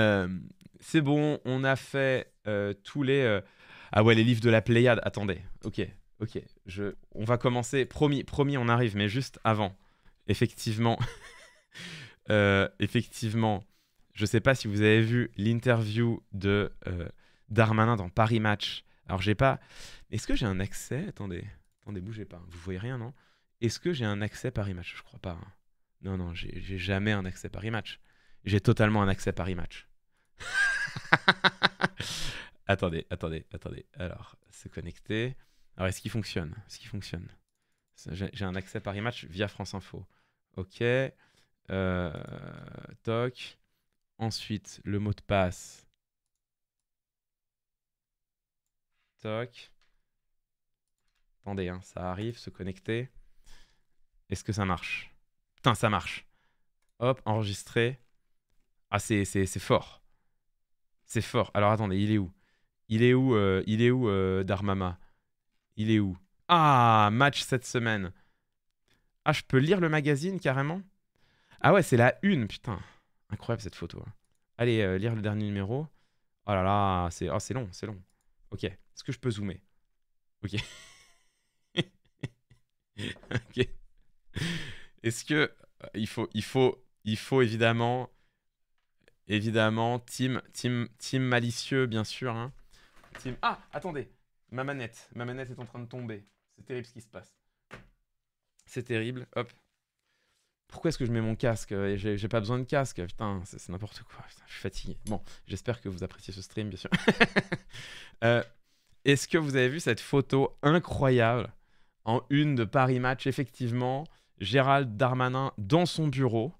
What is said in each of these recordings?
Euh, c'est bon, on a fait euh, tous les... Euh, ah ouais, les livres de la Pléiade, attendez, ok, ok, on va commencer, promis, promis, on arrive, mais juste avant, effectivement, effectivement, je sais pas si vous avez vu l'interview de Darmanin dans Paris Match, alors j'ai pas, est-ce que j'ai un accès, attendez, attendez, bougez pas, vous voyez rien, non Est-ce que j'ai un accès Paris Match Je crois pas, hein. Non, non, non, j'ai jamais un accès Paris Match, j'ai totalement un accès Paris Match. attendez, attendez, attendez. Alors, se connecter. Alors, est-ce qu'il fonctionne ce fonctionne J'ai un accès Paris Match via France Info. Ok. Euh, toc. Ensuite, le mot de passe. Toc. Attendez, hein, ça arrive, se connecter. Est-ce que ça marche Putain, ça marche. Hop, enregistré Ah, c'est fort. C'est fort. Alors attendez, il est où Il est où euh, Il est où euh, Darmama Il est où Ah, match cette semaine. Ah, je peux lire le magazine carrément Ah ouais, c'est la une, putain. Incroyable cette photo. Hein. Allez, euh, lire le dernier numéro. Oh là là, oh, c'est long, c'est long. Ok, est-ce que je peux zoomer Ok. ok. Est-ce que il faut, il faut, il faut évidemment Évidemment, team, team, team malicieux, bien sûr. Hein. Ah, attendez, ma manette. Ma manette est en train de tomber. C'est terrible ce qui se passe. C'est terrible. Hop. Pourquoi est-ce que je mets mon casque euh, et j'ai pas besoin de casque Putain, c'est n'importe quoi. je suis fatigué. Bon, j'espère que vous appréciez ce stream, bien sûr. Euh, est-ce que vous avez vu cette photo incroyable en une de Paris Match Effectivement, Gérald Darmanin dans son bureau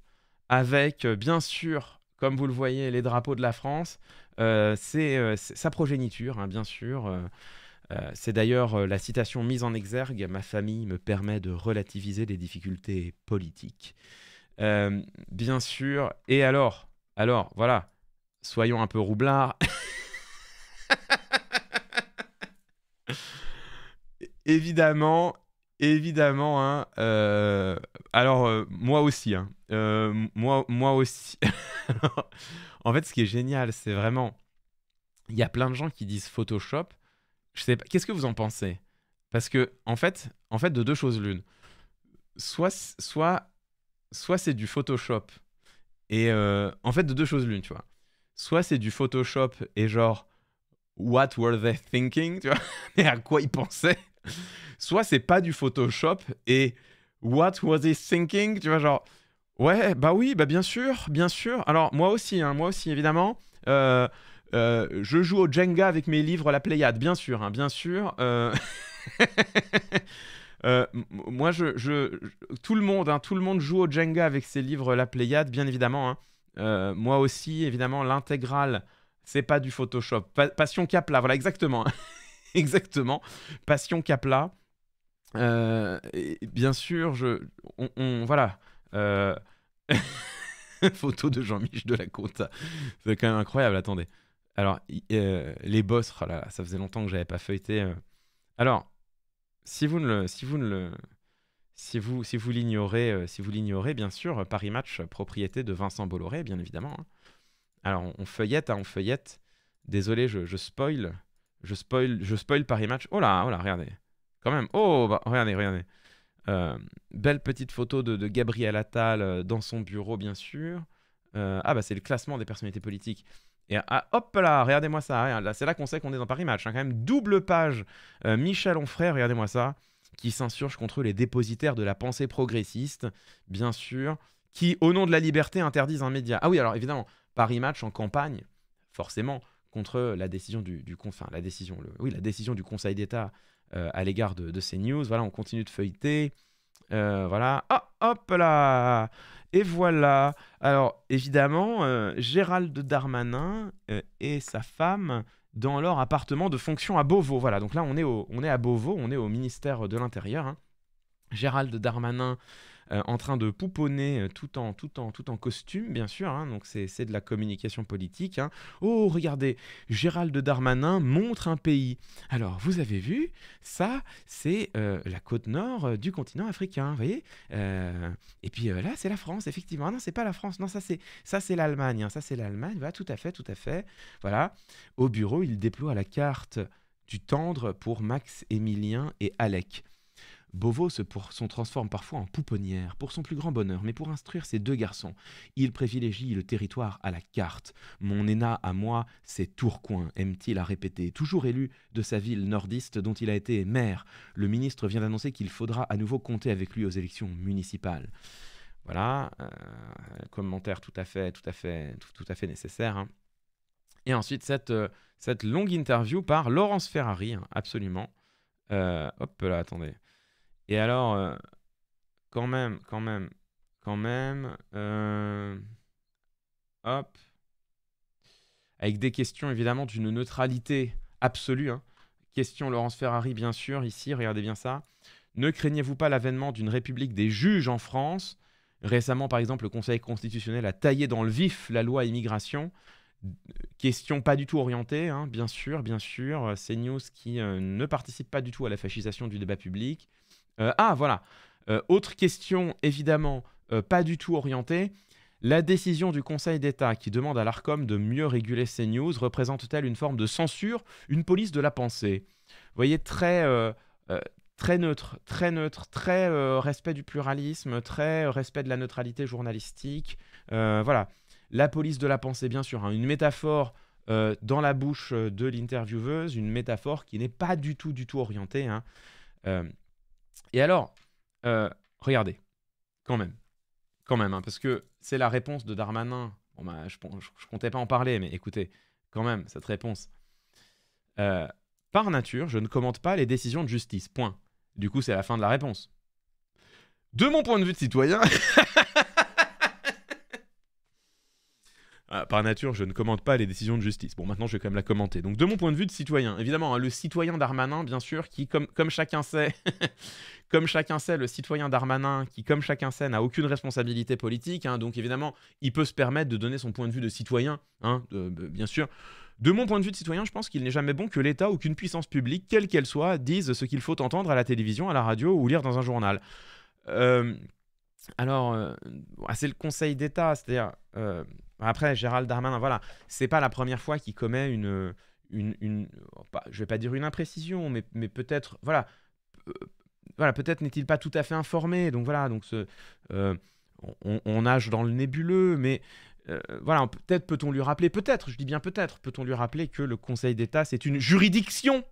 avec, euh, bien sûr, comme vous le voyez, les drapeaux de la France, euh, euh, c'est sa progéniture, hein, bien sûr. Euh, c'est d'ailleurs la citation mise en exergue, Ma famille me permet de relativiser les difficultés politiques. bien sûr, et alors, alors, voilà, soyons un peu roublards. Évidemment, Évidemment, hein, euh, alors euh, moi aussi, hein. euh, moi, moi aussi. en fait, ce qui est génial, c'est vraiment, il y a plein de gens qui disent Photoshop. Je sais pas, qu'est-ce que vous en pensez Parce que en fait, en fait, de deux choses l'une, soit, soit, soit c'est du Photoshop et en fait de deux choses l'une, tu vois. Soit c'est du Photoshop et genre What were they thinking, tu Mais à quoi ils pensaient soit c'est pas du Photoshop et what was he thinking Tu vois, genre, ouais, bah oui, bah bien sûr, bien sûr. Alors, moi aussi, hein, moi aussi, évidemment. Euh, euh, je joue au Jenga avec mes livres La Pléiade, bien sûr, hein, bien sûr. Euh, moi, je, je, tout le monde, hein, tout le monde joue au Jenga avec ses livres La Pléiade, bien évidemment. moi aussi, évidemment, l'intégrale, c'est pas du Photoshop. passion Passion là voilà, exactement. Exactement. Passion Capla. Euh, bien sûr, je, on, voilà. Euh, photo de jean michel de la Côte. C'est quand même incroyable. Attendez. Alors, euh, les boss, oh ça faisait longtemps que j'avais pas feuilleté. Alors, si vous ne le, si vous ne le, si vous, si vous l'ignorez, si vous l'ignorez, bien sûr, Paris Match, propriété de Vincent Bolloré, bien évidemment. Hein. Alors, on, feuillette, hein, on feuillette. Désolé, je, je spoil. Je spoil, je Paris Match. Oh là, oh là, regardez. Quand même. Oh, bah, regardez, regardez. Euh, belle petite photo de, Gabriel Attal euh, dans son bureau, bien sûr. Euh, ah, bah, c'est le classement des personnalités politiques. Et ah, hop là, regardez-moi ça. Là, c'est là qu'on sait qu'on est dans Paris Match. Hein. quand même, double page. Michel Onfray, regardez-moi ça. Qui s'insurge contre les dépositaires de la pensée progressiste, bien sûr. Qui, au nom de la liberté, interdisent un média. Ah oui, alors évidemment, Paris Match en campagne, forcément, contre la décision du, du la décision, le, oui, la décision du Conseil d'État euh, à l'égard de, ces news. Voilà, on continue de feuilleter. Euh, voilà. Ah, hop là Et voilà. Alors, évidemment, euh, Gérald Darmanin et sa femme dans leur appartement de fonction à Beauvau. Voilà, donc là, on est, au, on est à Beauvau, on est au ministère de l'Intérieur. Hein. Gérald Darmanin euh, en train de pouponner euh, tout en, tout en, tout en costume, bien sûr. Hein. donc c'est de la communication politique. Hein. Oh, regardez, Gérald Darmanin montre un pays. Alors, vous avez vu, ça, c'est euh, la côte nord du continent africain, vous voyez Et puis là, c'est la France, effectivement. Ah non, c'est pas la France, non, ça c'est l'Allemagne. Hein. ça c'est l'Allemagne, voilà, tout à fait, tout à fait. Voilà. Au bureau, il déploie la carte du tendre pour Max, Émilien et Alec. Beauvau se pour son transforme parfois en pouponnière, pour son plus grand bonheur, mais pour instruire ses deux garçons. Il privilégie le territoire à la carte. Mon éna à moi, c'est Tourcoing, aime-t-il à répéter, toujours élu de sa ville nordiste dont il a été maire. Le ministre vient d'annoncer qu'il faudra à nouveau compter avec lui aux élections municipales. Voilà, euh, commentaire tout à fait, tout à fait, tout, à fait nécessaire. Hein. Et ensuite, cette, euh, cette longue interview par Laurence Ferrari, hein, absolument. Euh, hop là, attendez. Et alors, euh, quand même, quand même, quand même, euh, hop, avec des questions évidemment d'une neutralité absolue. Hein. Question Laurence Ferrari, bien sûr, ici, regardez bien ça. Ne craignez-vous pas l'avènement d'une république des juges en France Récemment, par exemple, le Conseil constitutionnel a taillé dans le vif la loi immigration. Question pas du tout orientée, hein, bien sûr, bien sûr. news qui euh, ne participe pas du tout à la fascisation du débat public. Euh, ah, voilà. Euh, autre question, évidemment, euh, pas du tout orientée. La décision du Conseil d'État qui demande à l'ARCOM de mieux réguler news représente-t-elle une forme de censure, une police de la pensée Vous voyez, très, très neutre, très neutre, très respect du pluralisme, très respect de la neutralité journalistique. voilà, la police de la pensée, bien sûr, hein. une métaphore dans la bouche de l'intervieweuse, une métaphore qui n'est pas du tout, du tout orientée. Hein. Et alors, euh, regardez, quand même, quand même, hein, parce que c'est la réponse de Darmanin. Bon, bah, je, ne comptais pas en parler, mais écoutez, quand même, cette réponse. Euh, par nature, je ne commente pas les décisions de justice. Point. Du coup, c'est la fin de la réponse. De mon point de vue de citoyen, Ah, par nature, je ne commente pas les décisions de justice. Bon, maintenant, je vais quand même la commenter. Donc, de mon point de vue de citoyen, évidemment, hein, le citoyen d'Armanin, bien sûr, qui, comme, chacun sait, comme chacun sait, le citoyen d'Armanin, qui, comme chacun sait, n'a aucune responsabilité politique, hein. donc évidemment, il peut se permettre de donner son point de vue de citoyen, hein, bien sûr. De mon point de vue de citoyen, je pense qu'il n'est jamais bon que l'État ou qu'une puissance publique, quelle qu'elle soit, dise ce qu'il faut entendre à la télévision, à la radio ou lire dans un journal. Euh, alors, euh, c'est le Conseil d'État, c'est-à-dire, euh, après, Gérald Darmanin, voilà, c'est pas la première fois qu'il commet une, une, une oh, je vais pas dire une imprécision, mais, mais peut-être, voilà, euh, voilà, peut-être n'est-il pas tout à fait informé. Donc voilà, donc ce, euh, on, nage dans le nébuleux, mais euh, voilà, peut-être peut-on lui rappeler, peut-être, je dis bien peut-être, peut-on lui rappeler que le Conseil d'État, c'est une juridiction.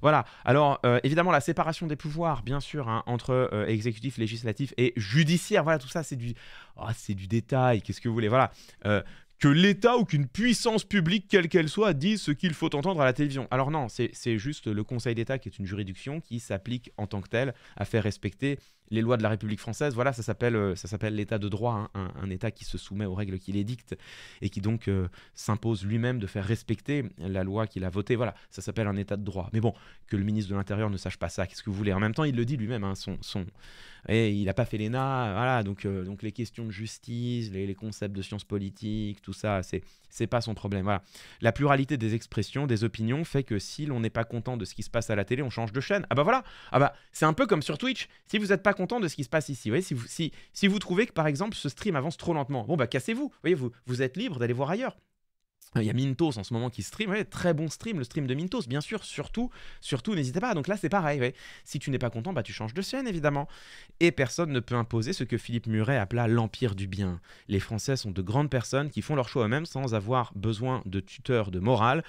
Voilà. Alors, euh, évidemment, la séparation des pouvoirs, bien sûr, hein, entre euh, exécutif, législatif et judiciaire. Voilà, tout ça, c'est du, oh, du détail. Qu'est-ce que vous voulez Voilà. Euh, que l'État ou qu'une puissance publique, quelle qu'elle soit, dise ce qu'il faut entendre à la télévision. Alors non, c'est juste le Conseil d'État qui est une juridiction qui s'applique en tant que telle à faire respecter les lois de la République française. Voilà, ça s'appelle, euh, ça s'appelle l'État de droit, hein, un, État qui se soumet aux règles qu'il édicte et qui donc euh, s'impose lui-même de faire respecter la loi qu'il a votée. Voilà, ça s'appelle un État de droit. Mais bon, que le ministre de l'Intérieur ne sache pas ça, qu'est-ce que vous voulez En même temps, il le dit lui-même, hein, son, son... Et eh, il n'a pas fait l'ENA, voilà, donc, euh, donc les questions de justice, les, concepts de sciences politiques, tout ça, c'est, c'est pas son problème. Voilà. La pluralité des expressions, des opinions fait que si l'on n'est pas content de ce qui se passe à la télé, on change de chaîne. Ah bah voilà, ah bah, c'est un peu comme sur Twitch. Si vous n'êtes pas content content de ce qui se passe ici. Vous si, vous, si, si vous trouvez que par exemple ce stream avance trop lentement, bon bah cassez-vous. Vous voyez, vous, vous êtes libre d'aller voir ailleurs. Il y a Mintos en ce moment qui stream, très bon stream, le stream de Mintos, bien sûr, surtout, surtout, n'hésitez pas. Donc là, c'est pareil, si tu n'es pas content, bah, tu changes de scène, évidemment. Et personne ne peut imposer ce que Philippe Muret appela l'empire du bien. Les Français sont de grandes personnes qui font leur choix eux-mêmes sans avoir besoin de tuteurs de morale.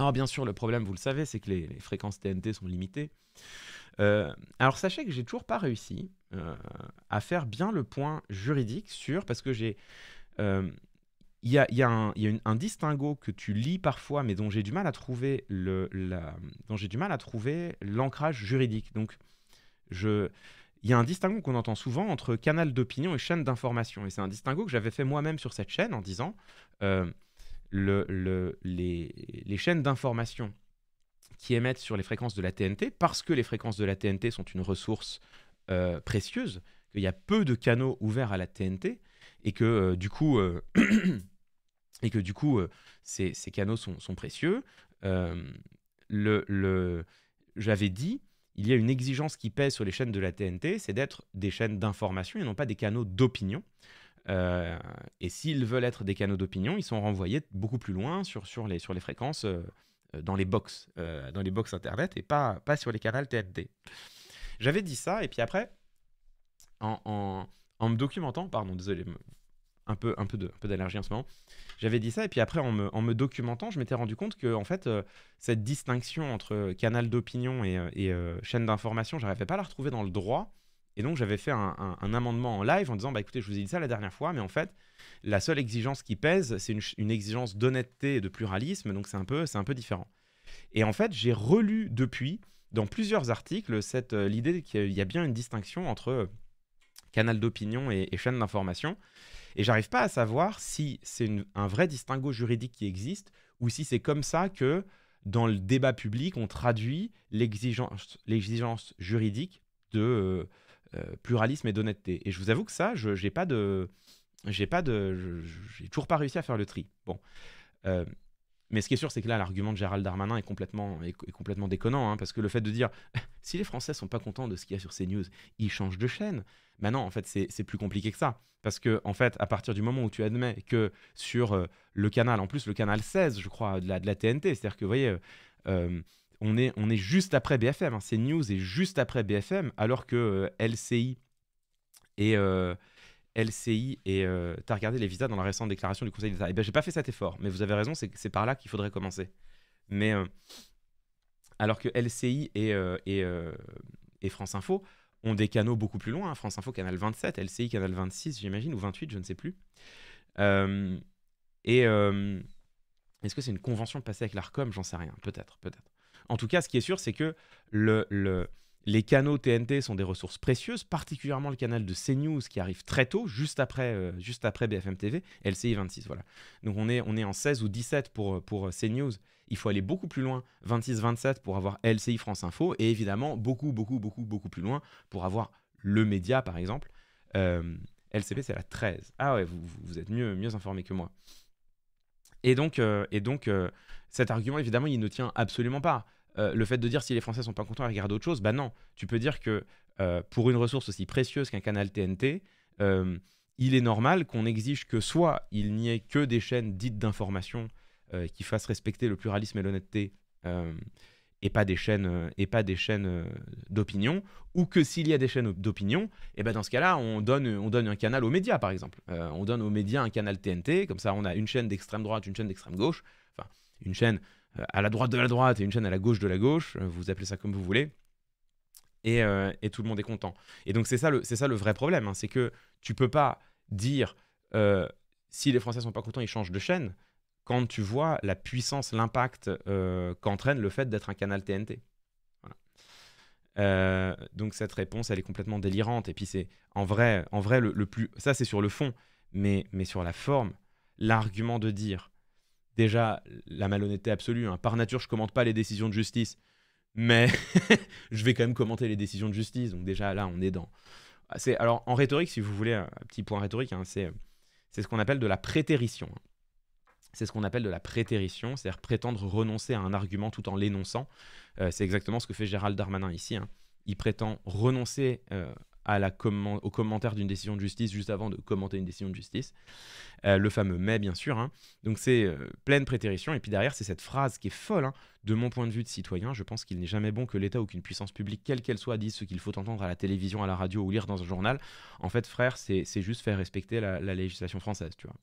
Alors bien sûr, le problème, vous le savez, c'est que les, fréquences TNT sont limitées. Euh, alors sachez que j'ai toujours pas réussi euh, à faire bien le point juridique sur, parce que j'ai... Euh, il y, a, un, distinguo que tu lis parfois, mais dont j'ai du mal à trouver le, la, dont j'ai du mal à trouver l'ancrage juridique. Donc, je, il y a un distinguo qu'on entend souvent entre canal d'opinion et chaîne d'information. Et c'est un distinguo que j'avais fait moi-même sur cette chaîne en disant, le, les, chaînes d'information qui émettent sur les fréquences de la TNT, parce que les fréquences de la TNT sont une ressource euh, précieuse, qu'il y a peu de canaux ouverts à la TNT, euh, euh, et que du coup, et que, du coup ces, canaux sont, précieux. le, J'avais dit, il y a une exigence qui pèse sur les chaînes de la TNT, c'est d'être des chaînes d'information et non pas des canaux d'opinion. Euh, et s'ils veulent être des canaux d'opinion, ils sont renvoyés beaucoup plus loin sur, sur, les, sur les fréquences, euh, euh, dans les box, dans les box internet et pas, pas sur les canaux TLD. J'avais dit ça, et puis après, en, me documentant, pardon, désolé, un peu, un peu d'allergie en ce moment, j'avais dit ça, et puis après, en me, documentant, je m'étais rendu compte que, en fait, cette distinction entre canal d'opinion et, chaîne d'information, j'arrivais pas à la retrouver dans le droit. Et donc, j'avais fait un, amendement en live en disant bah, écoutez, je vous ai dit ça la dernière fois, mais en fait, la seule exigence qui pèse, c'est une, exigence d'honnêteté et de pluralisme, donc c'est un, peu, un peu différent. Et en fait, j'ai relu depuis, dans plusieurs articles, cette euh, l'idée qu'il y a bien une distinction entre euh, canal d'opinion et, chaîne d'information. Et j'arrive pas à savoir si c'est un vrai distinguo juridique qui existe ou si c'est comme ça que dans le débat public, on traduit l'exigence juridique de, euh, euh, pluralisme et d'honnêteté. Et je vous avoue que ça, je n'ai pas de. J'ai pas de. J'ai toujours pas réussi à faire le tri. Bon. Euh, mais ce qui est sûr, c'est que là, l'argument de Gérald Darmanin est complètement, est, complètement déconnant, hein, parce que le fait de dire si les Français sont pas contents de ce qu'il y a sur ces news, ils changent de chaîne. maintenant non, en fait, c'est plus compliqué que ça. Parce que, en fait, à partir du moment où tu admets que sur euh, le canal, en plus, le canal 16, je crois, de la, TNT, c'est-à-dire que, vous voyez, euh, on est, on est juste après BFM. Hein. C'est news est juste après BFM, alors que euh, LCI et. Euh, LCI et euh, t'as regardé les visas dans la récente déclaration du Conseil d'État. Eh bien, j'ai pas fait cet effort, mais vous avez raison, c'est par là qu'il faudrait commencer. Mais alors que LCI et, France Info, ont des canaux beaucoup plus loin, hein, France Info, Canal 27, LCI, Canal 26, j'imagine, ou 28, je ne sais plus. et est-ce que c'est une convention passée avec l'ARCOM J'en sais rien, peut-être, peut-être. En tout cas, ce qui est sûr, c'est que les canaux TNT sont des ressources précieuses, particulièrement le canal de CNews qui arrive très tôt, juste après, euh, juste après BFM TV, LCI 26. Voilà. Donc on est, on est en 16 ou 17 pour, pour euh, CNews. Il faut aller beaucoup plus loin, 26-27 pour avoir LCI France Info, et évidemment beaucoup, beaucoup, beaucoup, beaucoup plus loin pour avoir le média, par exemple. Euh, LCP, c'est la 13. Ah ouais, vous, êtes mieux, mieux informé que moi. Et donc, et donc cet argument, évidemment, il ne tient absolument pas. Euh, le fait de dire si les Français sont pas contents, ils regardent autre chose, bah non. Tu peux dire que euh, pour une ressource aussi précieuse qu'un canal TNT, euh, il est normal qu'on exige que soit il n'y ait que des chaînes dites d'information qui fassent respecter le pluralisme et l'honnêteté et pas des chaînes et pas des chaînes d'opinion ou que s'il y a des chaînes d'opinion et eh ben dans ce cas-là on donne on donne un canal aux médias par exemple on donne aux médias un canal TNT comme ça on a une chaîne d'extrême droite une chaîne d'extrême gauche enfin une chaîne euh, à la droite de la droite et une chaîne à la gauche de la gauche, euh, vous appelez ça comme vous voulez, euh, et, tout le monde est content. Et donc c'est ça, le, ça le vrai problème, hein, c'est que tu peux pas dire si les Français sont pas contents, ils changent de chaîne, quand tu vois la puissance, l'impact qu'entraîne le fait d'être un canal TNT. donc cette réponse, elle est complètement délirante. Et puis c'est en vrai, en vrai le, plus, ça c'est sur le fond, mais sur la forme, l'argument de dire déjà la malhonnêteté absolue. Hein. Par nature, je commente pas les décisions de justice, mais je vais quand même commenter les décisions de justice. Donc déjà là, on est dans. Ah, alors en rhétorique, si vous voulez un petit point rhétorique, hein, c'est ce qu'on appelle de la prétérition. Hein. C'est ce qu'on appelle de la prétérition, c'est-à-dire prétendre renoncer à un argument tout en l'énonçant. Euh, c'est exactement ce que fait Gérald Darmanin ici. Il prétend renoncer euh, la au commentaire d'une décision de justice juste avant de commenter une décision de justice. Euh, le fameux mais, bien sûr. Hein. Donc c'est euh, pleine prétérition. Et puis derrière, c'est cette phrase qui est folle. Hein. De mon point de vue de citoyen, je pense qu'il n'est jamais bon que l'État ou qu'une puissance publique, quelle qu'elle soit, dise ce qu'il faut entendre à la télévision, à la radio ou lire dans un journal. En fait, frère, c'est juste faire respecter la, législation française, tu vois.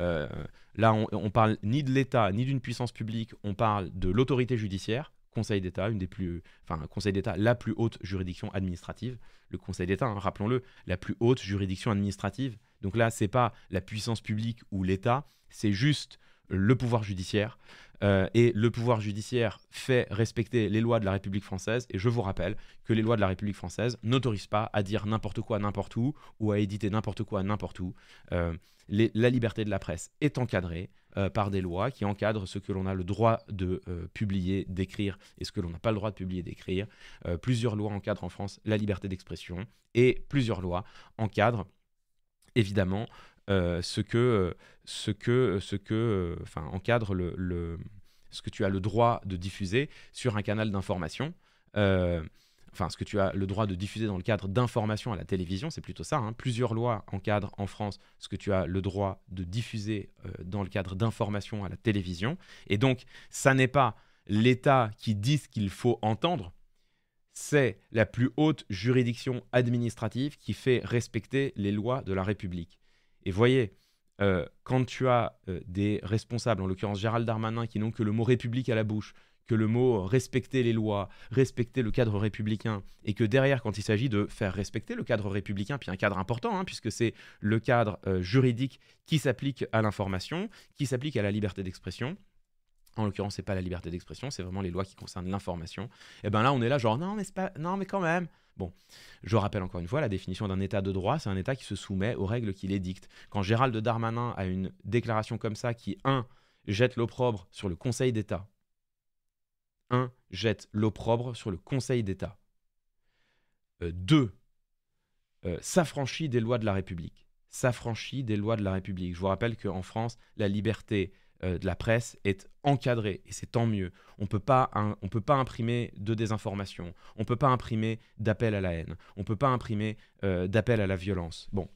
Euh, là, on, on, parle ni de l'État, ni d'une puissance publique, on parle de l'autorité judiciaire. Conseil d'État, une des plus, enfin Conseil d'État, la plus haute juridiction administrative. Le Conseil d'État, hein, rappelons-le, la plus haute juridiction administrative. Donc là, c'est pas la puissance publique ou l'État, c'est juste le pouvoir judiciaire. Euh, et le pouvoir judiciaire fait respecter les lois de la République française. Et je vous rappelle que les lois de la République française n'autorisent pas à dire n'importe quoi n'importe où ou à éditer n'importe quoi n'importe où. Euh, la liberté de la presse est encadrée euh, par des lois qui encadrent ce que l'on a le droit de publier, d'écrire et ce que l'on n'a pas le droit de publier, d'écrire. plusieurs lois encadrent en France la liberté d'expression et plusieurs lois encadrent évidemment euh, ce que, euh, ce que, euh, ce que, enfin, encadre le, ce que tu as le droit de diffuser sur un canal d'information enfin ce que tu as le droit de diffuser dans le cadre d'information à la télévision, c'est plutôt ça. Hein. Plusieurs lois encadrent en France ce que tu as le droit de diffuser dans le cadre d'information à la télévision. Et donc, ça n'est pas l'État qui dit ce qu'il faut entendre, c'est la plus haute juridiction administrative qui fait respecter les lois de la République. Et voyez, euh, quand tu as euh, des responsables, en l'occurrence Gérald Darmanin, qui n'ont que le mot République à la bouche, que le mot respecter les lois, respecter le cadre républicain, et que derrière, quand il s'agit de faire respecter le cadre républicain, puis un cadre important, hein, puisque c'est le cadre euh, juridique qui s'applique à l'information, qui s'applique à la liberté d'expression, en l'occurrence, c'est pas la liberté d'expression, c'est vraiment les lois qui concernent l'information. Et eh bien là, on est là, genre pas... non, mais quand même, Bon, je rappelle encore une fois, la définition d'un État de droit, c'est un État qui se soumet aux règles qu'il édicte. Quand Gérald Darmanin a une déclaration comme ça qui, un, jette l'opprobre sur le Conseil d'État, 1. Jette l'opprobre sur le Conseil d'État. 2. Euh, euh, s'affranchit des lois de la République. S'affranchit des lois de la République. Je vous rappelle qu'en France, la liberté euh, de la presse est encadrée, et c'est tant mieux. On ne peut pas imprimer de désinformation, on ne peut pas imprimer d'appel à la haine, on ne peut pas imprimer euh, d'appel à la violence. Bon,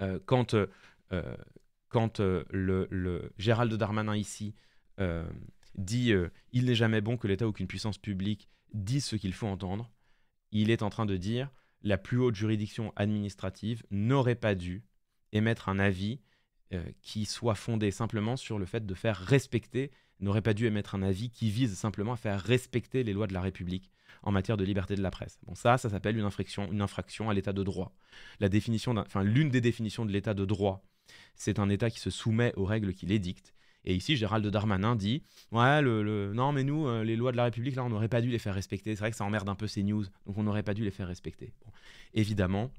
euh, quand, quand Gérald Darmanin ici dit Il n'est jamais bon que l'État ou qu'une puissance publique dise ce qu'il faut entendre », il est en train de dire « La plus haute juridiction administrative n'aurait pas dû émettre un avis » Euh, qui soit fondée simplement sur le fait de faire respecter, n'aurait pas dû émettre un avis qui vise simplement à faire respecter les lois de la République en matière de liberté de la presse. Bon, ça, ça s'appelle une infraction, une infraction à l'état de droit. La définition, enfin, l'une des définitions de l'état de droit, c'est un état qui se soumet aux règles qu'il édicte. Et ici, Gérald Darmanin dit Ouais, le, non, mais nous, euh, les lois de la République, là, on n'aurait pas dû les faire respecter. C'est vrai que ça emmerde un peu ces news, donc on n'aurait pas dû les faire respecter. Évidemment,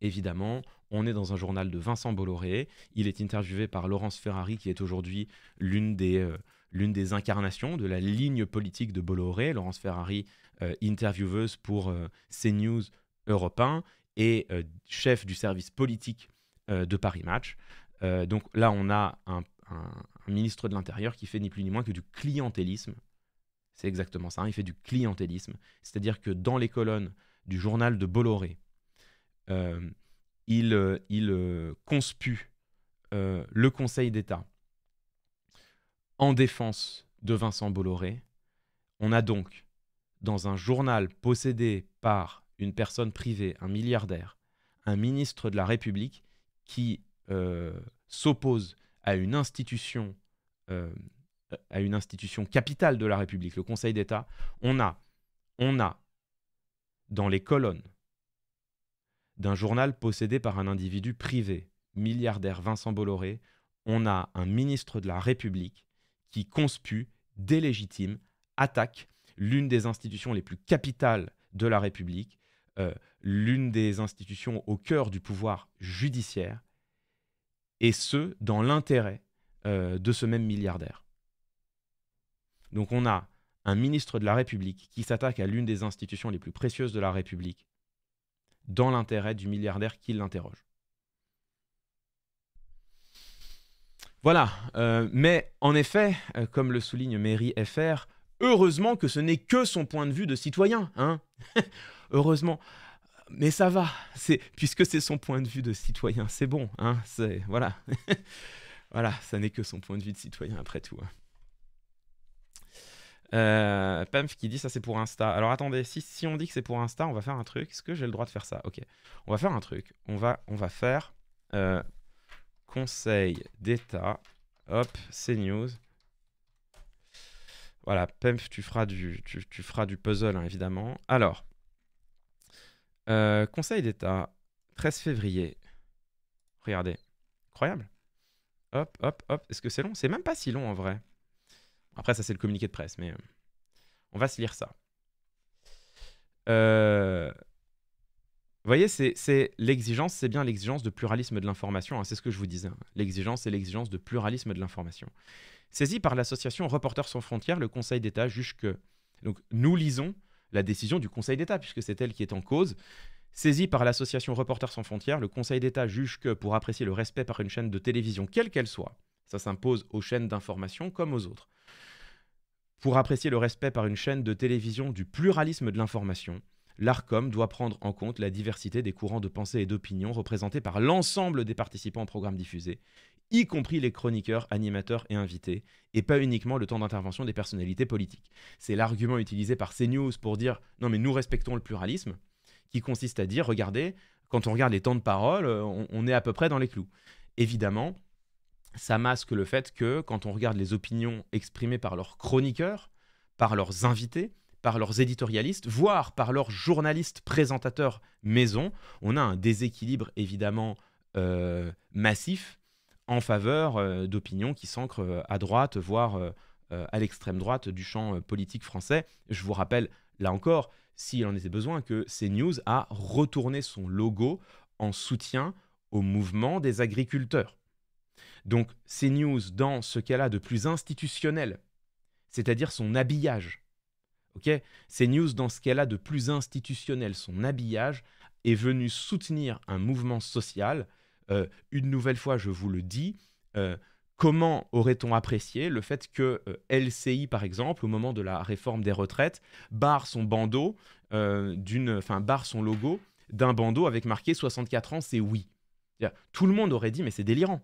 Évidemment, on est dans un journal de Vincent Bolloré. Il est interviewé par Laurence Ferrari, qui est aujourd'hui l'une des, euh, incarnations de la ligne politique de Bolloré. Laurence Ferrari, euh, intervieweuse pour euh, CNews Europe et chef du service politique de Paris Match. donc là, on a un, ministre de l'Intérieur qui fait ni plus ni moins que du clientélisme. C'est exactement ça, il fait du clientélisme. C'est-à-dire que dans les colonnes du journal de Bolloré, euh, il, euh, il euh, conspue le Conseil d'État en défense de Vincent Bolloré. On a donc, dans un journal possédé par une personne privée, un milliardaire, un ministre de la République qui s'oppose à une institution, à une institution capitale de la République, le Conseil d'État, on a, on a dans les colonnes d'un journal possédé par un individu privé, milliardaire Vincent Bolloré, on a un ministre de la République qui conspue, délégitime, attaque l'une des institutions les plus capitales de la République, euh, l'une des institutions au cœur du pouvoir judiciaire, et ce, dans l'intérêt euh, de ce même milliardaire. Donc on a un ministre de la République qui s'attaque à l'une des institutions les plus précieuses de la République dans l'intérêt du milliardaire qui l'interroge. Voilà, euh, mais en effet, euh, comme le souligne Mary FR, heureusement que ce n'est que son point de vue de citoyen, hein Heureusement. Mais ça va, puisque c'est son point de vue de citoyen, c'est bon, hein voilà. voilà, ça n'est que son point de vue de citoyen après tout. Hein. Euh, PEMF qui dit ça c'est pour Insta. Alors attendez, si, si on dit que c'est pour Insta, on va faire un truc. Est-ce que j'ai le droit de faire ça Ok. On va faire un truc. On va, on va faire euh, conseil d'état. Hop, c'est news. Voilà, PEMF tu feras du, tu, feras du puzzle hein, évidemment. Alors, euh, conseil d'état, 13 février. Regardez, incroyable. Hop, hop, hop. Est-ce que c'est long C'est même pas si long en vrai. Après, ça, c'est le communiqué de presse, mais euh, on va se lire ça. Euh, vous voyez, c'est l'exigence, c'est bien l'exigence de pluralisme de l'information, hein, c'est ce que je vous disais. Hein. L'exigence, c'est l'exigence de pluralisme de l'information. Saisie par l'association Reporters sans frontières, le Conseil d'État juge que... Donc, nous lisons la décision du Conseil d'État, puisque c'est elle qui est en cause. Saisi par l'association Reporters sans frontières, le Conseil d'État juge que pour apprécier le respect par une chaîne de télévision, quelle qu'elle soit, ça s'impose aux chaînes d'information comme aux autres. Pour apprécier le respect par une chaîne de télévision du pluralisme de l'information, l'ARCOM doit prendre en compte la diversité des courants de pensée et d'opinion représentés par l'ensemble des participants au programme diffusé, y compris les chroniqueurs, animateurs et invités, et pas uniquement le temps d'intervention des personnalités politiques. C'est l'argument utilisé par CNews pour dire non mais nous respectons le pluralisme, qui consiste à dire regardez, quand on regarde les temps de parole, on, on est à peu près dans les clous. Évidemment, ça masque le fait que quand on regarde les opinions exprimées par leurs chroniqueurs, par leurs invités, par leurs éditorialistes, voire par leurs journalistes présentateurs maison, on a un déséquilibre évidemment euh, massif en faveur euh, d'opinions qui s'ancrent euh, à droite, voire à l'extrême droite du champ politique français. Je vous rappelle, là encore, s'il en était besoin, que CNews a retourné son logo en soutien au mouvement des agriculteurs. Donc news dans ce qu'elle a de plus institutionnel, c'est-à-dire son habillage, ok news dans ce qu'elle a de plus institutionnel, son habillage, est venu soutenir un mouvement social. Euh, une nouvelle fois, je vous le dis, euh, comment aurait-on apprécié le fait que euh, LCI, par exemple, au moment de la réforme des retraites, barre son bandeau, d'une, enfin barre son logo d'un bandeau avec marqué 64 ans, c'est oui. Tout le monde aurait dit, mais c'est délirant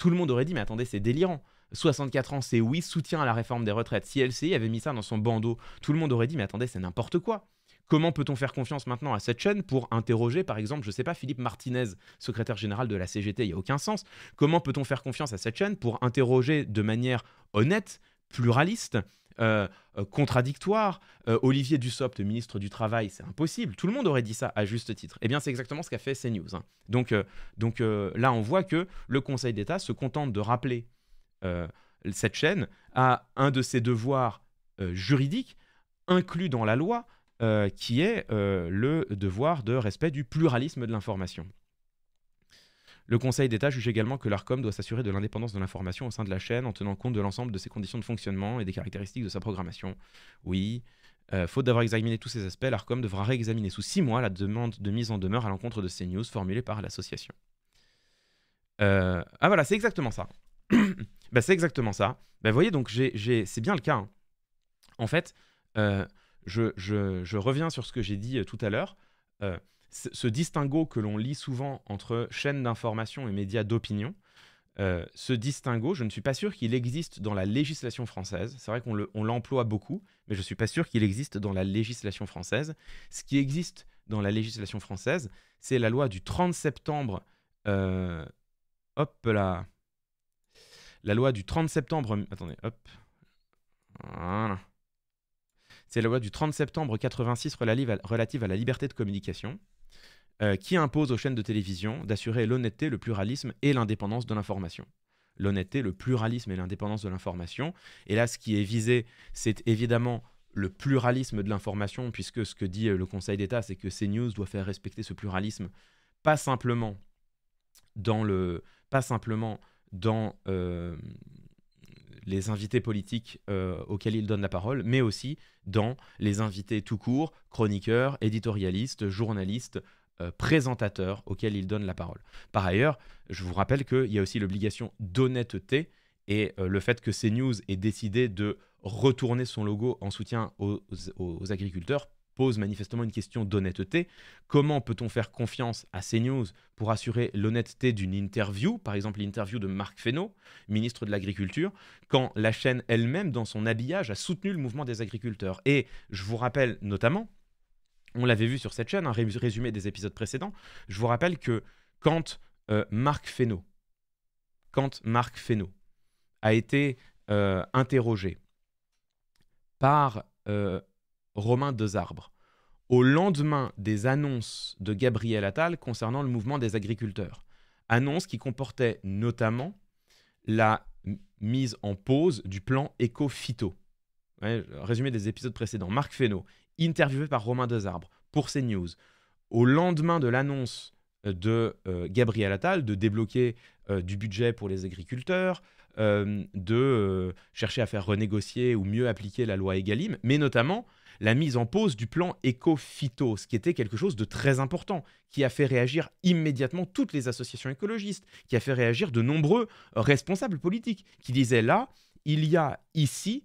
tout le monde aurait dit mais attendez, c'est délirant. 64 ans, c'est oui, soutien à la réforme des retraites. Si LCI avait mis ça dans son bandeau, tout le monde aurait dit mais attendez, c'est n'importe quoi. Comment peut-on faire confiance maintenant à cette chaîne pour interroger, par exemple, je ne sais pas, Philippe Martinez, secrétaire général de la CGT, il n'y a aucun sens. Comment peut-on faire confiance à cette chaîne pour interroger de manière honnête, pluraliste, euh, euh, contradictoire. Euh, Olivier Dussopt, ministre du Travail, c'est impossible. Tout le monde aurait dit ça à juste titre. Eh bien, c'est exactement ce qu'a fait CNews. Hein. Donc, donc là, on voit que le Conseil d'État se contente de rappeler cette chaîne à un de ses devoirs juridiques inclus dans la loi, qui est le devoir de respect du pluralisme de l'information. Le Conseil d'État juge également que l'ARCOM doit s'assurer de l'indépendance de l'information au sein de la chaîne en tenant compte de l'ensemble de ses conditions de fonctionnement et des caractéristiques de sa programmation. Oui, euh, faute d'avoir examiné tous ces aspects, l'ARCOM devra réexaminer sous six mois la demande de mise en demeure à l'encontre de ces news formulée par l'association. Euh, ah voilà, c'est exactement ça. Bah, c'est exactement ça. Bah, vous voyez, donc c'est bien le cas. Hein. En fait, euh, je, je, reviens sur ce que j'ai dit tout à l'heure ce distinguo que l'on lit souvent entre chaînes d'information et médias d'opinion, euh, ce distinguo, je ne suis pas sûr qu'il existe dans la législation française. C'est vrai qu'on l'emploie beaucoup, mais je ne suis pas sûr qu'il existe dans la législation française. Ce qui existe dans la législation française, c'est la loi du 30 septembre. Euh, hop là. La loi du 30 septembre. Attendez, hop. C'est la loi du 30 septembre 86 relative à la liberté de communication. Euh, qui impose aux chaînes de télévision d'assurer l'honnêteté, le pluralisme et l'indépendance de l'information. L'honnêteté, le pluralisme et l'indépendance de l'information. Et là, ce qui est visé, c'est évidemment le pluralisme de l'information, puisque ce que dit euh, le Conseil d'État, c'est que CNews doit faire respecter ce pluralisme, pas simplement dans, le, pas simplement dans euh, les invités politiques auxquels il donne la parole, mais aussi dans les invités tout court, chroniqueurs, éditorialistes, journalistes, euh, présentateur auquel il donne la parole. Par ailleurs, je vous rappelle qu'il y a aussi l'obligation d'honnêteté et euh, le fait que CNews ait décidé de retourner son logo en soutien aux, agriculteurs pose manifestement une question d'honnêteté. Comment peut-on faire confiance à CNews pour assurer l'honnêteté d'une interview, par exemple l'interview de Marc Fesneau, ministre de l'Agriculture, quand la chaîne elle-même, dans son habillage, a soutenu le mouvement des agriculteurs Et je vous rappelle notamment on l'avait vu sur cette chaîne, un résumé des épisodes précédents, je vous rappelle que quand euh, Marc Fesneau, quand Marc a été euh, interrogé par euh, Romain Desarbres au lendemain des annonces de Gabriel Attal concernant le mouvement des agriculteurs, annonce qui comportait notamment la mise en pause du plan éco-phyto. résumé des épisodes précédents. Marc Fesneau, interviewé par Romain Desarbres pour CNews. Au lendemain de l'annonce euh, de euh, Gabriel Attal de débloquer euh, du budget pour les agriculteurs, de chercher à faire renégocier ou mieux appliquer la loi Egalim, mais notamment la mise en pause du plan éco ce qui était quelque chose de très important, qui a fait réagir immédiatement toutes les associations écologistes, qui a fait réagir de nombreux responsables politiques, qui disaient là, il y a ici,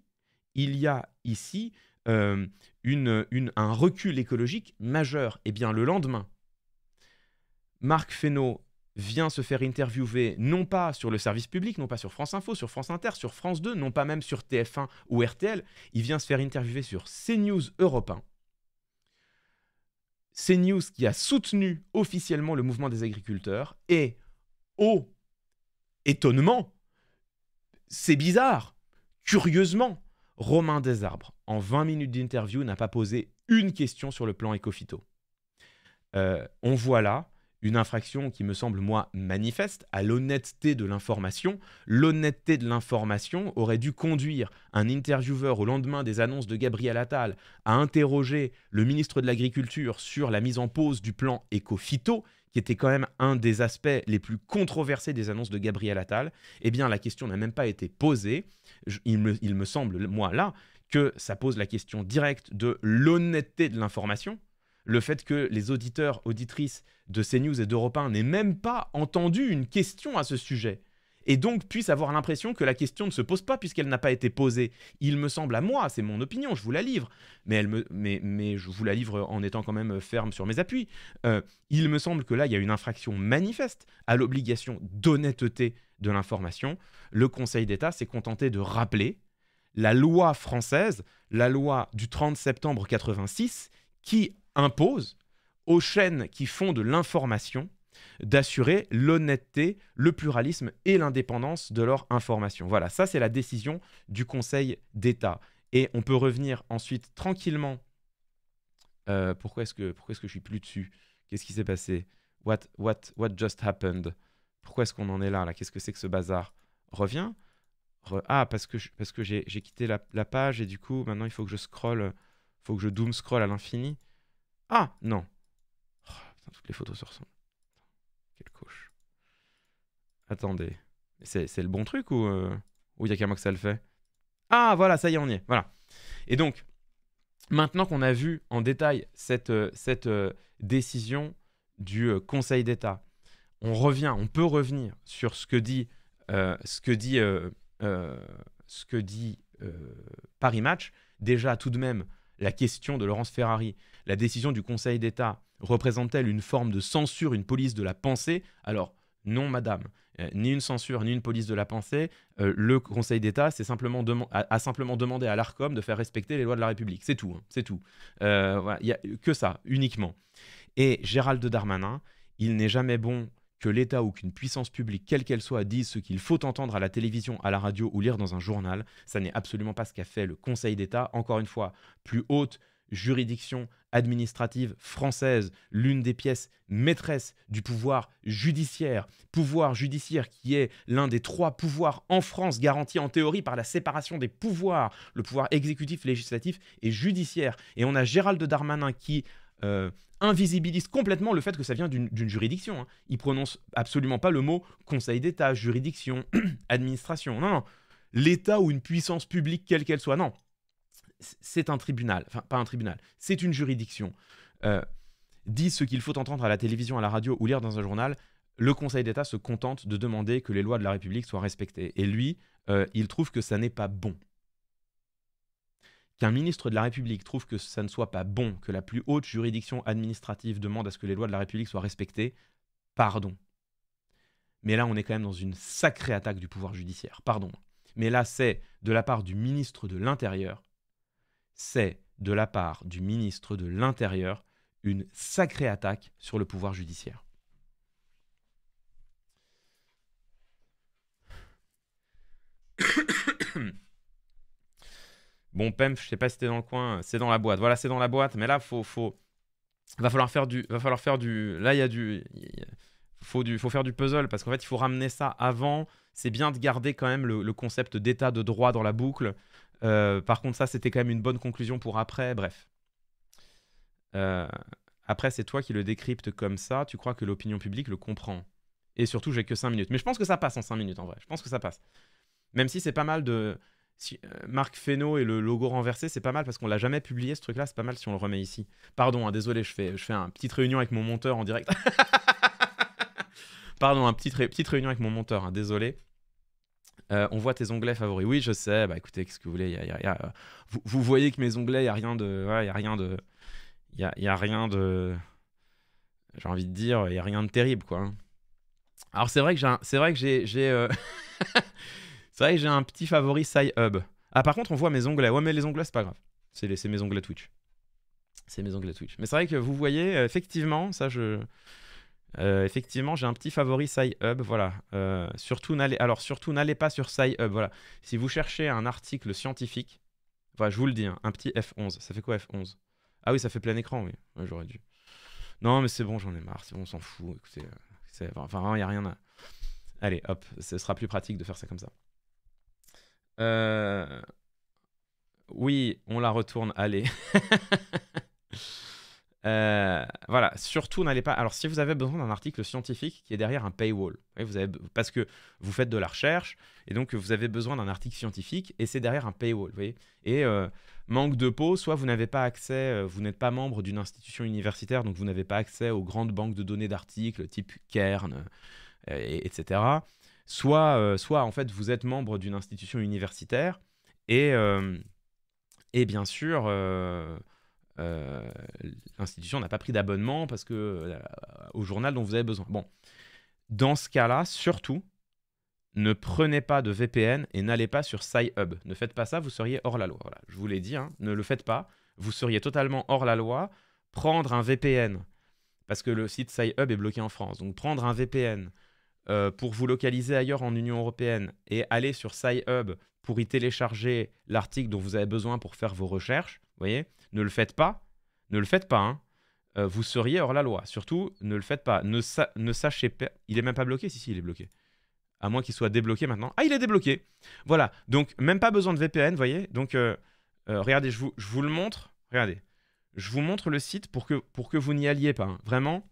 il y a ici euh, un recul écologique majeur. et eh bien, le lendemain, Marc Fesneau vient se faire interviewer, non pas sur le service public, non pas sur France Info, sur France Inter, sur France 2, non pas même sur TF1 ou RTL, il vient se faire interviewer sur CNews Europe 1. CNews qui a soutenu officiellement le mouvement des agriculteurs et, oh, étonnement, c'est bizarre, curieusement, Romain Desarbres, en 20 minutes d'interview, n'a pas posé une question sur le plan écophyto. Euh, on voit là une infraction qui me semble, moi, manifeste à l'honnêteté de l'information. L'honnêteté de l'information aurait dû conduire un intervieweur au lendemain des annonces de Gabriel Attal à interroger le ministre de l'Agriculture sur la mise en pause du plan éco qui était quand même un des aspects les plus controversés des annonces de Gabriel Attal. Eh bien, la question n'a même pas été posée il, me, il me semble, moi, là, que ça pose la question directe de l'honnêteté de l'information, le fait que les auditeurs, auditrices de CNews et d'Europe 1 n'aient même pas entendu une question à ce sujet et donc puisse avoir l'impression que la question ne se pose pas puisqu'elle n'a pas été posée. Il me semble à moi, c'est mon opinion, je vous la livre, mais, elle me, mais, mais je vous la livre en étant quand même euh, ferme sur mes appuis. Euh, il me semble que là, il y a une infraction manifeste à l'obligation d'honnêteté de l'information. Le Conseil d'État s'est contenté de rappeler la loi française, la loi du 30 septembre 86, qui impose aux chaînes qui font de l'information d'assurer l'honnêteté, le pluralisme et l'indépendance de leur information. Voilà, ça c'est la décision du Conseil d'État. Et on peut revenir ensuite tranquillement. Euh, pourquoi est-ce que pourquoi est-ce que je suis plus dessus Qu'est-ce qui s'est passé What what what just happened Pourquoi est-ce qu'on en est là là Qu'est-ce que c'est que ce bazar Reviens. ah parce que parce que j'ai quitté la, page et du coup maintenant il faut que je scroll, faut que je doom scroll à l'infini. Ah non. Oh, toutes les photos se ressemblent. Attendez. C'est le bon truc ou il euh, y a qu'à moi que ça le fait Ah, voilà, ça y est, on y est. Voilà. Et donc, maintenant qu'on a vu en détail cette, euh, euh, décision du Conseil d'État, on revient, on peut revenir sur ce que dit, ce que dit, ce que dit Paris Match. Déjà, tout de même, la question de Laurence Ferrari, la décision du Conseil d'État représente-t-elle une forme de censure, une police de la pensée Alors, non, madame. Euh, ni une censure, ni une police de la pensée. Euh, le Conseil d'État simplement a, simplement demandé à l'ARCOM de faire respecter les lois de la République. C'est tout, hein, c'est tout. Euh, il a que ça, uniquement. Et Gérald Darmanin, il n'est jamais bon que l'État ou qu'une puissance publique, quelle qu'elle soit, dise ce qu'il faut entendre à la télévision, à la radio ou lire dans un journal. Ça n'est absolument pas ce qu'a fait le Conseil d'État. Encore une fois, plus haute juridiction administrative française, l'une des pièces maîtresses du pouvoir judiciaire. Pouvoir judiciaire qui est l'un des trois pouvoirs en France garantis en théorie par la séparation des pouvoirs, le pouvoir exécutif, législatif et judiciaire. Et on a Gérald Darmanin qui euh, invisibilise complètement le fait que ça vient d'une juridiction. Hein. Il prononce absolument pas le mot Conseil d'État, juridiction, administration. non. L'État ou une puissance publique, quelle qu'elle soit, non c'est un tribunal, enfin pas un tribunal, c'est une juridiction. Euh, dit ce qu'il faut entendre à la télévision, à la radio ou lire dans un journal, le Conseil d'État se contente de demander que les lois de la République soient respectées. Et lui, euh, il trouve que ça n'est pas bon. Qu'un ministre de la République trouve que ça ne soit pas bon, que la plus haute juridiction administrative demande à ce que les lois de la République soient respectées, pardon. Mais là, on est quand même dans une sacrée attaque du pouvoir judiciaire, pardon. Mais là, c'est de la part du ministre de l'Intérieur c'est, de la part du ministre de l'Intérieur, une sacrée attaque sur le pouvoir judiciaire. bon, Pemf, je sais pas si t'es dans le coin, c'est dans la boîte. Voilà, c'est dans la boîte, mais là, faut, faut, va falloir faire du, va falloir faire du. Là, y a du, faut du, faire du puzzle parce qu'en fait, il faut ramener ça avant. C'est bien de garder quand même le concept d'état de droit dans la boucle. Euh, par contre, ça, c'était quand même une bonne conclusion pour après. Bref. Euh, après, c'est toi qui le décrypte comme ça. Tu crois que l'opinion publique le comprend. Et surtout, j'ai que 5 minutes. Mais je pense que ça passe en 5 minutes en vrai. Je pense que ça passe. Même si c'est pas mal de. Euh, Marc Fesneau et le logo renversé, c'est pas mal parce qu'on l'a jamais publié ce truc-là. C'est pas mal si on le remet ici. Pardon, hein, désolé, je fais, je fais une petite réunion avec mon monteur en direct. Pardon, une petite, petite réunion avec mon monteur, hein, désolé. Euh, on voit tes onglets favoris. Oui, je sais. Bah écoutez, qu'est-ce que vous voulez vous, voyez que mes onglets, il n'y a rien de. a rien de. Il y a, rien de. J'ai envie de dire, il n'y a rien de terrible, quoi. Hein. Alors, c'est vrai que j'ai. C'est vrai que j'ai. Euh, vrai j'ai un petit favori Sci-Hub. Ah, par contre, on voit mes onglets. Ouais, mais les onglets, c'est pas grave. C'est mes onglets Twitch. C'est mes onglets Twitch. Mais c'est vrai que vous voyez, effectivement, ça, je. Euh, effectivement, j'ai un petit favori SciHub, voilà. Euh, surtout n'allez, alors surtout n'allez pas sur SciHub, voilà. Si vous cherchez un article scientifique, enfin je vous le dis, hein, un petit F11, ça fait quoi F11 Ah oui, ça fait plein écran, oui, j'aurais dû. Non, mais c'est bon, j'en ai marre, c'est bon, on s'en fout, écoutez, euh, enfin, il n'y a rien à... Allez, hop, ce sera plus pratique de faire ça comme ça. Euh... Oui, on la retourne, allez. Euh, voilà, surtout n'allez pas. Alors, si vous avez besoin d'un article scientifique qui est derrière un paywall, parce que vous faites de la recherche et donc vous avez besoin d'un article scientifique et c'est derrière un paywall, vous voyez. Et euh, manque de peau, soit vous n'avez pas accès, euh, vous n'êtes pas membre d'une institution universitaire, donc vous n'avez pas accès aux grandes banques de données d'articles type Cairn, etc. Soit, soit en fait vous êtes membre d'une institution universitaire et, et bien sûr euh, l'institution n'a pas pris d'abonnement parce que euh, au journal dont vous avez besoin. Bon, dans ce cas-là, surtout, ne prenez pas de VPN et n'allez pas sur SciHub. Ne faites pas ça, vous seriez hors la loi. je vous l'ai dit, hein, ne le faites pas, vous seriez totalement hors la loi. Prendre un VPN, parce que le site SciHub est bloqué en France, donc prendre un VPN euh, pour vous localiser ailleurs en Union européenne et aller sur SciHub pour y télécharger l'article dont vous avez besoin pour faire vos recherches, vous voyez Ne le faites pas. Ne le faites pas. Hein. Euh, vous seriez hors la loi. Surtout, ne le faites pas. Ne, sachez pas. Il est même pas bloqué. Si, si, il est bloqué. À moins qu'il soit débloqué maintenant. Ah, il est débloqué. Voilà. Donc, même pas besoin de VPN, vous voyez Donc, euh, euh, regardez, je vous, je vous le montre. Regardez. Je vous montre le site pour que, pour que vous n'y alliez pas. Hein. Vraiment,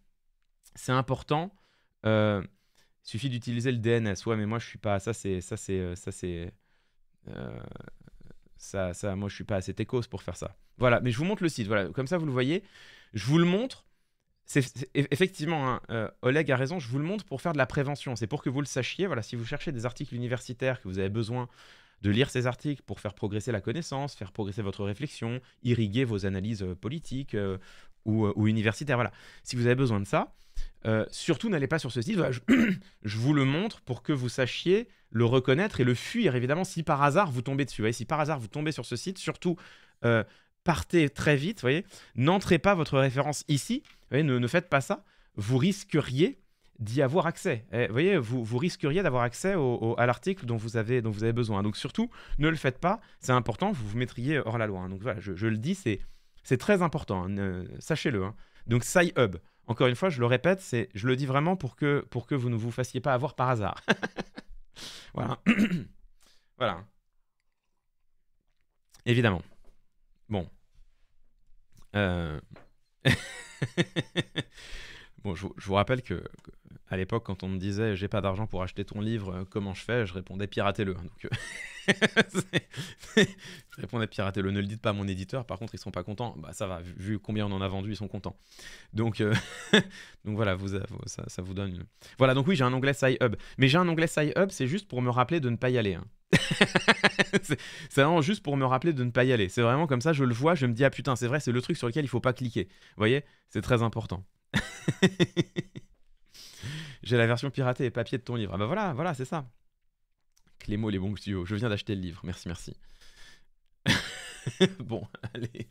c'est important. il suffit d'utiliser le DNS. Ouais, mais moi, je suis pas. Ça, c'est. Ça, c'est. Ça, c'est. Ça, ça, moi, je suis pas assez techos pour faire ça. Voilà, mais je vous montre le site. Voilà, comme ça, vous le voyez. Je vous le montre. C'est effectivement, hein, euh, Oleg a raison. Je vous le montre pour faire de la prévention. C'est pour que vous le sachiez. Voilà, si vous cherchez des articles universitaires que vous avez besoin de lire ces articles pour faire progresser la connaissance, faire progresser votre réflexion, irriguer vos analyses euh, politiques euh, ou, ou universitaires. Voilà. Si vous avez besoin de ça, euh, surtout, n'allez pas sur ce site. Je, vous le montre pour que vous sachiez le reconnaître et le fuir. Évidemment, si par hasard vous tombez dessus, si par hasard vous tombez sur ce site, surtout euh, partez très vite. Voyez, n'entrez pas votre référence ici. Voyez, ne, ne, faites pas ça. Vous risqueriez d'y avoir accès. Et, eh, vous vous, vous risqueriez d'avoir accès à l'article dont vous avez dont vous avez besoin. Donc surtout, ne le faites pas. C'est important. Vous vous mettriez hors la loi. Hein. Donc voilà, je, le dis, c'est c'est très important. Hein. Sachez-le. Hein. Donc SciHub encore une fois, je le répète, c'est, je le dis vraiment pour que, pour que vous ne vous fassiez pas avoir par hasard. voilà. voilà. Évidemment. Bon. Euh. bon, je, vous rappelle que, à l'époque, quand on me disait j'ai pas d'argent pour acheter ton livre, euh, comment je fais Je répondais piratez-le. Donc, euh, je répondais piratez-le. Ne le dites pas à mon éditeur. Par contre, ils sont pas contents. Bah ça va. Vu combien on en a vendu, ils sont contents. Donc, euh, donc voilà, vous, ça, ça, vous donne. Voilà. Donc oui, j'ai un onglet Sci-Hub. Mais j'ai un onglet Sci-Hub, c'est juste pour me rappeler de ne pas y aller. Hein. c'est vraiment juste pour me rappeler de ne pas y aller. C'est vraiment comme ça, je le vois, je me dis ah putain, c'est vrai, c'est le truc sur lequel il faut pas cliquer. Vous voyez, c'est très important. J'ai la version piratée et papier de ton livre. Ah bah voilà, voilà, c'est ça. Clémo, les bons studios. Je viens d'acheter le livre. Merci, merci. bon, allez.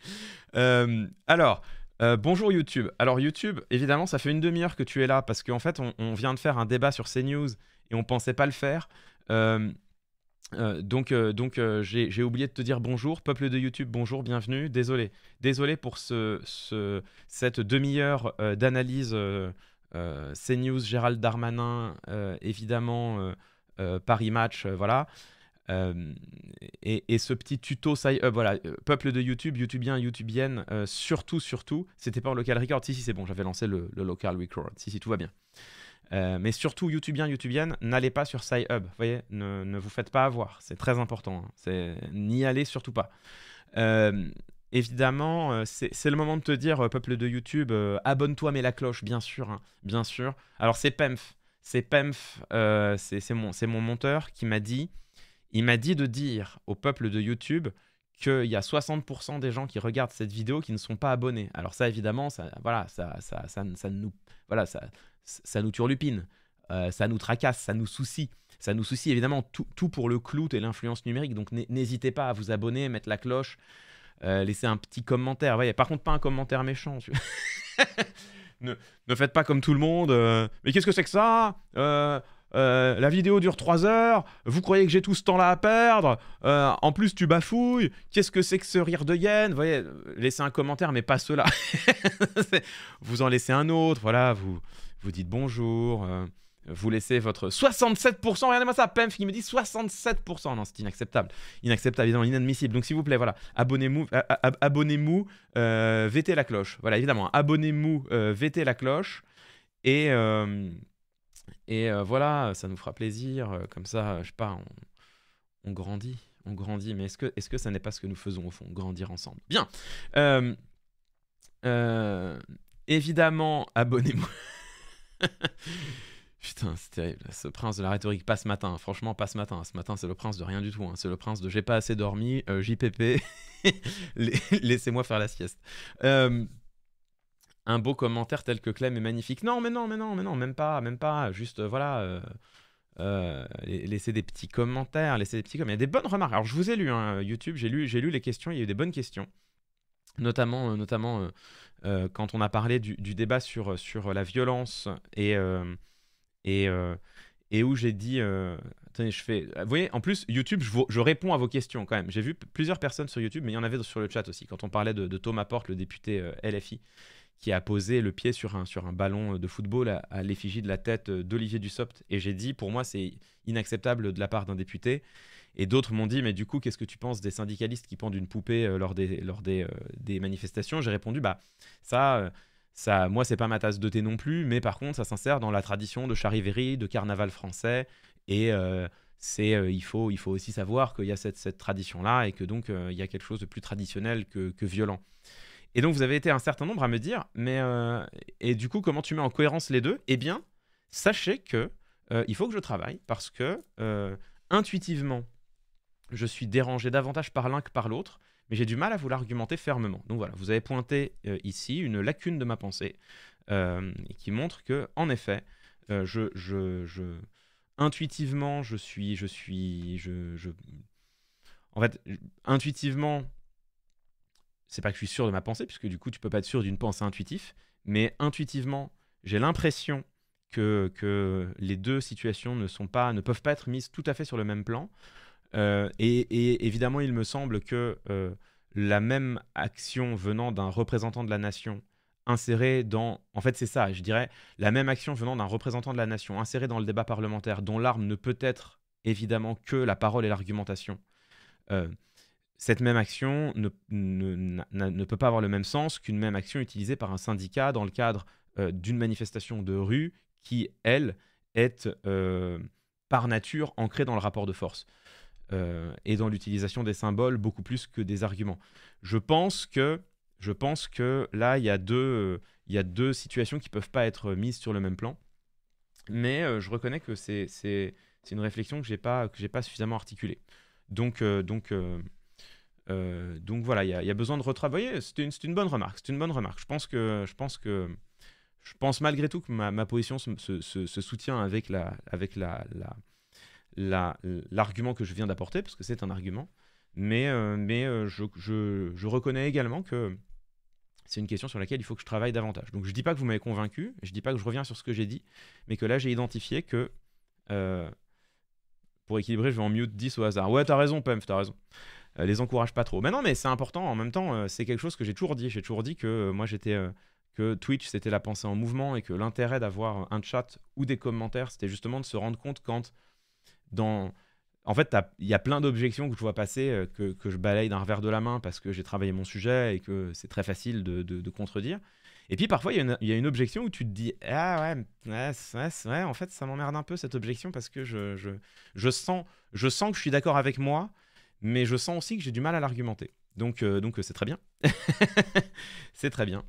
Euh, alors, euh, bonjour YouTube. Alors YouTube, évidemment, ça fait une demi-heure que tu es là parce qu'en fait, on, vient de faire un débat sur CNews et on pensait pas le faire. Euh, donc, donc j'ai oublié de te dire bonjour, peuple de YouTube, bonjour, bienvenue. Désolé, désolé pour ce cette demi-heure d'analyse euh, CNews, Gérald Darmanin, euh, évidemment, euh, Paris Match, voilà. Et, ce petit tuto, ça, voilà, peuple de YouTube, YouTubien, YouTubienne, surtout, surtout, c'était pas local record. Si, si, c'est bon, j'avais lancé le, local record. Si, si, tout va bien. mais surtout, YouTubien, YouTubienne, n'allez pas sur Sci-Hub. Voyez, ne, vous faites pas avoir. C'est très important. Hein, c'est N'y allez surtout pas. Évidemment, euh, c'est le moment de te dire, euh, peuple de YouTube, euh, abonne-toi, mets la cloche, bien sûr, hein, bien sûr. Alors c'est Pemf, c'est Pemf, c'est mon, mon monteur qui m'a dit, il m'a dit de dire au peuple de YouTube qu'il y a 60% des gens qui regardent cette vidéo qui ne sont pas abonnés. Alors ça, évidemment, ça, voilà, ça, ça, ça, nous, voilà, ça, ça nous turlupine, ça nous tracasse, ça nous soucie. Ça nous soucie évidemment tout, tout pour le clout et l'influence numérique. Donc n'hésitez pas à vous abonner, mettre la cloche, euh, laissez un petit commentaire. Voyez. Par contre, pas un commentaire méchant. ne, faites pas comme tout le monde. Euh, mais qu'est-ce que c'est que ça euh, la vidéo dure 3 heures, vous croyez que j'ai tout ce temps-là à perdre, en plus tu bafouilles, qu'est-ce que c'est que ce rire de Yen, voyez, laissez un commentaire, mais pas cela. vous en laissez un autre, voilà, vous, vous dites bonjour, vous laissez votre 67%, regardez-moi ça, Pemf qui me dit 67%, non c'est inacceptable, inacceptable, évidemment, inadmissible, donc s'il vous plaît, voilà, abonnez-vous, abonnez-vous, euh, vêtez la cloche, voilà, évidemment, hein. abonnez-vous, euh, vêtez la cloche, et, euh, et voilà, ça nous fera plaisir, comme ça, je sais pas, on, on grandit, on grandit, mais est-ce que, est-ce que ça n'est pas ce que nous faisons au fond, grandir ensemble Bien, évidemment, abonnez-vous. Putain, c'est terrible. Ce prince de la rhétorique, pas ce matin. Franchement, pas ce matin. Ce matin, c'est le prince de rien du tout. Hein. C'est le prince de j'ai pas assez dormi, euh, JPP. Laissez-moi faire la sieste. Euh, un beau commentaire tel que Clem est magnifique. Non, mais non, mais non, mais non, même pas, même pas. Juste, euh, voilà. laissez des petits commentaires, laissez des petits commentaires. Il y a des bonnes remarques. Alors, je vous ai lu hein, YouTube, j'ai lu, j'ai lu les questions. Il y a eu des bonnes questions, notamment, notamment quand on a parlé du, du, débat sur, sur la violence et et, euh, et où j'ai dit. Euh, attendez, je fais. Vous voyez, en plus, YouTube, je, réponds à vos questions quand même. J'ai vu plusieurs personnes sur YouTube, mais il y en avait sur le chat aussi. Quand on parlait de, Thomas Porte, le député euh, LFI, qui a posé le pied sur un, sur un ballon de football à, l'effigie de la tête d'Olivier Dussopt. Et j'ai dit, pour moi, c'est inacceptable de la part d'un député. Et d'autres m'ont dit, mais du coup, qu'est-ce que tu penses des syndicalistes qui pendent une poupée lors des, lors des, des manifestations J'ai répondu, bah, ça. Ça, moi, c'est pas ma tasse de thé non plus, mais par contre, ça s'insère dans la tradition de Charivari, de carnaval français, et euh, c'est euh, il faut il faut aussi savoir qu'il y a cette, tradition là et que donc euh, il y a quelque chose de plus traditionnel que, violent. Et donc vous avez été un certain nombre à me dire, mais et du coup comment tu mets en cohérence les deux Eh bien, sachez que il faut que je travaille parce que intuitivement je suis dérangé davantage par l'un que par l'autre mais j'ai du mal à vous l'argumenter fermement. Donc voilà, vous avez pointé euh, ici une lacune de ma pensée euh, qui montre que, en effet, euh, je, intuitivement, je suis, je suis, je, en fait, intuitivement, c'est pas que je suis sûr de ma pensée, puisque du coup, tu peux pas être sûr d'une pensée intuitive, mais intuitivement, j'ai l'impression que, que, les deux situations ne, sont pas, ne peuvent pas être mises tout à fait sur le même plan. Euh, et, évidemment, il me semble que euh, la même action venant d'un représentant de la nation, insérée dans... En fait, c'est ça, je dirais, la même action venant d'un représentant de la nation, insérée dans le débat parlementaire, dont l'arme ne peut être évidemment que la parole et l'argumentation. Euh, cette même action ne, ne, peut pas avoir le même sens qu'une même action utilisée par un syndicat dans le cadre d'une manifestation de rue qui, elle, est par nature ancrée dans le rapport de force. Euh, et dans l'utilisation des symboles beaucoup plus que des arguments. Je pense que, je pense que là, il y, a deux, euh, il y a deux situations qui ne peuvent pas être mises sur le même plan. Mais euh, je reconnais que c'est, une réflexion que je n'ai pas, que pas suffisamment articulée. Donc, donc, donc voilà, il y, a, besoin de retravailler. C'est une, une, bonne remarque. C'est une bonne remarque. Je pense que, je pense que je pense malgré tout que ma, ma position se, se, soutient avec la, avec la, l'argument que je viens d'apporter, parce que c'est un argument, mais, euh, mais euh, je, je, je, reconnais également que c'est une question sur laquelle il faut que je travaille davantage. Donc je ne dis pas que vous m'avez convaincu, je ne dis pas que je reviens sur ce que j'ai dit, mais que là j'ai identifié que euh, pour équilibrer, je vais en mute 10 au hasard. Ouais, t'as raison, tu t'as raison. les encourage pas trop. Mais non, mais c'est important, en même temps, c'est quelque chose que j'ai toujours dit. J'ai toujours dit que moi j'étais que Twitch, c'était la pensée en mouvement et que l'intérêt d'avoir un chat ou des commentaires, c'était justement de se rendre compte quand dans... En fait, il y a plein d'objections que je vois passer, euh, que, que je balaye d'un revers de la main parce que j'ai travaillé mon sujet et que c'est très facile de, de, contredire. Et puis parfois, il y, a une objection où tu te dis Ah ouais, en fait, ça m'emmerde un peu cette objection parce que je, je, je, sens, je sens que je suis d'accord avec moi, mais je sens aussi que j'ai du mal à l'argumenter. Donc euh, donc euh, c'est très bien. c'est très bien.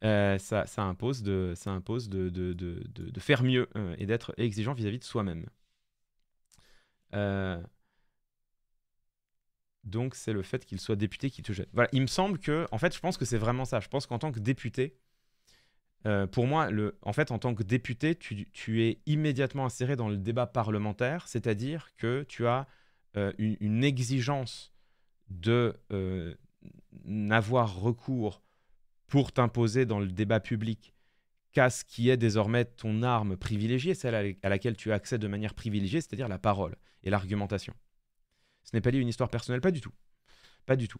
ça, ça impose, de, ça impose de, de, de, de faire mieux et d'être exigeant vis à -vis de soi-même. Euh, donc c'est le fait qu'il soit député qui te jette. Voilà, il me semble que, en fait, je pense que c'est vraiment ça. Je pense qu'en tant que député, euh, pour moi, le, en fait, en tant que député, tu, es immédiatement inséré dans le débat parlementaire, c'est-à-dire que tu as euh, une, exigence de n'avoir recours pour t'imposer dans le débat public qu'à ce qui est désormais ton arme privilégiée, celle à laquelle tu accèdes de manière privilégiée, c'est-à-dire la parole et l'argumentation. Ce n'est pas lié à une histoire personnelle, pas du tout. Pas du tout.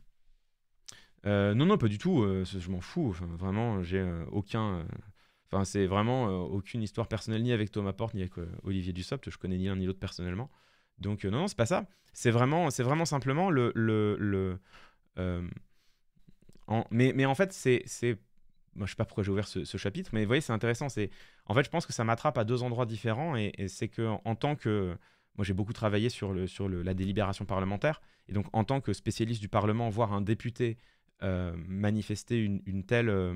Euh, non, non, pas du tout. Euh, je m'en fous. vraiment, j'ai euh, aucun. Enfin, c'est vraiment aucune histoire personnelle ni avec Thomas Porte ni avec Olivier Dussopt. Je connais ni l'un ni l'autre personnellement. Donc non, non, c'est pas ça. C'est vraiment, c'est vraiment simplement le. le mais, mais en fait, c'est moi, je sais pas pourquoi j'ai ouvert ce, chapitre, mais vous voyez, c'est intéressant. C'est en fait, je pense que ça m'attrape à deux endroits différents, et, c'est que en tant que moi, j'ai beaucoup travaillé sur le sur le, la délibération parlementaire, et donc en tant que spécialiste du Parlement, voir un député euh, manifester une, une telle euh,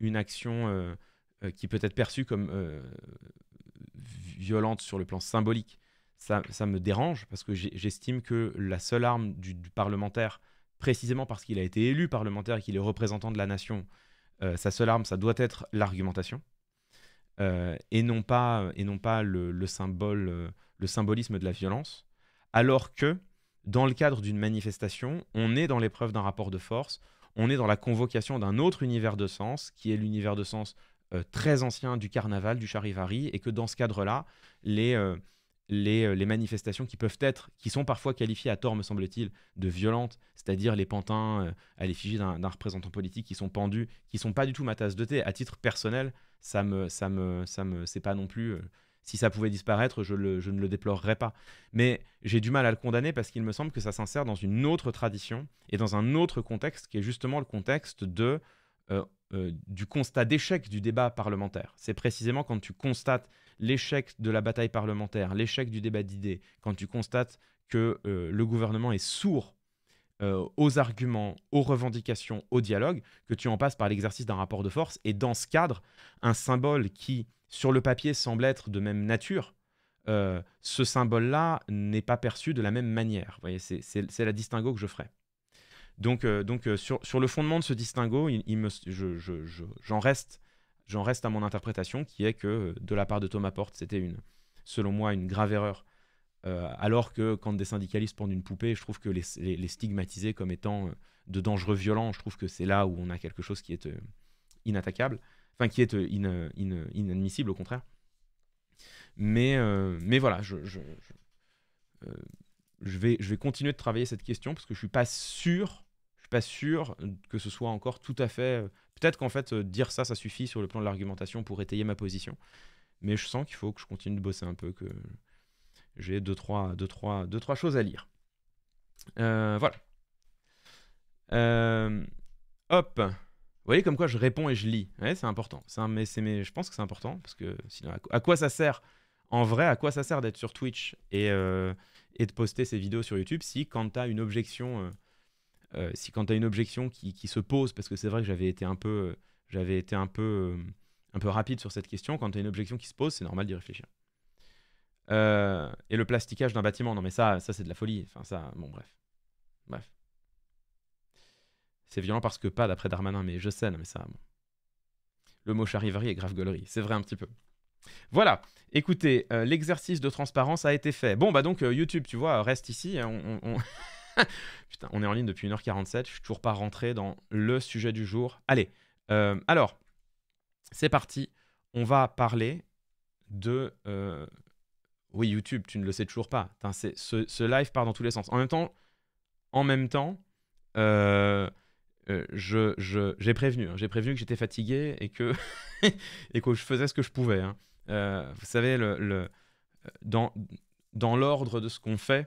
une action euh, qui peut être perçue comme violente sur le plan symbolique, ça, ça me dérange parce que j'estime que la seule arme du parlementaire précisément parce qu'il a été élu parlementaire et qu'il est représentant de la nation, euh, sa seule arme, ça doit être l'argumentation euh, et non pas, et non pas le, symbole, euh, le symbolisme de la violence. Alors que dans le cadre d'une manifestation, on est dans l'épreuve d'un rapport de force, on est dans la convocation d'un autre univers de sens, qui est l'univers de sens très ancien du carnaval, du charivari, et que dans ce cadre-là, les, euh, les, manifestations qui peuvent être, qui sont parfois qualifiées à tort, me semble-t-il, de violentes, c'est-à-dire les pantins euh, à l'effigie d'un représentant politique qui sont pendus, qui sont pas du tout ma tasse de thé. À titre personnel, ça me, ça me, ça me, c'est pas non plus. Euh, si ça pouvait disparaître, je, ne le déplorerais pas. Mais j'ai du mal à le condamner parce qu'il me semble que ça s'insère dans une autre tradition et dans un autre contexte qui est justement le contexte de, du constat d'échec du débat parlementaire. C'est précisément quand tu constates l'échec de la bataille parlementaire, l'échec du débat d'idées, quand tu constates que euh, le gouvernement est sourd euh, aux arguments, aux revendications, au dialogue, que tu en passes par l'exercice d'un rapport de force. Et dans ce cadre, un symbole qui, sur le papier, semble être de même nature, euh, ce symbole-là n'est pas perçu de la même manière. voyez C'est la distingo que je ferai. Donc, donc sur, le fondement de ce distinguo, il, j'en reste J'en reste à mon interprétation qui est que euh, de la part de Thomas Porte, c'était une, selon moi, une grave erreur. Euh, alors que quand des syndicalistes pendent une poupée, je trouve que les, stigmatiser comme étant euh, de dangereux violents, je trouve que c'est là où on a quelque chose qui est inattaquable, enfin qui est inadmissible au contraire. Mais, mais voilà, je, vais, je vais continuer de travailler cette question parce que je suis pas sûr, je suis pas sûr que ce soit encore tout à fait Peut-être qu'en fait, euh, dire ça, ça suffit sur le plan de l'argumentation pour étayer ma position. Mais je sens qu'il faut que je continue de bosser un peu, que j'ai deux trois, deux, trois, deux, trois choses à lire. Euh, voilà. Euh, hop. Vous voyez comme quoi je réponds et je lis. c'est important. C'est mais, mais, je pense que c'est important parce que sinon, à, quoi ça sert En vrai, à quoi ça sert d'être sur Twitch et, et, de poster ses vidéos sur YouTube si quand tu as une objection euh, si quand tu as une objection qui, qui, se pose, parce que c'est vrai que j'avais été un peu, euh, j'avais été un peu, euh, un peu rapide sur cette question, quand tu as une objection qui se pose, c'est normal d'y réfléchir. et le plastiquage d'un bâtiment, non mais ça, ça c'est de la folie. Enfin ça, bon bref, bref. C'est violent parce que pas d'après Darmanin, mais je sais, non mais ça. Le mot charivari est grave gaulerie, c'est vrai un petit peu. Voilà, écoutez, l'exercice de transparence a été fait. Bon, bah donc YouTube, tu vois, reste ici. Hein, on... Putain, on est en ligne depuis 1h47, je suis toujours pas rentré dans le sujet du jour. Allez, euh, alors, c'est parti. On va parler de... Euh, oui, YouTube, tu ne le sais toujours pas. ce, live part dans tous les sens. En même temps, en même temps euh, je, j'ai prévenu. Hein. J'ai prévenu que j'étais fatigué et que, et que je faisais ce que je pouvais. Hein. vous savez, le, le dans, dans l'ordre de ce qu'on fait,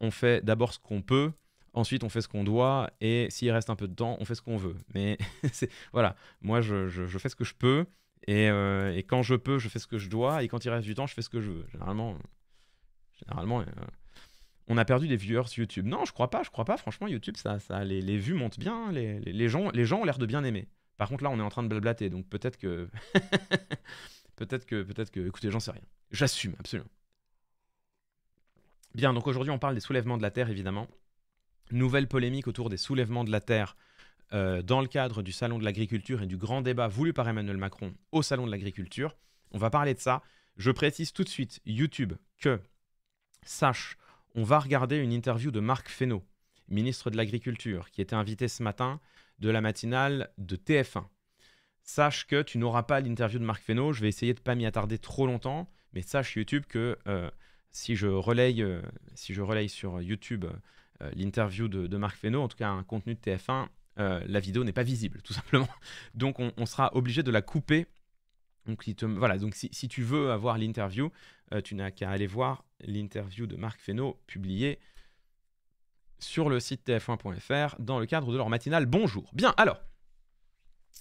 on fait d'abord ce qu'on peut, ensuite on fait ce qu'on doit, et s'il reste un peu de temps, on fait ce qu'on veut. Mais voilà, moi je, fais ce que je peux, euh, et, quand je peux, je fais ce que je dois, et quand il reste du temps, je fais ce que je veux. Généralement, généralement euh, on a perdu des viewers sur YouTube. Non, je crois pas, je crois pas. Franchement, YouTube, ça, les, vues montent bien, les, gens, les gens ont l'air de bien aimer. Par contre, là, on est en train de blablater, donc peut-être que. peut-être que, peut-être que. Écoutez, j'en sais rien. J'assume, absolument. Bien, donc aujourd'hui on parle des soulèvements de la Terre, évidemment. Nouvelle polémique autour des soulèvements de la Terre euh, dans le cadre du Salon de l'agriculture et du grand débat voulu par Emmanuel Macron au Salon de l'agriculture. On va parler de ça. Je précise tout de suite, YouTube, que, sache, on va regarder une interview de Marc Fesneau, ministre de l'Agriculture, qui était invité ce matin de la matinale de TF1. Sache que tu n'auras pas l'interview de Marc Fesneau, je vais essayer de ne pas m'y attarder trop longtemps, mais sache YouTube que euh, si je relaye, euh, si je relaye sur YouTube euh, l'interview de, Marc Fesneau, en tout cas un contenu de TF1, euh, la vidéo n'est pas visible, tout simplement. Donc on, sera obligé de la couper donc, si, voilà, donc si, tu veux avoir l'interview, tu n'as qu'à aller voir l'interview de Marc Fesneau publiée sur le site tf1.fr dans le cadre de leur matinale Bonjour. Bien, alors,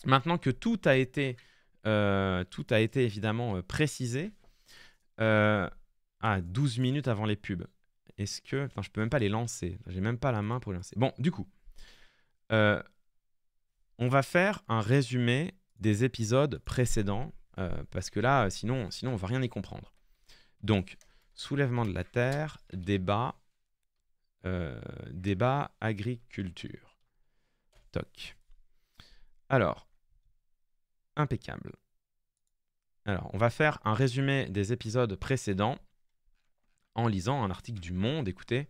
maintenant que tout a été, tout a été évidemment précisé, ah, 12 minutes avant les pubs. Est-ce que. enfin je peux même pas les lancer. J'ai même pas la main pour les lancer. Bon, du coup. Euh, on va faire un résumé des épisodes précédents. Euh, parce que là, sinon, sinon, on va rien y comprendre. Donc, soulèvement de la terre, débat, euh, débat agriculture. Toc. Alors, impeccable. Alors, on va faire un résumé des épisodes précédents en lisant un article du Monde. Écoutez,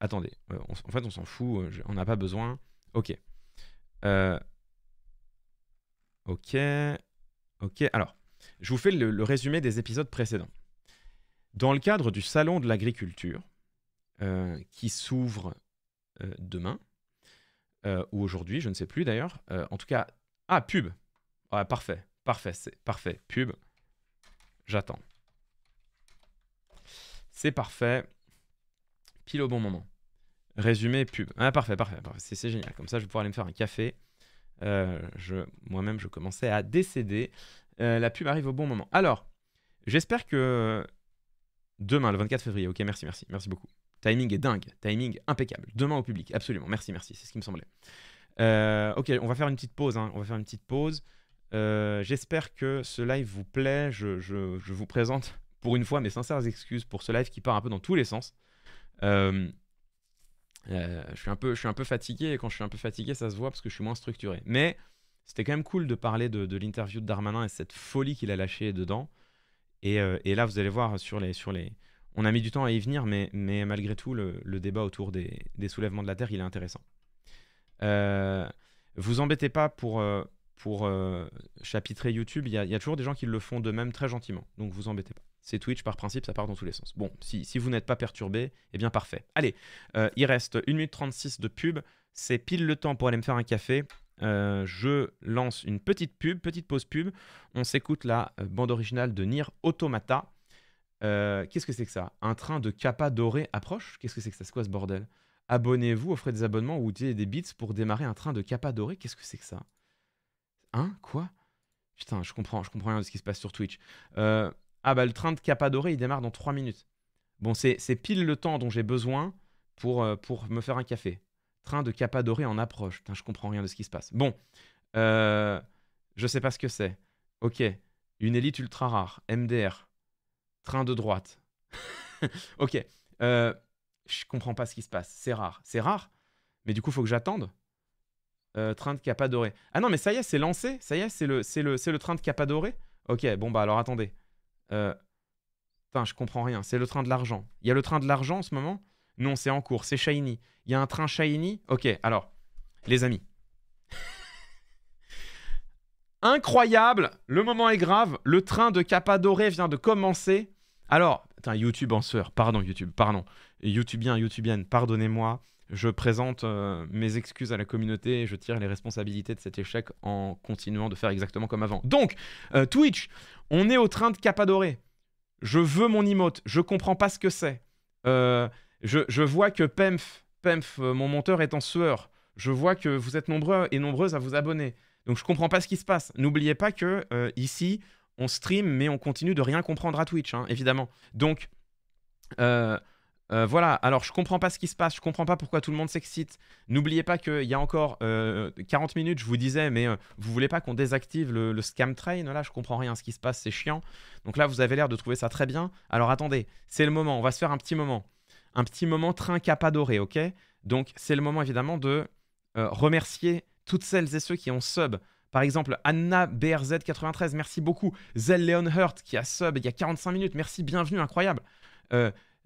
attendez, euh, en fait, on s'en fout, euh, on n'a pas besoin. Ok. Euh, ok. Ok. Alors, je vous fais le, résumé des épisodes précédents. Dans le cadre du Salon de l'agriculture, qui s'ouvre demain, ou aujourd'hui, je ne sais plus d'ailleurs, en tout cas, ah, pub. Ah, parfait, parfait, c'est parfait, pub. J'attends. C'est parfait. Pile au bon moment. Résumé pub. Ah, parfait, parfait. C'est génial. Comme ça, je vais pouvoir aller me faire un café. Euh, moi-même, je commençais à décéder. Euh, la pub arrive au bon moment. Alors, j'espère que demain, le 24 février. Ok, merci, merci, merci beaucoup. Timing est dingue, timing impeccable. Demain au public, absolument. Merci, merci, c'est ce qui me semblait. Euh, ok, on va faire une petite pause. Hein. On va faire une petite pause. J'espère que ce live vous plaît. je vous présente pour une fois, mes sincères excuses pour ce live qui part un peu dans tous les sens. Euh, euh, je, suis un peu, je suis un peu fatigué, et quand je suis un peu fatigué, ça se voit parce que je suis moins structuré. Mais c'était quand même cool de parler de, l'interview de Darmanin et cette folie qu'il a lâchée dedans. Euh, et, là, vous allez voir, sur les, sur les... on a mis du temps à y venir, mais, malgré tout, le, débat autour des, soulèvements de la Terre, il est intéressant. vous embêtez pas pour pour chapitrer YouTube, il y, y, a toujours des gens qui le font de même très gentiment. Donc vous embêtez pas c'est Twitch, par principe, ça part dans tous les sens. Bon, si, vous n'êtes pas perturbé, eh bien parfait. Allez, euh, il reste 1 minute 36 de pub. C'est pile le temps pour aller me faire un café. Euh, je lance une petite pub, petite pause pub. On s'écoute la euh, bande originale de Nir Automata. Qu'est-ce que c'est que ça Un train de capa doré approche Qu'est-ce que c'est que ça C'est quoi ce bordel Abonnez-vous, offrez des abonnements ou utilisez des bits pour démarrer un train de capa doré. Qu'est-ce que c'est que ça Hein Quoi Putain, je comprends, je comprends rien de ce qui se passe sur Twitch. Euh, ah bah le train de Capadoré, il démarre dans 3 minutes. Bon, c'est pile le temps dont j'ai besoin pour, euh, pour me faire un café. Train de Capadoré en approche. je comprends rien de ce qui se passe. Bon, euh, je sais pas ce que c'est. Ok, une élite ultra rare, MDR, train de droite. ok, euh, je comprends pas ce qui se passe. C'est rare, c'est rare. Mais du coup, faut que j'attende. train de Capadoré. Ah non, mais ça y est, c'est lancé. Ça y est, c'est le, le, le train de Capadoré. Ok, bon bah alors attendez. Euh, je comprends rien. C'est le train de l'argent. Il y a le train de l'argent en ce moment Non, c'est en cours. C'est shiny. Il y a un train shiny Ok, alors, les amis. Incroyable Le moment est grave. Le train de Capadoré vient de commencer. Alors, YouTube en sueur. Pardon, YouTube. Pardon. YouTubien, youtubeienne pardonnez-moi. Je présente euh, mes excuses à la communauté et je tire les responsabilités de cet échec en continuant de faire exactement comme avant. Donc, euh, Twitch, on est au train de adorer Je veux mon emote, je comprends pas ce que c'est. Euh, je, vois que Pemf, Pemf, mon monteur est en sueur. Je vois que vous êtes nombreux et nombreuses à vous abonner. Donc je comprends pas ce qui se passe. N'oubliez pas que ici, on stream, mais on continue de rien comprendre à Twitch, hein, évidemment. Donc, euh, voilà, alors je comprends pas ce qui se passe, je comprends pas pourquoi tout le monde s'excite. N'oubliez pas qu'il y a encore 40 euh, minutes, je vous disais, mais euh, vous voulez pas qu'on désactive le, scam train Là, je comprends rien, ce qui se passe, c'est chiant. Donc là, vous avez l'air de trouver ça très bien. Alors attendez, c'est le moment, on va se faire un petit moment. Un petit moment train cap adoré, ok Donc c'est le moment évidemment de remercier toutes celles et ceux qui ont sub. Par exemple, Anna BRZ93, merci beaucoup. Zell Leon Hurt qui a sub il y a 45 minutes, merci, bienvenue, incroyable.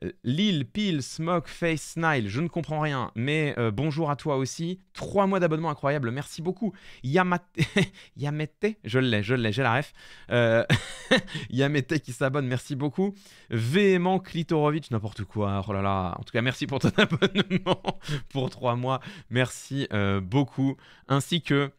Euh, Lille, Peel, Smoke, Face, Snile, je ne comprends rien, mais euh, bonjour à toi aussi. Trois mois d'abonnement incroyable, merci beaucoup. Yamate, Yamete, je l'ai, je l'ai, j'ai la ref. Euh, Yamete qui s'abonne, merci beaucoup. Véhément Klitorovic, n'importe quoi, oh là là. En tout cas, merci pour ton abonnement pour trois mois, merci beaucoup. Ainsi que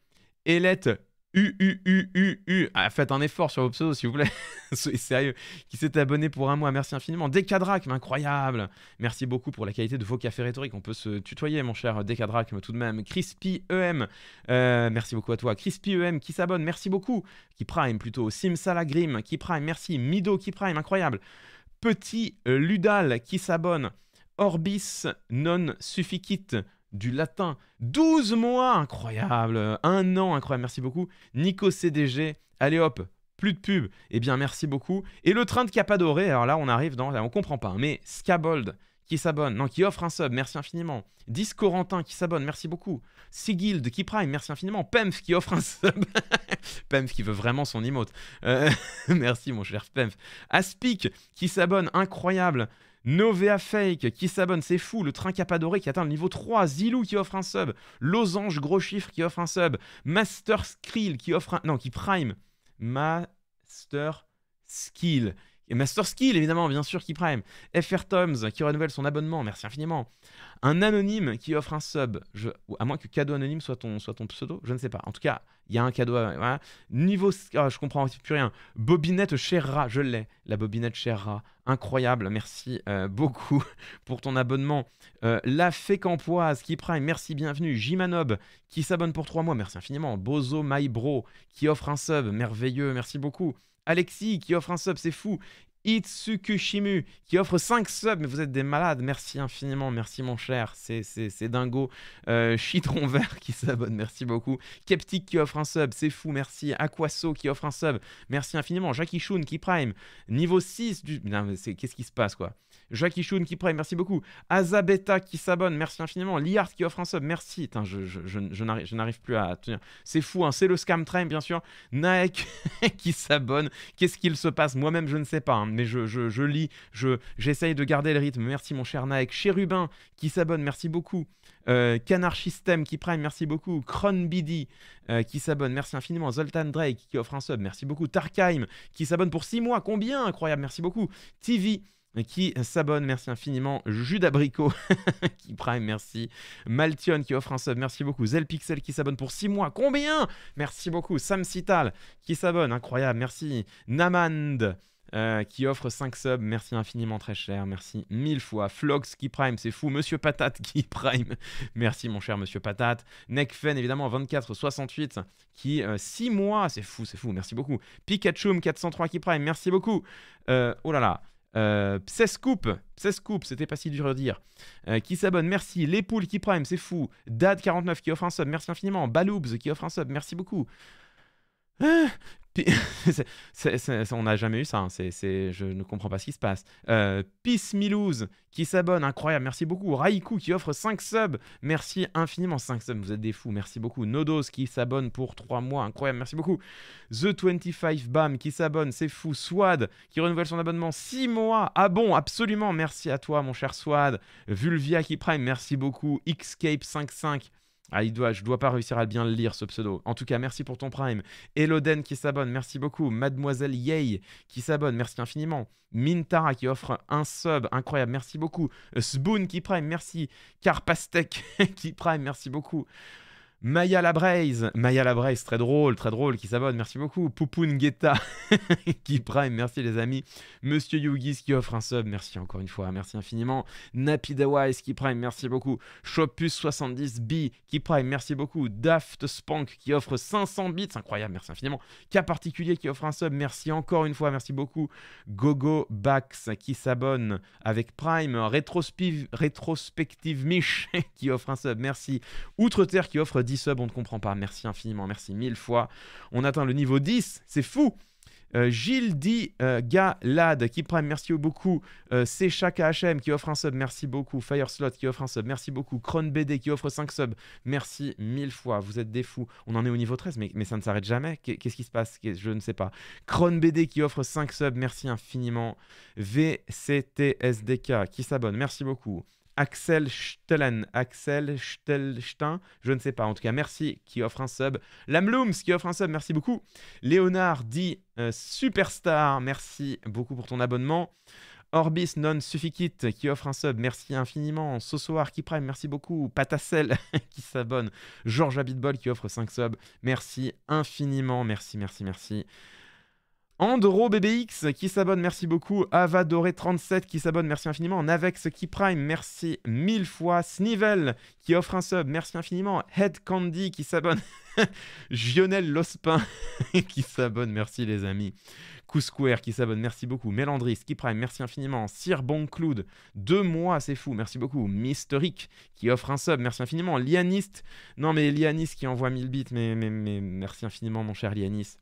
Elette U, U, U, U, U. Ah, faites un effort sur vos pseudos, s'il vous plaît. Soyez sérieux. Qui s'est abonné pour un mois, merci infiniment. Décadrac, incroyable. Merci beaucoup pour la qualité de vos cafés rhétoriques. On peut se tutoyer, mon cher Décadracme, tout de même. Crispy EM, euh, merci beaucoup à toi. Crispy EM qui s'abonne, merci beaucoup. Qui prime plutôt. Simsalagrim qui prime, merci. Mido qui prime, incroyable. Petit Ludal qui s'abonne. Orbis non sufficit du latin. 12 mois, incroyable. Un an, incroyable, merci beaucoup. Nico CDG, allez hop, plus de pub. Eh bien, merci beaucoup. Et le train de Capadoré, alors là, on arrive dans... Là, on comprend pas, hein, mais Scabold qui s'abonne, non, qui offre un sub, merci infiniment. Discorantin, qui s'abonne, merci beaucoup. Sigild qui prime, merci infiniment. Pemf qui offre un sub. Pemf qui veut vraiment son emote. Euh, merci mon cher Pemf. Aspic qui s'abonne, incroyable. Novea Fake qui s'abonne, c'est fou. Le train adoré qui atteint le niveau 3. Zilou qui offre un sub. Losange Gros Chiffre qui offre un sub. Master Skrill qui offre un. Non, qui prime. Master Skill Master Skill, évidemment, bien sûr, qui prime. FR Toms, qui renouvelle son abonnement, merci infiniment. Un anonyme qui offre un sub, à moins que cadeau anonyme soit ton, pseudo, je ne sais pas. En tout cas, il y a un cadeau. Voilà. Niveau, ah, je comprends plus rien. Bobinette Cherra, je l'ai. La bobinette Cherra, incroyable. Merci euh, beaucoup pour ton abonnement. Euh, la Fée Campoise qui prime, merci, bienvenue. Jimanob qui s'abonne pour trois mois, merci infiniment. Bozo My qui offre un sub, merveilleux, merci beaucoup. Alexis qui offre un sub, c'est fou. Itsukushimu qui offre 5 subs, mais vous êtes des malades, merci infiniment, merci mon cher, c'est dingo. Euh, Chitron Vert qui s'abonne, merci beaucoup. Keptic qui offre un sub, c'est fou, merci. Aquaso qui offre un sub, merci infiniment. Jackie Shun qui prime, niveau 6 du... Qu'est-ce qui se passe quoi Jackie Shun qui prime, merci beaucoup. Azabeta qui s'abonne, merci infiniment. Liart qui offre un sub, merci. je, n'arrive plus à tenir. C'est fou, hein. c'est le scam train, bien sûr. Naek qui s'abonne. Qu'est-ce qu'il se passe Moi-même, je ne sais pas, hein, mais je, lis, j'essaye de garder le rythme. Merci, mon cher Naek. Chérubin qui s'abonne, merci beaucoup. Euh, Canarchistem qui prime, merci beaucoup. Cronbidi euh, qui s'abonne, merci infiniment. Zoltan Drake qui offre un sub, merci beaucoup. Tarkheim qui s'abonne pour 6 mois, combien Incroyable, merci beaucoup. TV qui s'abonne, merci infiniment. Jus qui prime, merci. Maltion qui offre un sub, merci beaucoup. Zelpixel qui s'abonne pour 6 mois, combien Merci beaucoup. Sam Sital qui s'abonne, incroyable, merci. Namand. Euh, qui offre 5 subs, merci infiniment très cher, merci mille fois. Flox qui prime, c'est fou. Monsieur Patate qui prime, merci mon cher Monsieur Patate. Nekfen évidemment 2468 qui 6 euh, mois, c'est fou, c'est fou, merci beaucoup. Pikachu 403 qui prime, merci beaucoup. Euh, oh là là, euh, 16 coups, c'était pas si dur à dire. Euh, qui s'abonne, merci. Les poules qui prime, c'est fou. Dad49 qui offre un sub, merci infiniment. Baloubs qui offre un sub, merci beaucoup. Hein on n'a jamais eu ça, hein. je ne comprends pas ce qui se passe. Euh, Peace Milouz qui s'abonne, incroyable, merci beaucoup. Raikou qui offre 5 subs, merci infiniment 5 subs, vous êtes des fous, merci beaucoup. Nodos qui s'abonne pour 3 mois, incroyable, merci beaucoup. The25 Bam qui s'abonne, c'est fou. Swad qui renouvelle son abonnement 6 mois, ah bon, absolument, merci à toi mon cher Swad. Vulvia qui prime, merci beaucoup. Xscape55 ah, il doit, je dois pas réussir à bien le lire ce pseudo. En tout cas, merci pour ton prime. Eloden qui s'abonne, merci beaucoup. Mademoiselle Yei qui s'abonne, merci infiniment. Mintara qui offre un sub, incroyable, merci beaucoup. Spoon qui prime, merci. Carpastek qui prime, merci beaucoup. Maya Labraise, Maya Labraise, très drôle, très drôle, qui s'abonne, merci beaucoup. Poupoun Guetta, qui prime, merci les amis. Monsieur Yugis qui offre un sub, merci encore une fois, merci infiniment. Nappy Dawise qui prime, merci beaucoup. Chopus70B qui prime, merci beaucoup. Daft Spank qui offre 500 bits, incroyable, merci infiniment. Cas particulier qui offre un sub, merci encore une fois, merci beaucoup. Gogo Bax qui s'abonne avec Prime. Rétrospective Mich qui offre un sub, merci. Outre-Terre qui offre 10 subs, on ne comprend pas. Merci infiniment, merci mille fois. On atteint le niveau 10, c'est fou euh, Gilles dit euh, Galad qui prime, merci beaucoup. Euh, C'est qui offre un sub, merci beaucoup. Fireslot qui offre un sub, merci beaucoup. BD qui offre 5 subs, merci mille fois. Vous êtes des fous. On en est au niveau 13, mais, mais ça ne s'arrête jamais. Qu'est-ce qui se passe Je ne sais pas. CronBD qui offre 5 subs, merci infiniment. VCTSDK qui s'abonne, merci beaucoup. Axel Stellen, Axel Stelstein, je ne sais pas. En tout cas, merci qui offre un sub. Lamlooms qui offre un sub, merci beaucoup. Léonard dit euh, superstar, merci beaucoup pour ton abonnement. Orbis non suffikit qui offre un sub, merci infiniment. Sosoir qui prime, merci beaucoup. Patacel qui s'abonne. Georges Abitbol qui offre 5 subs, merci infiniment. Merci, merci, merci. Andro qui s'abonne, merci beaucoup. Avadoré37 qui s'abonne, merci infiniment. Navex qui prime, merci mille fois. Snivel qui offre un sub, merci infiniment. Head Candy qui s'abonne. Jionel Lospin qui s'abonne, merci les amis. Cousquare qui s'abonne, merci beaucoup. Mélandris qui prime, merci infiniment. Sir Boncloud, deux mois, c'est fou, merci beaucoup. Mysteric qui offre un sub, merci infiniment. Lianist, non mais Lianis qui envoie 1000 bits, mais, mais, mais merci infiniment mon cher Lianis.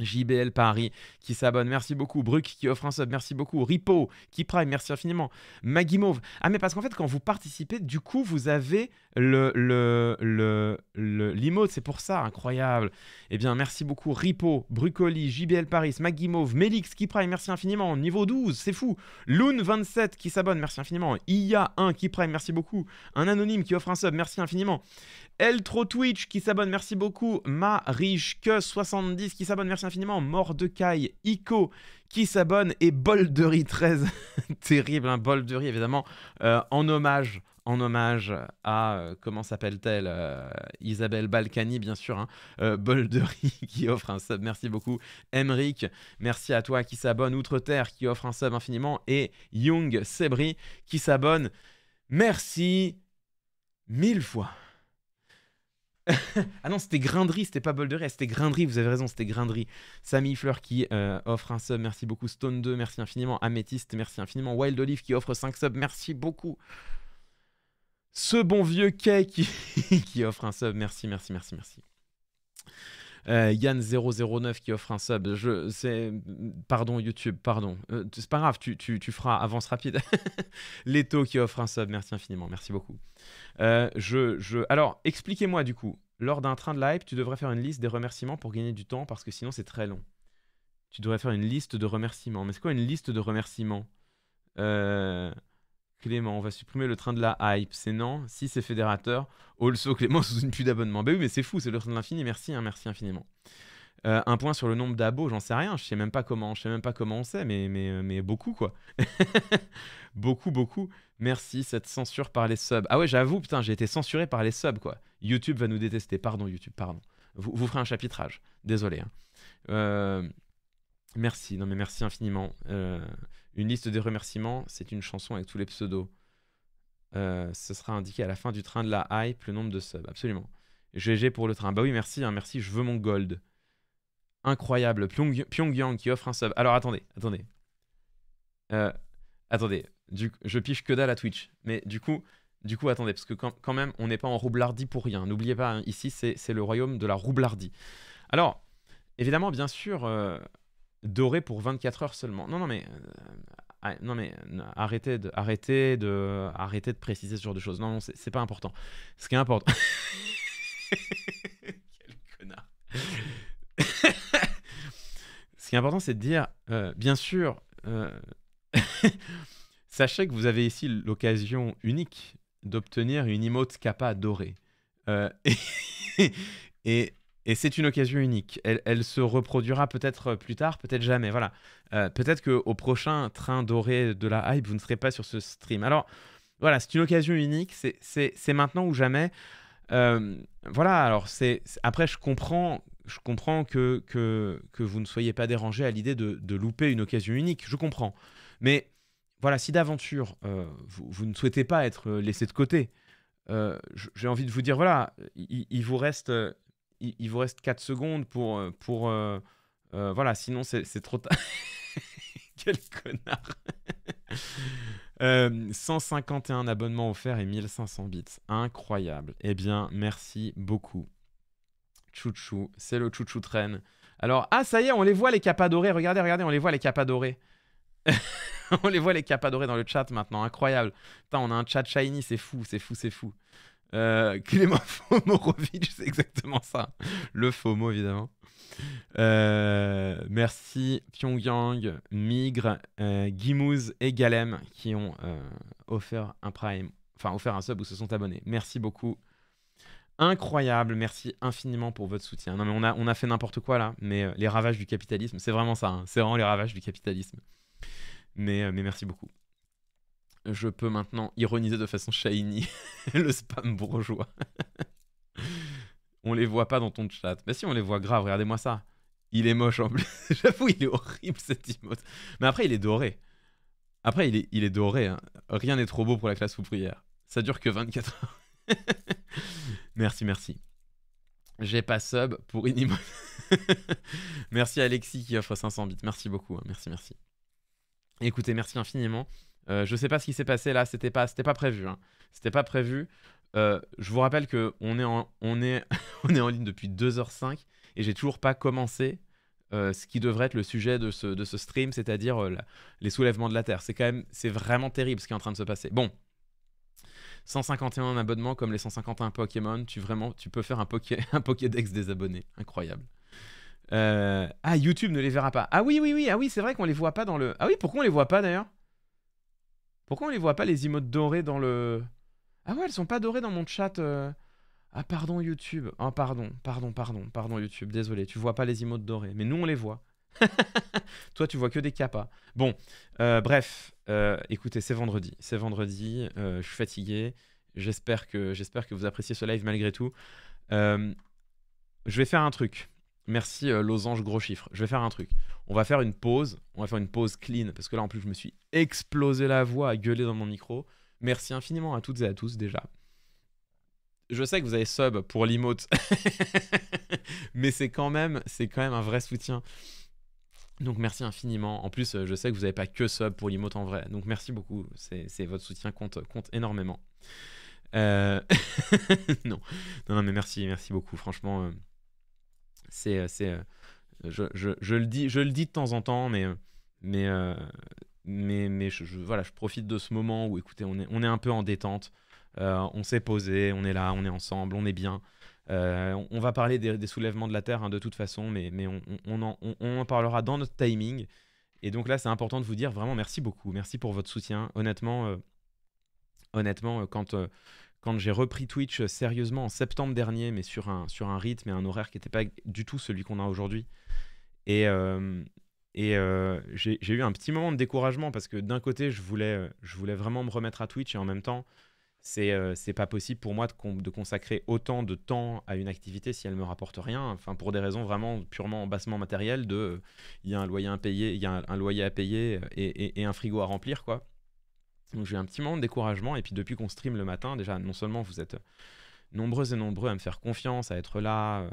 JBL Paris qui s'abonne, merci beaucoup. Bruc qui offre un sub, merci beaucoup. Ripo qui prime, merci infiniment. Maggie Ah, mais parce qu'en fait, quand vous participez, du coup, vous avez le l'emote, le, le, c'est pour ça, incroyable. Eh bien, merci beaucoup. Ripo, Brucoli, JBL Paris, Maggie Melix qui prime, merci infiniment. Niveau 12, c'est fou. Loon27 qui s'abonne, merci infiniment. IA1 qui prime, merci beaucoup. Un anonyme qui offre un sub, merci infiniment. Eltro Twitch qui s'abonne, merci beaucoup. Ma Riche que 70 qui s'abonne, merci infiniment. Mordecai Ico qui s'abonne et Boldery 13, terrible, hein, Boldery évidemment, euh, en hommage en hommage à, euh, comment s'appelle-t-elle euh, Isabelle Balkany, bien sûr, hein, Boldery qui offre un sub, merci beaucoup. Emric, merci à toi qui s'abonne. Outre-Terre qui offre un sub infiniment. Et Young Sebri qui s'abonne. Merci mille fois. ah non, c'était Grindry, c'était pas Bolderé, c'était Grindry, vous avez raison, c'était Grindry. Samy Fleur qui euh, offre un sub, merci beaucoup. Stone 2, merci infiniment. Améthyste, merci infiniment. Wild Olive qui offre 5 subs, merci beaucoup. Ce bon vieux Kay qui, qui offre un sub, merci, merci, merci, merci. Euh, Yann009 qui offre un sub. Je, pardon, YouTube, pardon. Euh, c'est pas grave, tu, feras avance rapide. Leto qui offre un sub, merci infiniment, merci beaucoup. Euh, je, je... Alors, expliquez-moi du coup. Lors d'un train de live, tu devrais faire une liste des remerciements pour gagner du temps parce que sinon c'est très long. Tu devrais faire une liste de remerciements. Mais c'est quoi une liste de remerciements euh... Clément, on va supprimer le train de la hype, c'est non Si c'est fédérateur, also Clément sous une pub d'abonnement. Ben oui, mais c'est fou, c'est le train de l'infini, merci, hein, merci infiniment. Euh, un point sur le nombre d'abos, j'en sais rien, je sais même pas comment, je sais même pas comment on sait, mais, mais, euh, beaucoup quoi. beaucoup, beaucoup. Merci, cette censure par les subs. Ah ouais, j'avoue, putain, j'ai été censuré par les subs quoi. YouTube va nous détester, pardon YouTube, pardon. Vous, ferez un chapitrage, désolé. Hein. Euh, merci, non mais merci infiniment. Une liste de remerciements, c'est une chanson avec tous les pseudos. Euh, ce sera indiqué à la fin du train de la hype le nombre de subs. Absolument. GG pour le train. Bah oui, merci, hein, merci, je veux mon gold. Incroyable. Pyongyang qui offre un sub. Alors attendez, attendez. Euh, attendez, je piche que dalle à Twitch. Mais du coup, du coup attendez, parce que quand, même, on n'est pas en roublardie pour rien. N'oubliez pas, hein, ici, c'est le royaume de la roublardie. Alors, évidemment, bien sûr, euh, doré pour 24 heures seulement. Non, non, mais, euh, ah, non, mais euh, arrêtez, de, arrêtez, de, de préciser ce genre de choses. Non, non, c'est pas important. Ce qui est important. Quel connard. ce qui est important, c'est de dire, euh, bien sûr, sachez que vous avez ici l'occasion unique d'obtenir une emote kappa dorée. et, et c'est une occasion unique. Elle, se reproduira peut-être plus tard, peut-être jamais. Voilà. Euh, peut-être qu'au prochain train doré de la hype, vous ne serez pas sur ce stream. Alors, voilà, c'est une occasion unique. C'est maintenant ou jamais. Euh, voilà, alors, c'est après, je comprends je comprends que, que, que, vous ne soyez pas dérangé à l'idée de, de, louper une occasion unique, je comprends. Mais voilà, si d'aventure, euh, vous, ne souhaitez pas être laissé de côté, j'ai envie de vous dire, voilà, il vous reste il, vous reste 4 secondes pour. Euh, pour euh, euh, voilà, sinon c'est trop tard. Quel connard 151 abonnements offerts et 1500 bits. Incroyable. Eh bien, merci beaucoup. Chouchou, c'est le chouchou train. Alors, ah, ça y est, on les voit les capas dorés. Regardez, regardez, on les voit les capas dorés. on les voit les capas dorés dans le chat maintenant. Incroyable. Putain, on a un chat shiny, c'est fou, c'est fou, c'est fou. Euh, Clément Fomorovitch, c'est exactement ça. Le FOMO, évidemment. Euh, merci Pyongyang, Migre, euh, et Galem qui ont euh, offert un prime, enfin offert un sub ou se sont abonnés. Merci beaucoup. Incroyable, merci infiniment pour votre soutien. Non mais on a, on a fait n'importe quoi là, mais euh, les ravages du capitalisme, c'est vraiment ça, hein. c'est vraiment les ravages du capitalisme. Mais, mais merci beaucoup je peux maintenant ironiser de façon shiny le spam bourgeois. on les voit pas dans ton chat. Mais si, on les voit grave, regardez-moi ça. Il est moche en plus. J'avoue, il est horrible cet emote. Mais après, il est doré. Après, il est, il est doré. Hein. Rien n'est trop beau pour la classe prière. Ça dure que 24 heures. merci, merci. J'ai pas sub pour une emote. merci Alexis qui offre 500 bits. Merci beaucoup. Hein. Merci, merci. Écoutez, merci infiniment. Euh, je sais pas ce qui s'est passé là, c'était pas, pas prévu. C'était pas prévu. Hein. Euh, je vous rappelle que on est en, ligne depuis 2h05 et j'ai toujours pas commencé euh, ce qui devrait être le sujet de ce, stream, c'est-à-dire les soulèvements de la Terre. C'est quand même, c'est vraiment terrible ce qui est en train de se passer. Bon, 151 abonnements comme les 151 Pokémon, tu vraiment, tu peux faire un, un Pokédex des abonnés, incroyable. ah, YouTube ne les verra pas. Ah oui, oui, oui, ah oui, c'est vrai qu'on les voit pas dans le. Ah oui, pourquoi on les voit pas d'ailleurs pourquoi on les voit pas les emotes dorées dans le... Ah ouais, elles sont pas dorées dans mon chat. Euh. Ah pardon YouTube. Ah pardon, pardon, pardon, pardon YouTube. Désolé, tu vois pas les emotes dorées. Mais nous on les voit. Toi tu vois que des capas. Bon, euh, bref. Euh, écoutez, c'est vendredi. C'est vendredi. je suis fatigué. J'espère que, j'espère que vous appréciez ce live malgré tout. je vais faire un truc. Merci euh, losange gros chiffre. Je vais faire un truc. On va faire une pause. On va faire une pause clean parce que là en plus je me suis explosé la voix à gueuler dans mon micro. Merci infiniment à toutes et à tous déjà. Je sais que vous avez sub pour l'emote, mais c'est quand même c'est quand même un vrai soutien. Donc merci infiniment. En plus, je sais que vous n'avez pas que sub pour l'emote en vrai. Donc merci beaucoup. C'est votre soutien compte compte énormément. Euh, non. non, non, mais merci, merci beaucoup. Franchement. Euh, c'est, euh, euh, je, je, je, le dis, je le dis de temps en temps, mais, euh, mais, mais, mais je, voilà, je profite de ce moment où, écoutez, on est, on est un peu en détente, on s'est posé, on est là, on est ensemble, on est bien. on, va parler des, soulèvements de la Terre hein, de toute façon, mais, mais on, on, en, on, en, parlera dans notre timing. Et donc là, c'est important de vous dire vraiment merci beaucoup, merci pour votre soutien. Honnêtement, honnêtement, quand quand j'ai repris Twitch euh, sérieusement en septembre dernier, mais sur un, sur un rythme et un horaire qui n'était pas du tout celui qu'on a aujourd'hui. Et, euh, et euh, j'ai eu un petit moment de découragement parce que d'un côté, je voulais, je voulais vraiment me remettre à Twitch et en même temps, c'est n'est pas possible pour moi de, de, consacrer autant de temps à une activité si elle me rapporte rien. Enfin, pour des raisons vraiment purement bassement matérielles de il y a un loyer à payer, il y a un, loyer à payer et, et, et, un frigo à remplir, quoi. Donc j'ai eu un petit moment de découragement. Et puis depuis qu'on stream le matin, déjà, non seulement vous êtes euh, nombreuses et nombreux à me faire confiance, à être là. Euh,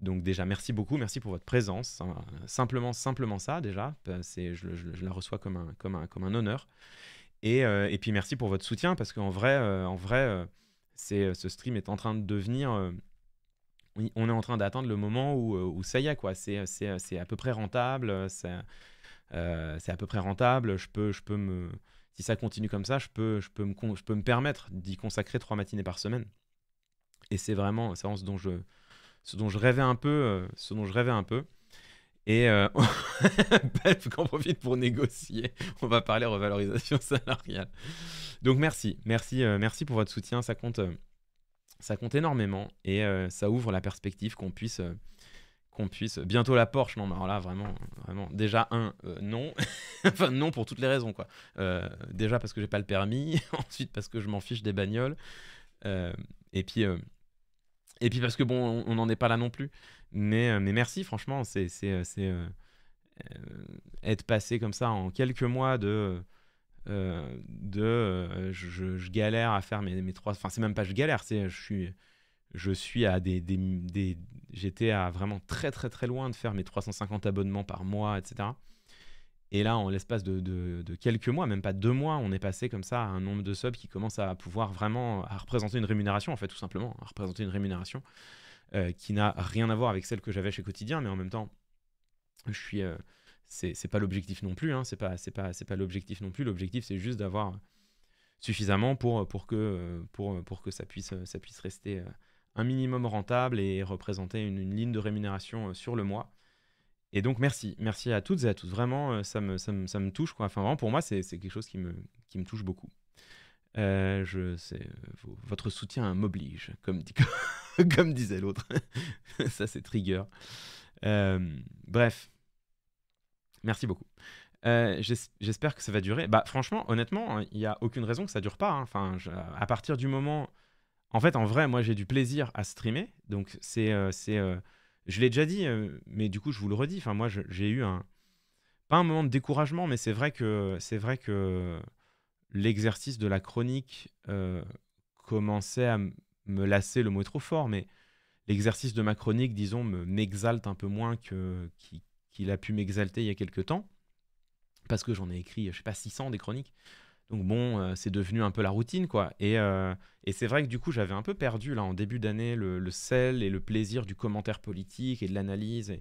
donc déjà, merci beaucoup, merci pour votre présence. Hein, simplement, simplement ça déjà, euh, c'est, je, je, la reçois comme un, comme un, comme un honneur. Et, et puis merci pour votre soutien, parce qu'en vrai, en vrai c'est, ce stream est en train de devenir... on est en train d'atteindre le moment où, où ça y est, quoi. C'est, c'est, c'est à peu près rentable. C'est, c'est à peu près rentable. Je peux, je peux me si ça continue comme ça, je peux, je peux, me, je peux me permettre d'y consacrer trois matinées par semaine. Et c'est vraiment, ce dont je, ce dont je rêvais un peu, euh, ce dont je rêvais un peu. Et qu'on euh, profite pour négocier. On va parler revalorisation salariale. Donc merci, merci, euh, merci pour votre soutien. Ça compte, ça compte énormément et ça ouvre la perspective qu'on puisse qu'on puisse bientôt la Porsche non mais alors là vraiment vraiment déjà un euh, non enfin non pour toutes les raisons quoi euh, déjà parce que j'ai pas le permis ensuite parce que je m'en fiche des bagnoles euh, et puis et puis parce que bon on n'en est pas là non plus mais mais merci franchement c'est c'est être passé comme ça en quelques mois de de je, je, galère à faire mes, mes trois enfin c'est même pas je galère c'est je suis je suis à des, des, des j'étais à vraiment très très très loin de faire mes 350 abonnements par mois, etc. Et là, en l'espace de, de, quelques mois, même pas deux mois, on est passé comme ça à un nombre de subs qui commence à pouvoir vraiment à représenter une rémunération, en fait, tout simplement, à représenter une rémunération euh, qui n'a rien à voir avec celle que j'avais chez Quotidien, mais en même temps, je suis, euh, c'est pas l'objectif non plus, hein, c'est pas, c'est pas, c'est pas l'objectif non plus. L'objectif, c'est juste d'avoir suffisamment pour pour que euh, pour pour que ça puisse ça puisse rester un minimum rentable et représenter une, ligne de rémunération euh, sur le mois. Et donc, merci. Merci à toutes et à tous. Vraiment, euh, ça me, ça me, ça me touche. Quoi. Enfin, vraiment, pour moi, c'est quelque chose qui me, qui me touche beaucoup. Euh, je sais, votre soutien m'oblige, comme, dit, comme disait l'autre. ça, c'est trigger. bref, merci beaucoup. J'espère que ça va durer. Bah, franchement, honnêtement, hein, il n'y a aucune raison que ça dure pas. Hein. Enfin, à partir du moment en fait, en vrai, moi, j'ai du plaisir à streamer. Donc, c'est. Euh, c'est euh, je l'ai déjà dit, euh, mais du coup, je vous le redis. Enfin, moi, j'ai eu un. Pas un moment de découragement, mais c'est vrai que. C'est vrai que l'exercice de la chronique commençait à me lasser, le mot trop fort, mais l'exercice de ma chronique, disons, m'exalte un peu moins que qu'il a pu m'exalter il y a quelques temps, parce que j'en ai écrit, je sais pas, 600 des chroniques. Donc bon, euh, c'est devenu un peu la routine, quoi. Euh, et, c'est vrai que du coup, j'avais un peu perdu, là, en début d'année, le, sel et le plaisir du commentaire politique et de l'analyse.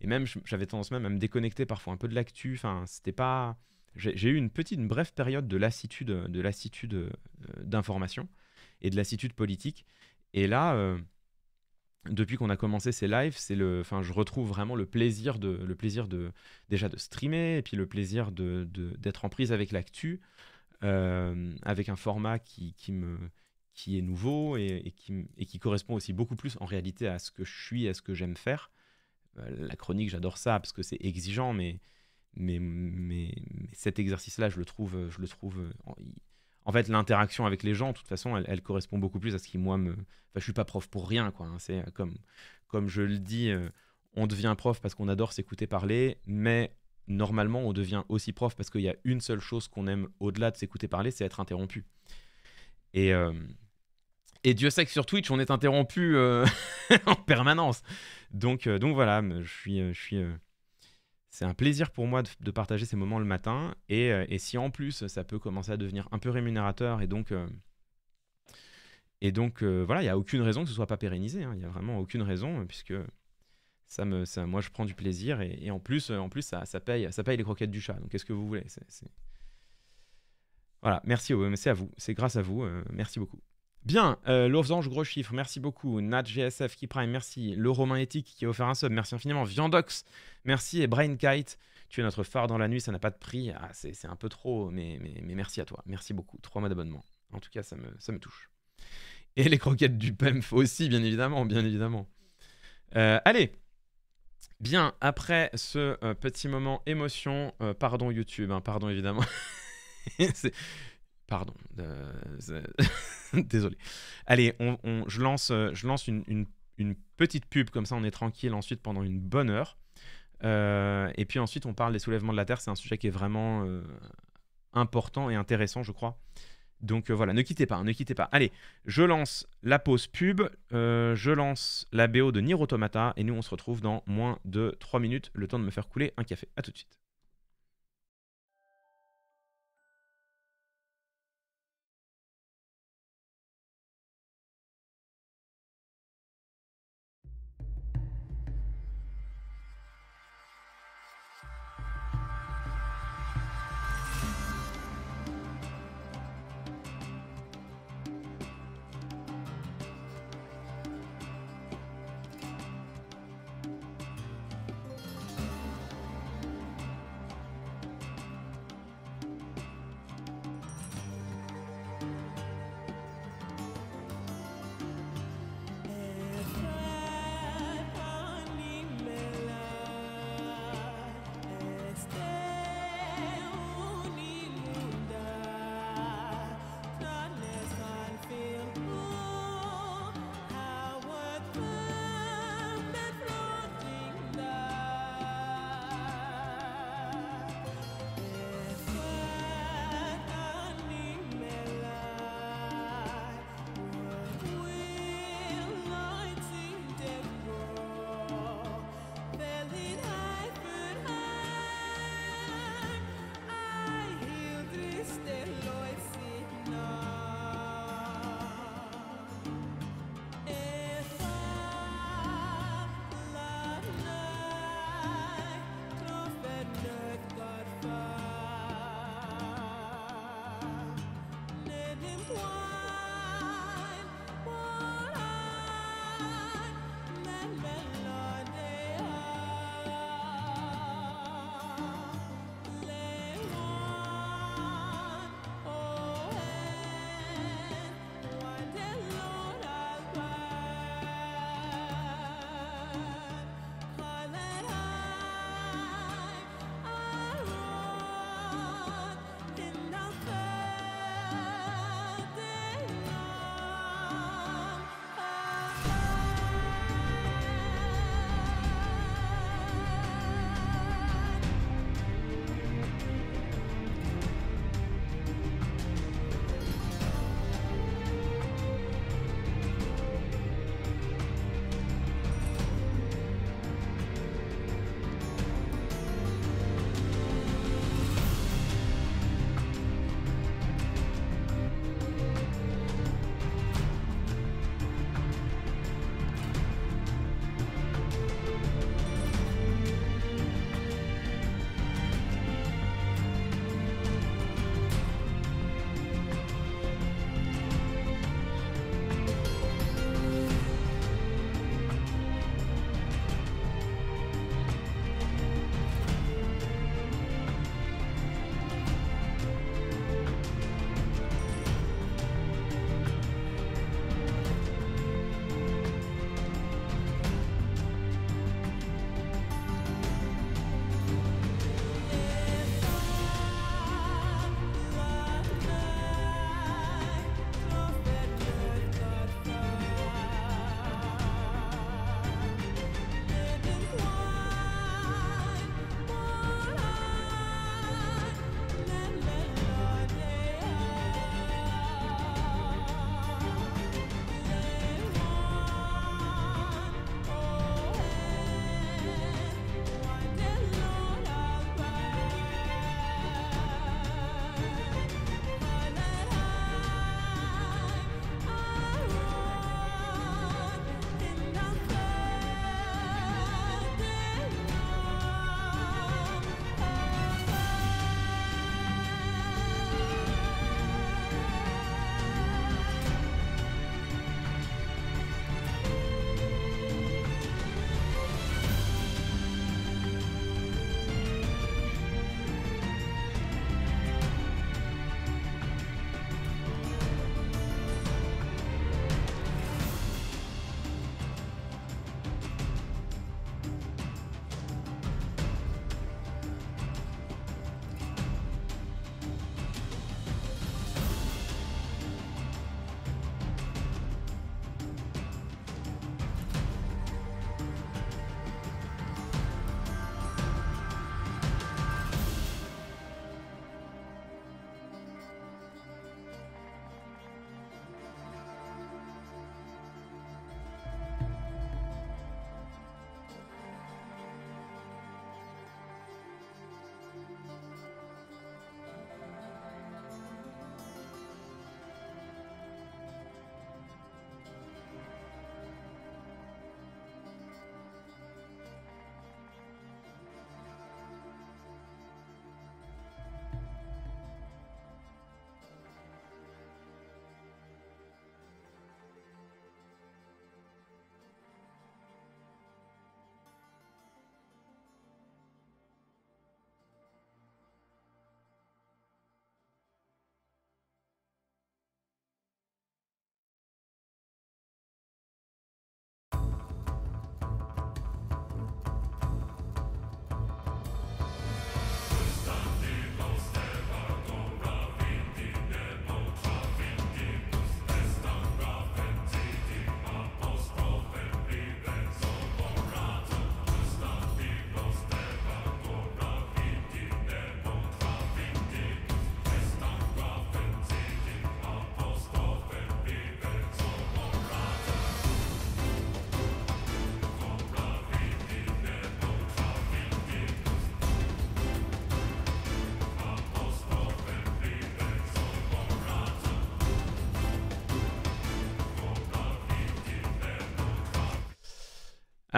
Et, même, j'avais tendance même à me déconnecter parfois un peu de l'actu. Enfin, c'était pas... J'ai eu une petite, une brève période de lassitude, de lassitude euh, d'information et de lassitude politique. Et là, depuis qu'on a commencé ces lives, c'est le, je retrouve vraiment le plaisir de, le plaisir de déjà de streamer et puis le plaisir de d'être en prise avec l'actu, euh, avec un format qui, qui, me, qui est nouveau et, qui, et, qui, correspond aussi beaucoup plus en réalité à ce que je suis, à ce que j'aime faire. Euh, la chronique, j'adore ça parce que c'est exigeant, mais, mais, mais, cet exercice-là, je le trouve, je le trouve en, fait, l'interaction avec les gens, de toute façon, elle, elle, correspond beaucoup plus à ce qui, moi, me. Enfin, je suis pas prof pour rien, quoi. Hein, c'est euh, comme, comme je le dis, on devient prof parce qu'on adore s'écouter parler, mais normalement, on devient aussi prof parce qu'il y a une seule chose qu'on aime au-delà de s'écouter parler, c'est être interrompu. Et, euh, et Dieu sait que sur Twitch, on est interrompu euh, en permanence. Donc, euh, donc voilà, je suis, je suis, c'est un plaisir pour moi de, partager ces moments le matin. Et, si en plus, ça peut commencer à devenir un peu rémunérateur et donc. et donc voilà, il n'y a aucune raison que ce soit pas pérennisé. Hein. Il n'y a vraiment aucune raison puisque moi, je prends du plaisir et, en plus, euh, en plus ça, ça, paye, ça paye les croquettes du chat. Donc, qu'est-ce que vous voulez Voilà, merci c'est à vous, c'est grâce à vous, euh, merci beaucoup. Bien, euh, gros chiffre, merci beaucoup. Nat GSF, prime. merci. Le Romain Éthique qui a offert un sub, merci infiniment. Viandox, merci. Et Brain Kite, tu es notre phare dans la nuit, ça n'a pas de prix. Ah, c'est un peu trop, mais, mais, merci à toi. Merci beaucoup. Trois mois d'abonnement. En tout cas, ça me, ça me touche. Et les croquettes du PEMF aussi, bien évidemment, bien évidemment. Euh, allez, Bien, après ce euh, petit moment émotion, euh, pardon YouTube, hein, pardon évidemment. pardon, euh, désolé. Allez, je lance, je lance une, une, petite pub, comme ça on est tranquille ensuite pendant une bonne heure. et puis ensuite on parle des soulèvements de la Terre, c'est un sujet qui est vraiment important et intéressant, je crois. Donc euh, voilà, ne quittez pas, hein, ne quittez pas. Allez, je lance la pause pub, euh, je lance la BO de Niro Automata, et nous on se retrouve dans moins de 3 minutes, le temps de me faire couler un café. A tout de suite.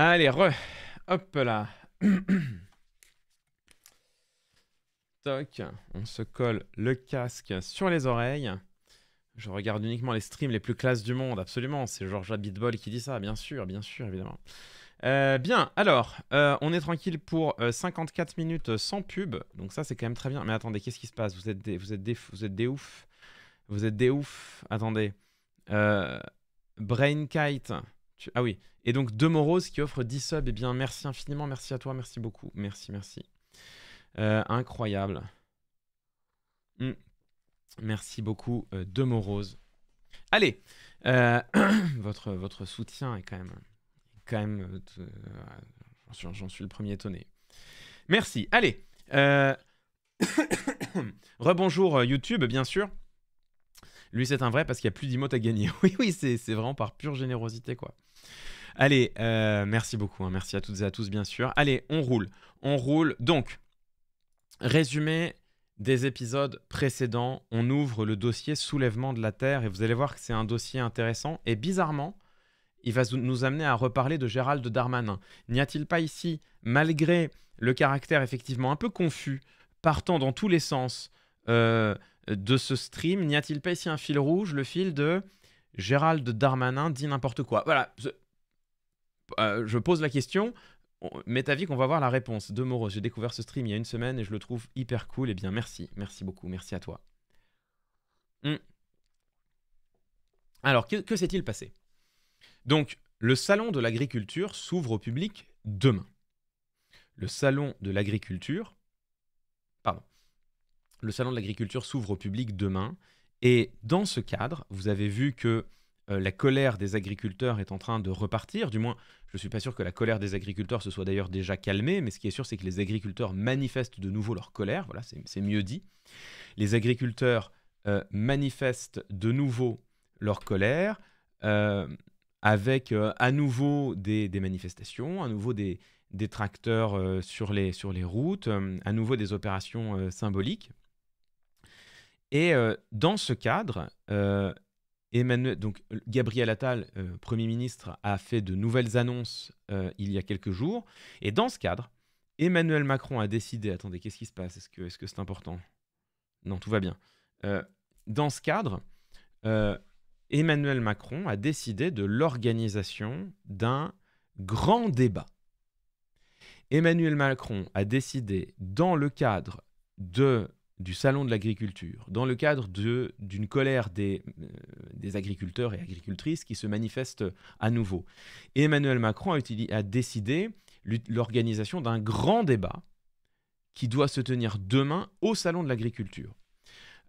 Allez, re. Hop là. Toc. On se colle le casque sur les oreilles. Je regarde uniquement les streams les plus classes du monde, absolument. C'est Georgia Beatball qui dit ça, bien sûr, bien sûr, évidemment. Euh, bien, alors, euh, on est tranquille pour 54 euh, minutes sans pub. Donc ça, c'est quand même très bien. Mais attendez, qu'est-ce qui se passe vous êtes, des, vous, êtes vous êtes des ouf. Vous êtes des ouf. Attendez. Brainkite. Tu... Ah oui. Et donc, Demorose qui offre 10 subs, eh bien, merci infiniment, merci à toi, merci beaucoup, merci, merci. Euh, incroyable. Hmm. Merci beaucoup, euh, Demorose. Allez, euh, votre, votre soutien est quand même... Quand même J'en suis, le premier étonné. Merci. Allez, rebonjour YouTube, bien sûr. Lui, c'est un vrai parce qu'il n'y a plus d'imotes à gagner. Oui, oui, c'est vraiment par pure générosité, quoi. Allez, euh, merci beaucoup. Hein. Merci à toutes et à tous, bien sûr. Allez, on roule. On roule. Donc, résumé des épisodes précédents, on ouvre le dossier soulèvement de la Terre et vous allez voir que c'est un dossier intéressant et bizarrement, il va nous amener à reparler de Gérald Darmanin. N'y a-t-il pas ici, malgré le caractère effectivement un peu confus, partant dans tous les sens euh, de ce stream, n'y a-t-il pas ici un fil rouge, le fil de Gérald Darmanin dit n'importe quoi Voilà, euh, je pose la question, m'est avis qu'on va voir la réponse de Moreau, J'ai découvert ce stream il y a une semaine et je le trouve hyper cool. Eh bien, merci. Merci beaucoup. Merci à toi. Hmm. Alors, que, que s'est-il passé Donc, le salon de l'agriculture s'ouvre au public demain. Le salon de l'agriculture, pardon, le salon de l'agriculture s'ouvre au public demain. Et dans ce cadre, vous avez vu que euh, la colère des agriculteurs est en train de repartir. Du moins, je ne suis pas sûr que la colère des agriculteurs se soit d'ailleurs déjà calmée, mais ce qui est sûr, c'est que les agriculteurs manifestent de nouveau leur colère. Voilà, c'est mieux dit. Les agriculteurs euh, manifestent de nouveau leur colère euh, avec à nouveau des, manifestations, à nouveau des, tracteurs sur, les, sur les routes, à nouveau des opérations symboliques. Et dans ce cadre, donc euh, Gabriel Attal, euh, Premier ministre, a fait de nouvelles annonces euh, il y a quelques jours. Et dans ce cadre, Emmanuel Macron a décidé. Attendez, qu'est-ce qui se passe Est-ce que c'est important Non, tout va bien. dans ce cadre, Emmanuel Macron a décidé de l'organisation d'un grand débat. Emmanuel Macron a décidé, dans le cadre de du Salon de l'agriculture, dans le cadre d'une colère euh, des, agriculteurs et agricultrices qui se manifestent à nouveau. Emmanuel Macron a, décidé l'organisation d'un grand débat qui doit se tenir demain au Salon de l'agriculture.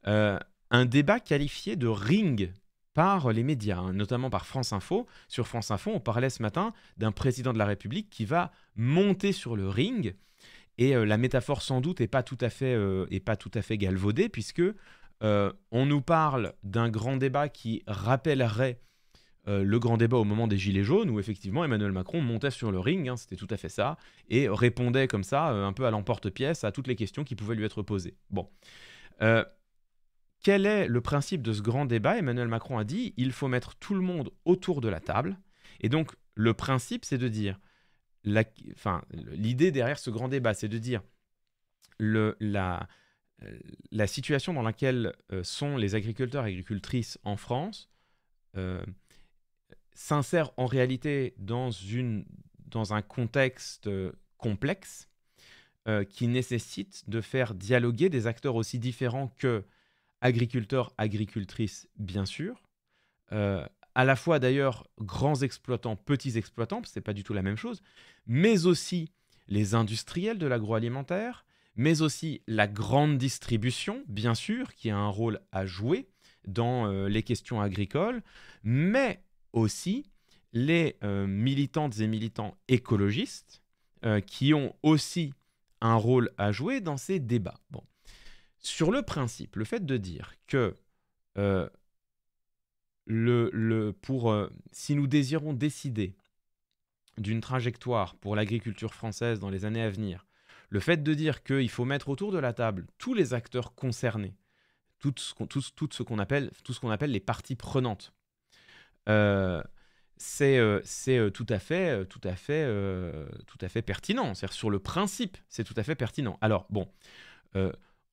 Euh, un débat qualifié de ring par les médias, hein, notamment par France Info. Sur France Info, on parlait ce matin d'un président de la République qui va monter sur le ring et euh, la métaphore, sans doute, n'est pas, tout à fait, euh, pas tout à fait galvaudée, puisque euh, on nous parle d'un grand débat qui rappellerait le grand débat au moment des Gilets jaunes, où effectivement Emmanuel Macron montait sur le ring, hein, c'était tout à fait ça, et répondait comme ça, un peu à l'emporte-pièce, à toutes les questions qui pouvaient lui être posées. Bon. quel est le principe de ce grand débat Emmanuel Macron a dit il faut mettre tout le monde autour de la table. Et donc, le principe, c'est de dire l'idée derrière ce grand débat, c'est de dire le, la, euh, la situation dans laquelle euh, sont les agriculteurs et agricultrices en France euh, s'insère en réalité dans, une, dans un contexte complexe qui nécessite de faire dialoguer des acteurs aussi différents que agriculteurs, agricultrices, bien sûr, à la fois d'ailleurs grands exploitants, petits exploitants, c'est pas du tout la même chose, mais aussi les industriels de l'agroalimentaire, mais aussi la grande distribution, bien sûr, qui a un rôle à jouer dans euh, les questions agricoles, mais aussi les euh, militantes et militants écologistes euh, qui ont aussi un rôle à jouer dans ces débats. Bon. Sur le principe, le fait de dire que le, pour, euh, si nous désirons décider d'une trajectoire pour l'agriculture française dans les années à venir, le fait de dire qu'il faut mettre autour de la table tous les acteurs concernés, tout ce qu'on, tout, ce qu'on appelle, tout ce qu'on appelle les parties prenantes, euh, c'est, euh, tout à fait, tout à fait, tout à fait pertinent. sur le principe, c'est tout à fait pertinent. Alors bon,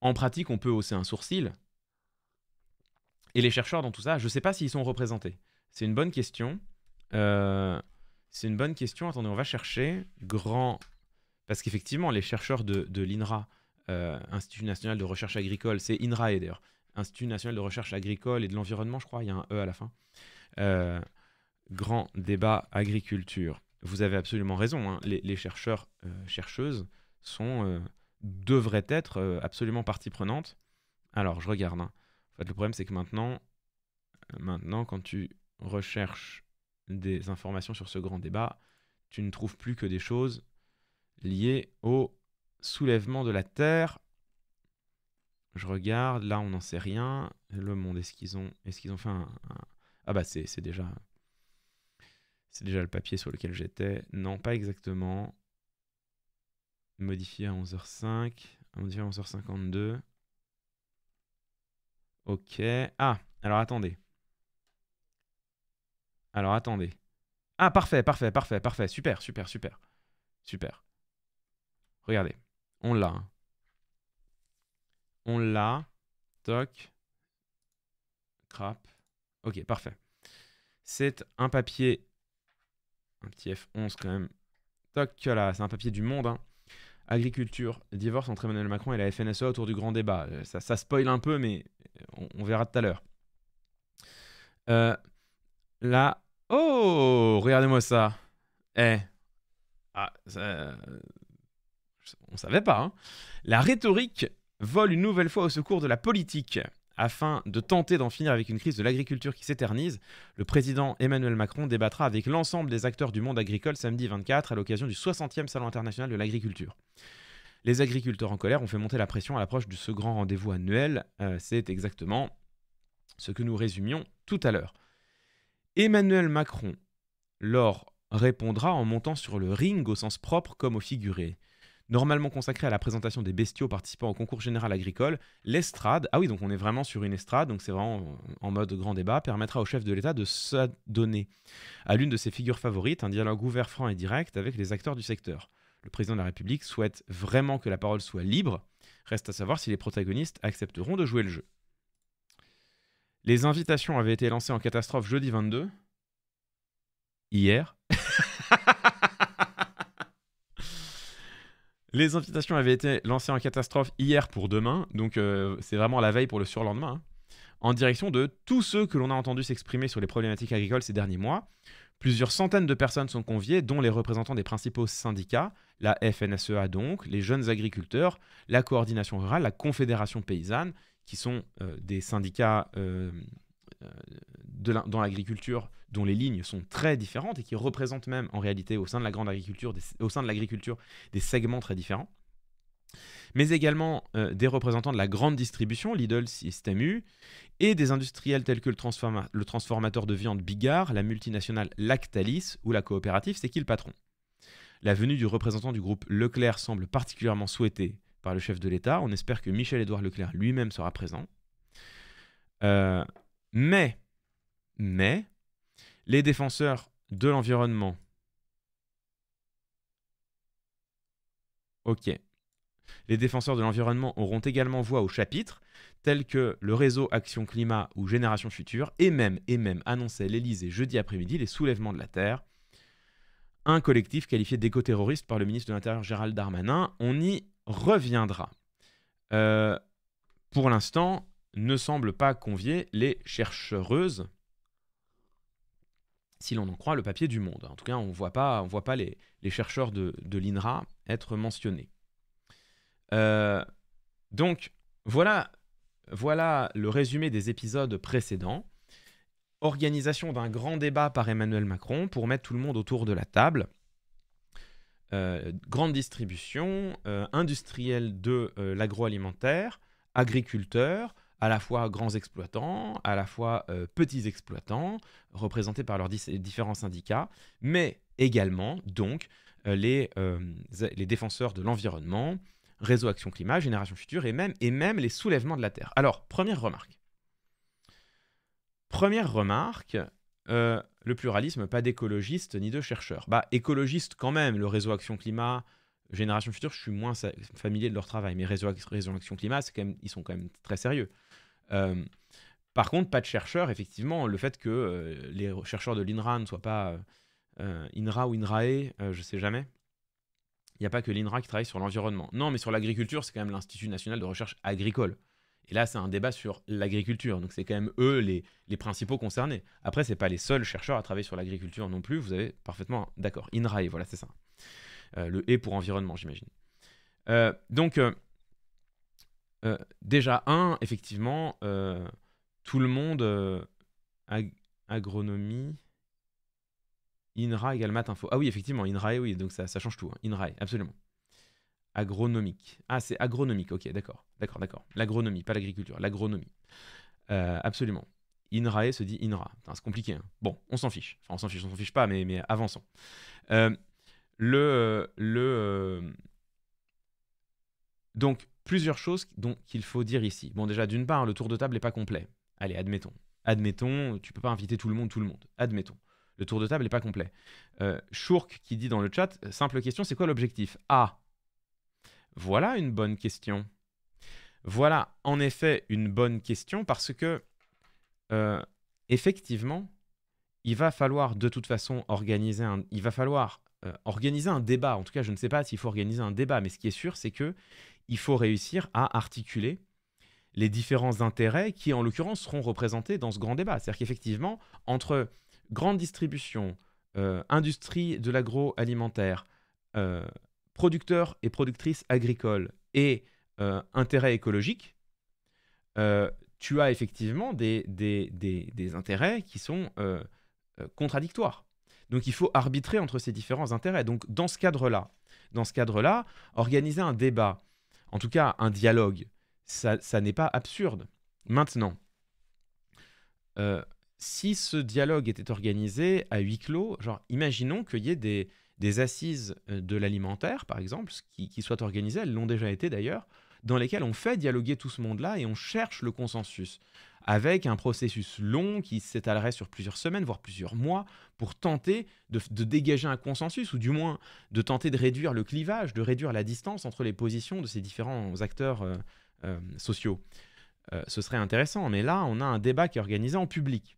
en pratique, on peut hausser un sourcil et les chercheurs dans tout ça, je ne sais pas s'ils sont représentés. C'est une bonne question. Euh, c'est une bonne question. Attendez, on va chercher grand. Parce qu'effectivement, les chercheurs de, l'INRA, euh, Institut national de recherche agricole, c'est INRA, d'ailleurs, Institut national de recherche agricole et de l'environnement, je crois, il y a un E à la fin. Euh, grand débat agriculture. Vous avez absolument raison, hein. les, chercheurs, chercheuses sont, devraient être absolument partie prenante. Alors, je regarde. Hein. Bah, le problème, c'est que maintenant, maintenant, quand tu recherches des informations sur ce grand débat, tu ne trouves plus que des choses liées au soulèvement de la Terre. Je regarde, là, on n'en sait rien. Le monde, est-ce qu'ils ont, est qu'ils ont fait un, Ah bah, c'est déjà... C'est déjà le papier sur lequel j'étais. Non, pas exactement. Modifié à 11h05, modifié à 11h52. Ok. Ah, alors attendez. Alors attendez. Ah, parfait, parfait, parfait, parfait. Super, super, super. Super. Regardez. On l'a. Hein. On l'a. Toc. Crap. Ok, parfait. C'est un papier. Un petit F11 quand même. Toc, là, c'est un papier du monde. Hein. Agriculture, divorce entre Emmanuel Macron et la FNSE autour du grand débat. Euh, ça, ça spoil un peu, mais on, verra tout à l'heure. Euh, là, oh, regardez-moi ça. Eh, ah, on savait pas. Hein. La rhétorique vole une nouvelle fois au secours de la politique. Afin de tenter d'en finir avec une crise de l'agriculture qui s'éternise, le président Emmanuel Macron débattra avec l'ensemble des acteurs du monde agricole samedi 24 à l'occasion du 60e Salon international de l'agriculture. Les agriculteurs en colère ont fait monter la pression à l'approche de ce grand rendez-vous annuel. Euh, c'est exactement ce que nous résumions tout à l'heure. Emmanuel Macron leur répondra en montant sur le ring au sens propre comme au figuré normalement consacré à la présentation des bestiaux participant au concours général agricole, l'estrade, ah oui, donc on est vraiment sur une estrade, donc c'est vraiment en mode grand débat, permettra au chef de l'État de s'adonner à l'une de ses figures favorites, un dialogue ouvert, franc et direct avec les acteurs du secteur. Le président de la République souhaite vraiment que la parole soit libre, reste à savoir si les protagonistes accepteront de jouer le jeu. Les invitations avaient été lancées en catastrophe jeudi 22, hier. Les invitations avaient été lancées en catastrophe hier pour demain, donc euh, c'est vraiment la veille pour le surlendemain, hein, en direction de tous ceux que l'on a entendu s'exprimer sur les problématiques agricoles ces derniers mois. Plusieurs centaines de personnes sont conviées, dont les représentants des principaux syndicats, la FNSEA donc, les jeunes agriculteurs, la coordination rurale, la confédération paysanne, qui sont euh, des syndicats euh, dans l'agriculture dont les lignes sont très différentes et qui représentent même en réalité au sein de la grande agriculture, au sein de l'agriculture, des segments très différents. Mais également euh, des représentants de la grande distribution, Lidl, Systemu, et des industriels tels que le, transformateur de viande Bigard, la multinationale Lactalis ou la coopérative C'est qui le patron La venue du représentant du groupe Leclerc semble particulièrement souhaitée par le chef de l'État. On espère que Michel-Édouard Leclerc lui-même sera présent. Euh, mais, mais, les défenseurs de l'environnement. Ok. Les défenseurs de l'environnement auront également voix au chapitre, tel que le réseau Action Climat ou Génération Future, et même, et même annonçait l'Elysée jeudi après-midi les soulèvements de la Terre. Un collectif qualifié d'éco-terroriste par le ministre de l'Intérieur Gérald Darmanin. On y reviendra. Euh, pour l'instant, ne semble pas convier les chercheuses si l'on en croit le papier du Monde. En tout cas, on ne voit pas, on voit pas les, chercheurs de, l'INRA être mentionnés. Euh, donc, voilà, le résumé des épisodes précédents. Organisation d'un grand débat par Emmanuel Macron pour mettre tout le monde autour de la table. Euh, grande distribution, euh, industrielle de euh, l'agroalimentaire, agriculteurs, à la fois grands exploitants, à la fois euh, petits exploitants, représentés par leurs différents syndicats, mais également donc euh, les, euh, les défenseurs de l'environnement, Réseau Action Climat, Génération Future et même, et même les soulèvements de la Terre. Alors, première remarque. Première remarque, le pluralisme, pas d'écologistes ni de chercheurs. Bah, écologistes quand même, le Réseau Action Climat, Génération Future, je suis moins familier de leur travail, mais Réseau, Action Climat, quand même, ils sont quand même très sérieux. Euh, par contre, pas de chercheurs, effectivement, le fait que euh, les chercheurs de l'INRA ne soient pas euh, INRA ou INRAE, je ne sais jamais, il n'y a pas que l'INRA qui travaille sur l'environnement. Non, mais sur l'agriculture, c'est quand même l'Institut national de recherche agricole. Et là, c'est un débat sur l'agriculture. Donc, c'est quand même eux les, principaux concernés. Après, ce n'est pas les seuls chercheurs à travailler sur l'agriculture non plus. Vous avez parfaitement d'accord. INRAE, voilà, c'est ça. le E pour environnement, j'imagine. donc, euh, déjà, un, effectivement, euh, tout le monde, euh, agronomie, INRA égale Matinfo info. Ah oui, effectivement, INRA, eh oui, donc ça, ça change tout. Hein. INRA, absolument. Agronomique. Ah, c'est agronomique, ok, d'accord, d'accord, d'accord. L'agronomie, pas l'agriculture, l'agronomie. absolument. INRAE se dit INRA. C'est compliqué. Hein. Bon, on s'en fiche. Enfin, on s'en fiche, on s'en fiche pas, mais, mais avançons. le, le, donc, plusieurs choses qu'il faut dire ici. Bon, déjà, d'une part, le tour de table n'est pas complet. Allez, admettons. Admettons, tu peux pas inviter tout le monde, tout le monde. Admettons. Le tour de table n'est pas complet. Euh, qui dit dans le chat, simple question, c'est quoi l'objectif Ah, voilà une bonne question. Voilà en effet une bonne question parce que, euh, effectivement, il va falloir de toute façon organiser un... Il va falloir euh, organiser un débat. En tout cas, je ne sais pas s'il faut organiser un débat, mais ce qui est sûr, c'est que il faut réussir à articuler les différents intérêts qui, en l'occurrence, seront représentés dans ce grand débat. C'est-à-dire qu'effectivement, entre grande distribution, euh, industrie de l'agroalimentaire, euh, producteurs et productrices agricoles et intérêts écologiques, tu as effectivement des, des intérêts qui sont contradictoires. Donc il faut arbitrer entre ces différents intérêts. Donc dans ce cadre-là, dans ce cadre-là, organiser un débat, en tout cas un dialogue, ça, n'est pas absurde. Maintenant, euh, si ce dialogue était organisé à huis clos, genre imaginons qu'il y ait des, assises euh, de l'alimentaire, par exemple, qui soient organisées, elles l'ont déjà été d'ailleurs, dans lesquelles on fait dialoguer tout ce monde-là et on cherche le consensus avec un processus long qui s'étalerait sur plusieurs semaines, voire plusieurs mois, pour tenter de, dégager un consensus, ou du moins de tenter de réduire le clivage, de réduire la distance entre les positions de ces différents acteurs euh, euh, sociaux. Euh, ce serait intéressant, mais là, on a un débat qui est organisé en public.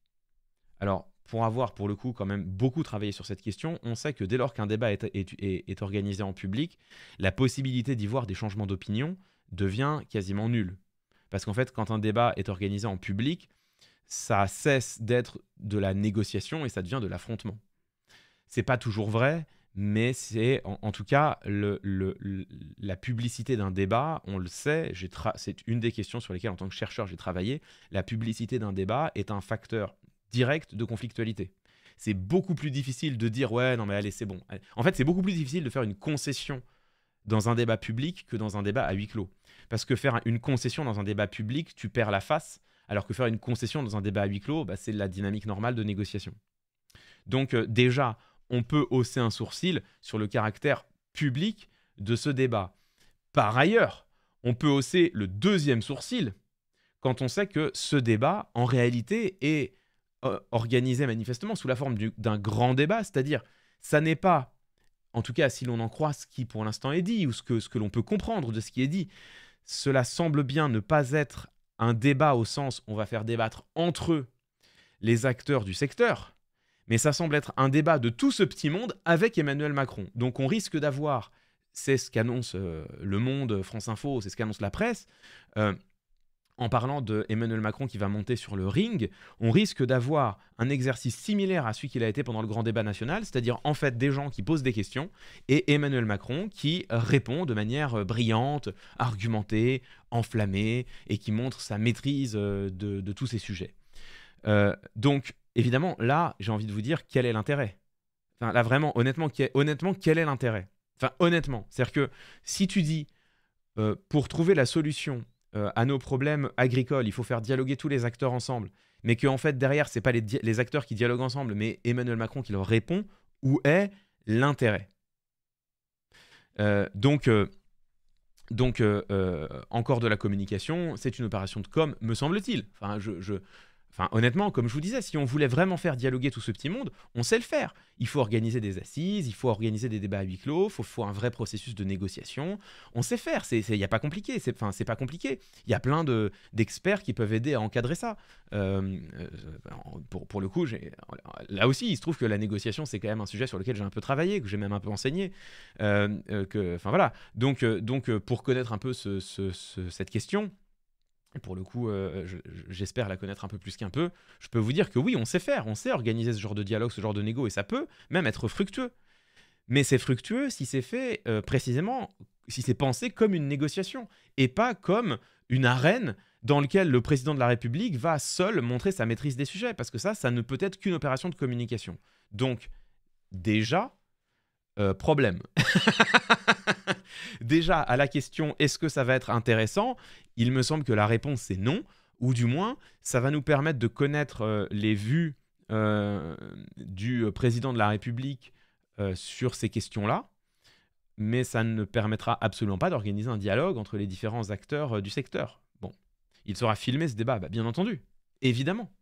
Alors, pour avoir, pour le coup, quand même beaucoup travaillé sur cette question, on sait que dès lors qu'un débat est organisé en public, la possibilité d'y voir des changements d'opinion devient quasiment nulle. Parce qu'en fait, quand un débat est organisé en public, ça cesse d'être de la négociation et ça devient de l'affrontement. C'est pas toujours vrai, mais c'est en, tout cas la publicité d'un débat, on le sait, c'est une des questions sur lesquelles en tant que chercheur j'ai travaillé, la publicité d'un débat est un facteur direct de conflictualité. C'est beaucoup plus difficile de dire ouais non mais allez c'est bon. En fait c'est beaucoup plus difficile de faire une concession dans un débat public que dans un débat à huis clos. Parce que faire une concession dans un débat public, tu perds la face, alors que faire une concession dans un débat à huis clos, bah, c'est la dynamique normale de négociation. Donc euh, déjà, on peut hausser un sourcil sur le caractère public de ce débat. Par ailleurs, on peut hausser le deuxième sourcil quand on sait que ce débat, en réalité, est euh, organisé manifestement sous la forme d'un grand débat, c'est-à-dire, ça n'est pas, en tout cas si l'on en croit ce qui pour l'instant est dit, ou ce que l'on peut comprendre de ce qui est dit, cela semble bien ne pas être un débat au sens on va faire débattre entre eux les acteurs du secteur, mais ça semble être un débat de tout ce petit monde avec Emmanuel Macron. Donc on risque d'avoir, c'est ce qu'annonce euh, Le Monde, France Info, c'est ce qu'annonce la presse, euh, en parlant de Emmanuel Macron qui va monter sur le ring, on risque d'avoir un exercice similaire à celui qu'il a été pendant le grand débat national, c'est-à-dire en fait des gens qui posent des questions et Emmanuel Macron qui répond de manière euh, brillante, argumentée, enflammée et qui montre sa maîtrise euh, de, tous ces sujets. Euh, donc évidemment, là, j'ai envie de vous dire quel est l'intérêt. Enfin, là, vraiment, honnêtement, quel, honnêtement quel est l'intérêt Enfin, honnêtement, c'est-à-dire que si tu dis pour trouver la solution euh, à nos problèmes agricoles, il faut faire dialoguer tous les acteurs ensemble, mais qu'en en fait derrière, c'est pas les, acteurs qui dialoguent ensemble, mais Emmanuel Macron qui leur répond, où est l'intérêt euh, Donc, euh, donc encore de la communication, c'est une opération de com, me semble-t-il. Enfin, je, je, Enfin, honnêtement, comme je vous disais, si on voulait vraiment faire dialoguer tout ce petit monde, on sait le faire. Il faut organiser des assises, il faut organiser des débats à huis clos, il faut, un vrai processus de négociation. On sait faire, il n'y a pas compliqué. C'est pas compliqué. Il y a plein d'experts qui peuvent aider à encadrer ça. Euh, euh, pour, le coup, là aussi, il se trouve que la négociation, c'est quand même un sujet sur lequel j'ai un peu travaillé, que j'ai même un peu enseigné. Euh, que, enfin voilà. Donc, donc, pour connaître un peu cette question, pour le coup, euh, j'espère la connaître un peu plus qu'un peu, je peux vous dire que oui, on sait faire, on sait organiser ce genre de dialogue, ce genre de négo, et ça peut même être fructueux. Mais c'est fructueux si c'est fait euh, précisément, si c'est pensé comme une négociation, et pas comme une arène dans laquelle le président de la République va seul montrer sa maîtrise des sujets, parce que ça, ça ne peut être qu'une opération de communication. Donc, déjà, euh, problème. Déjà, à la question est-ce que ça va être intéressant, il me semble que la réponse est non, ou du moins, ça va nous permettre de connaître euh, les vues euh, du euh, président de la République sur ces questions-là, mais ça ne permettra absolument pas d'organiser un dialogue entre les différents acteurs du secteur. Bon, il sera filmé ce débat, bah, bien entendu, évidemment.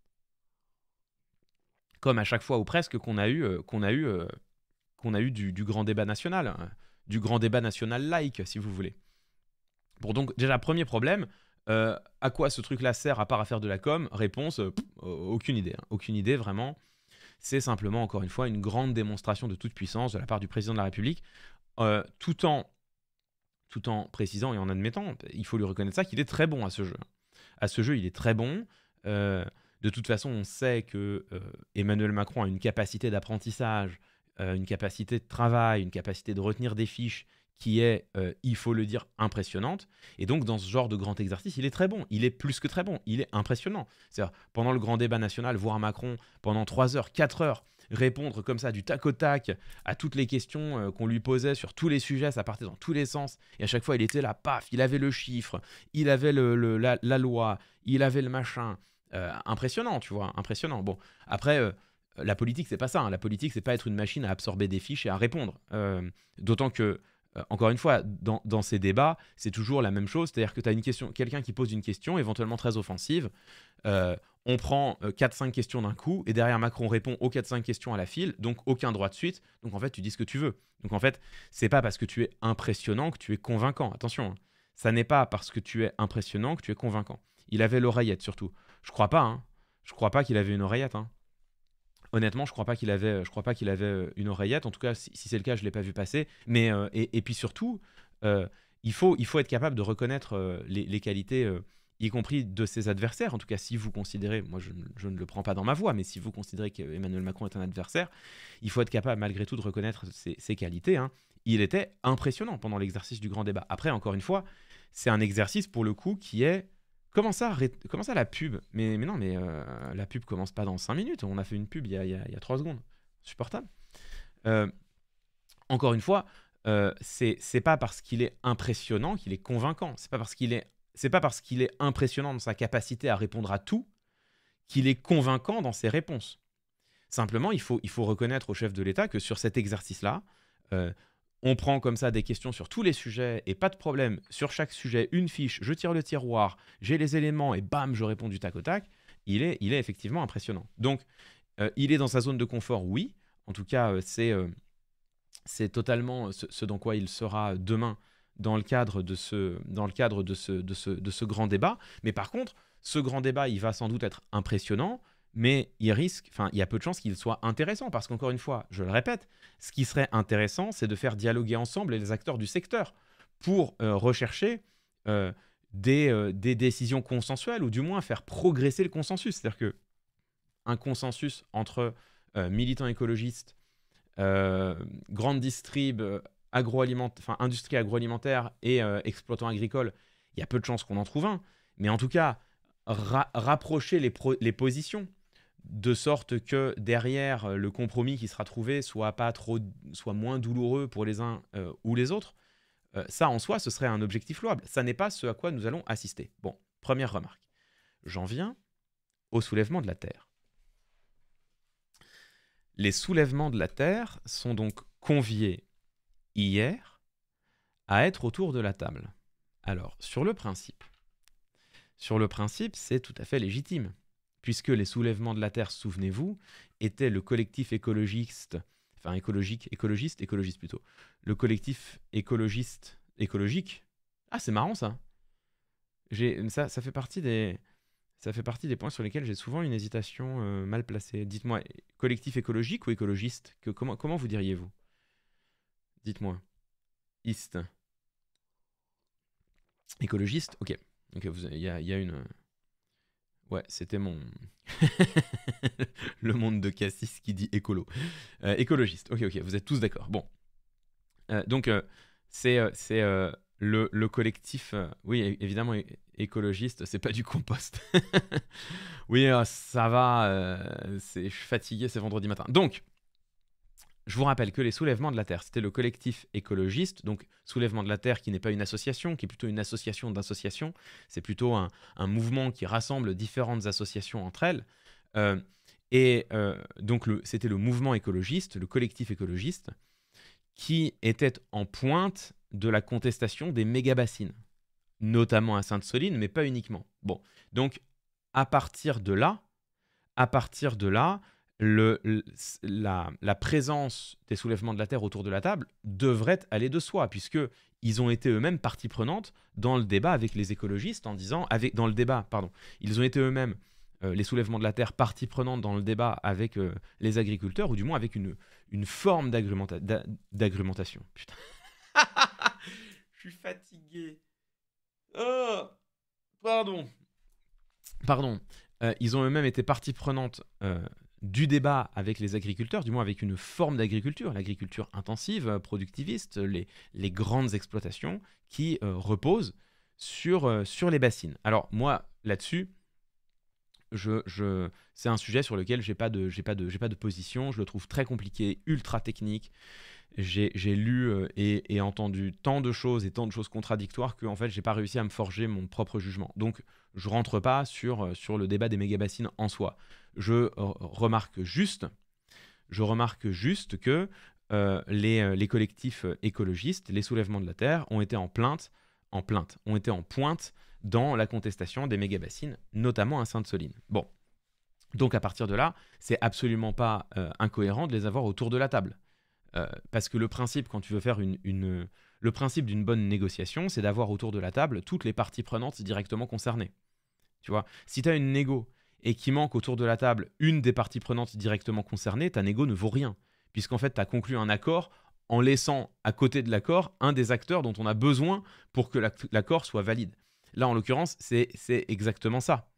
Comme à chaque fois ou presque qu'on a eu, qu'on a eu, qu'on a eu du, grand débat national, du grand débat national hein. like, si vous voulez. Bon, donc déjà, premier problème, euh, à quoi ce truc-là sert à part à faire de la com Réponse, euh, euh, aucune idée. Hein. Aucune idée, vraiment. C'est simplement, encore une fois, une grande démonstration de toute puissance de la part du président de la République, tout, en, tout en précisant et en admettant, il faut lui reconnaître ça, qu'il est très bon à ce jeu. À ce jeu, il est très bon. de toute façon, on sait que Emmanuel Macron a une capacité d'apprentissage, une capacité de travail, une capacité de retenir des fiches, qui est, euh, il faut le dire, impressionnante. Et donc, dans ce genre de grand exercice, il est très bon. Il est plus que très bon. Il est impressionnant. C'est-à-dire, pendant le grand débat national, voir Macron pendant 3 heures, 4 heures, répondre comme ça, du tac au tac, à toutes les questions euh, qu'on lui posait sur tous les sujets, ça partait dans tous les sens. Et à chaque fois, il était là, paf, il avait le chiffre, il avait le, la, loi, il avait le machin. Euh, impressionnant, tu vois, impressionnant. Bon, après la politique, c'est pas ça. Hein. La politique, c'est pas être une machine à absorber des fiches et à répondre. D'autant que euh, encore une fois, dans, ces débats, c'est toujours la même chose. C'est-à-dire que tu as une question, quelqu'un qui pose une question, éventuellement très offensive. Euh, on prend 4-5 euh, questions d'un coup, et derrière Macron répond aux 4-5 questions à la file, donc aucun droit de suite. Donc en fait, tu dis ce que tu veux. Donc en fait, c'est pas parce que tu es impressionnant que tu es convaincant. Attention, hein. ça n'est pas parce que tu es impressionnant que tu es convaincant. Il avait l'oreillette surtout. Je crois pas, hein. Je crois pas qu'il avait une oreillette, hein honnêtement, je crois pas qu'il avait, je crois pas qu'il avait euh, une oreillette. En tout cas, si, c'est le cas, je l'ai pas vu passer. Mais euh, et, puis surtout, euh, il faut, il faut être capable de reconnaître les, qualités. y compris de ses adversaires, en tout cas si vous considérez, moi je, ne le prends pas dans ma voix, mais si vous considérez qu'Emmanuel Macron est un adversaire, il faut être capable malgré tout de reconnaître ses, qualités. Hein. Il était impressionnant pendant l'exercice du grand débat. Après, encore une fois, c'est un exercice pour le coup qui est Comment ça, comment ça la pub mais, non, mais euh, la pub commence pas dans 5 minutes. On a fait une pub il y a, 3 secondes. Supportable. Euh, encore une fois, euh, c'est pas parce qu'il est impressionnant qu'il est convaincant. C'est pas parce qu'il est c'est pas parce qu'il est impressionnant dans sa capacité à répondre à tout qu'il est convaincant dans ses réponses. Simplement, il faut, il faut reconnaître au chef de l'État que sur cet exercice-là, on prend comme ça des questions sur tous les sujets et pas de problème. Sur chaque sujet, une fiche, je tire le tiroir, j'ai les éléments et bam, je réponds du tac au tac. Il est, il est effectivement impressionnant. Donc, euh, il est dans sa zone de confort, oui. En tout cas, euh, euh, c'est totalement ce, dans quoi il sera demain dans le cadre de ce, dans le cadre de ce, de ce, de ce grand débat. Mais par contre, ce grand débat, il va sans doute être impressionnant mais il risque, enfin, il y a peu de chances qu'il soit intéressant, parce qu'encore une fois, je le répète, ce qui serait intéressant, c'est de faire dialoguer ensemble les acteurs du secteur pour euh, rechercher euh, euh, des, décisions consensuelles, ou du moins faire progresser le consensus. C'est-à-dire que un consensus entre militants écologistes, grandes distrib, agroalimentaire, industrie agroalimentaire et exploitants agricoles, il y a peu de chances qu'on en trouve un. Mais en tout cas, rapprocher les positions, de sorte que derrière euh, le compromis qui sera trouvé soit pas trop soit moins douloureux pour les uns euh, ou les autres euh, ça en soi ce serait un objectif louable ça n'est pas ce à quoi nous allons assister bon première remarque j'en viens au soulèvement de la terre les soulèvements de la terre sont donc conviés hier à être autour de la table alors sur le principe sur le principe c'est tout à fait légitime puisque les soulèvements de la Terre, souvenez-vous, étaient le collectif écologiste, enfin écologique, écologiste, écologiste plutôt, le collectif écologiste, écologique. Ah, c'est marrant ça. Ça, fait partie des, ça fait partie des points sur lesquels j'ai souvent une hésitation euh, mal placée. Dites-moi, collectif écologique ou écologiste que, comment, vous diriez-vous Dites-moi. Ist. Écologiste Ok. Il y a une. Ouais, c'était mon. le monde de Cassis qui dit écolo. Euh, écologiste, ok, ok, vous êtes tous d'accord. Bon. Euh, donc, euh, c'est le, collectif, oui, évidemment, écologiste, c'est pas du compost. oui, ça va, c'est je suis fatigué, c'est vendredi matin. Donc, je vous rappelle que les Soulèvements de la Terre, c'était le collectif écologiste, donc Soulèvement de la Terre qui n'est pas une association, qui est plutôt une association d'associations, c'est plutôt un, mouvement qui rassemble différentes associations entre elles. Euh, et euh, donc c'était le mouvement écologiste, le collectif écologiste, qui était en pointe de la contestation des méga-bassines, notamment à Sainte-Soline, mais pas uniquement. Bon, donc à partir de là, à partir de là, le, la, présence des soulèvements de la Terre autour de la table devrait aller de soi, puisque ils ont été eux-mêmes partie prenante dans le débat avec les écologistes en disant, avec, dans le débat, pardon, ils ont été eux-mêmes, euh, les soulèvements de la Terre, partie prenante dans le débat avec euh, les agriculteurs, ou du moins avec une, une forme d'agrémentation. Putain. Je suis fatigué. Oh Pardon. Pardon. Euh, ils ont eux-mêmes été partie prenante du débat avec les agriculteurs, du moins avec une forme d'agriculture, l'agriculture intensive, euh, productiviste, les, grandes exploitations qui euh, reposent sur, euh, sur les bassines. Alors moi, là-dessus, je, c'est un sujet sur lequel j'ai pas de, pas pas de position. Je le trouve très compliqué, ultra technique j'ai lu euh, et, entendu tant de choses et tant de choses contradictoires que en fait j'ai pas réussi à me forger mon propre jugement. Donc je rentre pas sur, euh, sur le débat des mégabassines en soi. Je remarque juste, je remarque juste que euh, les, collectifs écologistes, les soulèvements de la terre ont été en plainte, en plainte, ont été en pointe dans la contestation des mégabassines, notamment à Sainte-Soline. Bon, donc à partir de là, c'est absolument pas incohérent de les avoir autour de la table. Euh, parce que le principe, quand tu veux faire une, le principe d'une bonne négociation, c'est d'avoir autour de la table toutes les parties prenantes directement concernées. Tu vois, si tu as une négo et qu'il manque autour de la table une des parties prenantes directement concernées, ta négo ne vaut rien, puisqu'en fait, tu as conclu un accord en laissant à côté de l'accord un des acteurs dont on a besoin pour que l'accord soit valide. Là, en l'occurrence, c'est exactement ça.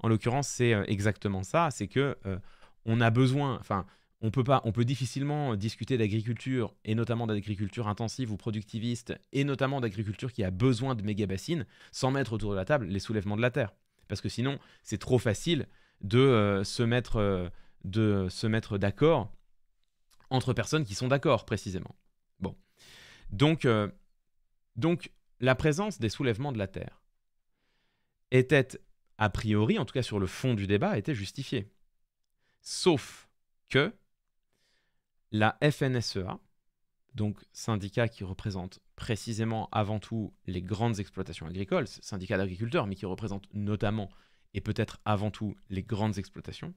En l'occurrence, c'est euh, exactement ça, c'est que euh, on a besoin, enfin, on peut pas, on peut difficilement discuter d'agriculture et notamment d'agriculture intensive ou productiviste et notamment d'agriculture qui a besoin de méga bassines sans mettre autour de la table les soulèvements de la terre parce que sinon c'est trop facile de euh, se mettre euh, de se mettre d'accord entre personnes qui sont d'accord précisément. Bon, donc euh, donc la présence des soulèvements de la terre était a priori, en tout cas sur le fond du débat, était justifiée, sauf que la FNSEA, donc syndicat qui représente précisément avant tout les grandes exploitations agricoles, syndicat d'agriculteurs, mais qui représente notamment et peut-être avant tout les grandes exploitations.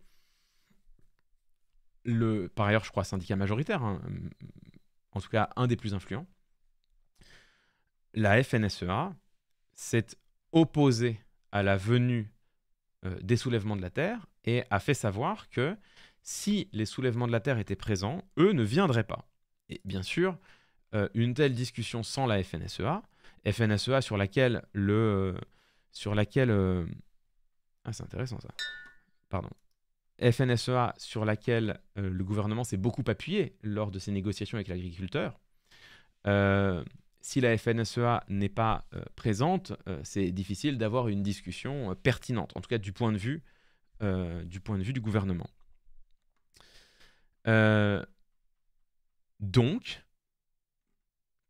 Le, par ailleurs, je crois, syndicat majoritaire, hein, en tout cas un des plus influents. La FNSEA s'est opposée à la venue euh, des soulèvements de la terre et a fait savoir que si les soulèvements de la Terre étaient présents, eux ne viendraient pas. Et bien sûr, euh, une telle discussion sans la FNSEA, FNSEA sur laquelle le... Sur laquelle... Euh, ah, c'est intéressant ça. Pardon. FNSEA sur laquelle euh, le gouvernement s'est beaucoup appuyé lors de ses négociations avec l'agriculteur. si la FNSEA n'est pas présente, c'est difficile d'avoir une discussion pertinente, en tout cas du point de vue, du, point de vue du gouvernement. Euh, donc,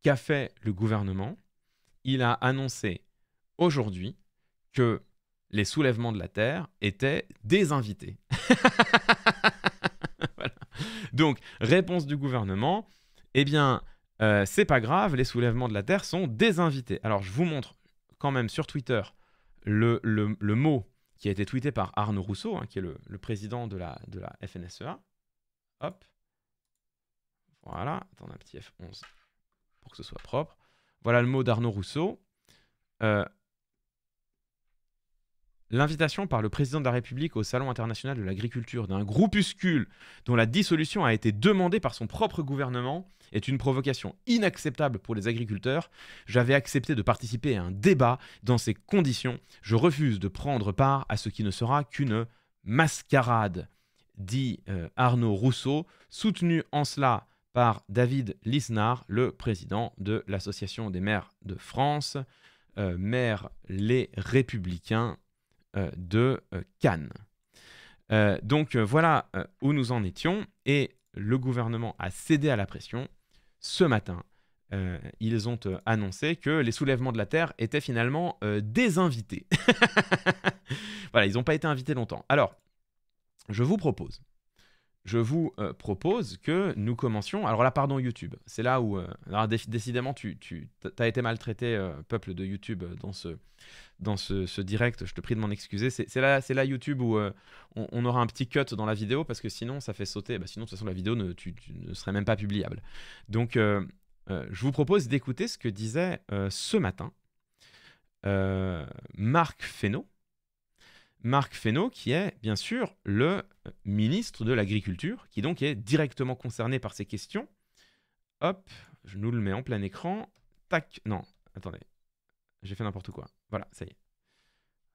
qu'a fait le gouvernement Il a annoncé aujourd'hui que les soulèvements de la Terre étaient désinvités. Donc, réponse du gouvernement, eh bien, euh, c'est pas grave, les soulèvements de la Terre sont désinvités. Alors, je vous montre quand même sur Twitter le, le, mot qui a été tweeté par Arnaud Rousseau, hein, qui est le, président de la, de la FNSEA. Hop. Voilà, attends un petit F11 pour que ce soit propre. Voilà le mot d'Arnaud Rousseau. Euh, l'invitation par le président de la République au Salon international de l'agriculture d'un groupuscule dont la dissolution a été demandée par son propre gouvernement est une provocation inacceptable pour les agriculteurs. J'avais accepté de participer à un débat dans ces conditions. Je refuse de prendre part à ce qui ne sera qu'une mascarade dit euh, Arnaud Rousseau, soutenu en cela par David Lisnard, le président de l'Association des maires de France, euh, maires maire les républicains euh, de Cannes. donc voilà où nous en étions et le gouvernement a cédé à la pression. Ce matin, ils ont annoncé que les soulèvements de la Terre étaient finalement désinvités. voilà, ils n'ont pas été invités longtemps. Alors, je vous propose, je vous euh, propose que nous commencions. Alors là, pardon YouTube, c'est là où euh, décidément tu, tu as été maltraité, euh, peuple de YouTube, dans ce dans ce, direct. Je te prie de m'en excuser. C'est là, c'est là YouTube où on, aura un petit cut dans la vidéo parce que sinon ça fait sauter. Bah, sinon de toute façon la vidéo ne, ne serait même pas publiable. Donc je vous propose d'écouter ce que disait ce matin Marc Fesneau, Marc Fesneau, qui est bien sûr le euh, ministre de l'Agriculture, qui donc est directement concerné par ces questions. Hop, je nous le mets en plein écran. Tac, non, attendez, j'ai fait n'importe quoi. Voilà, ça y est.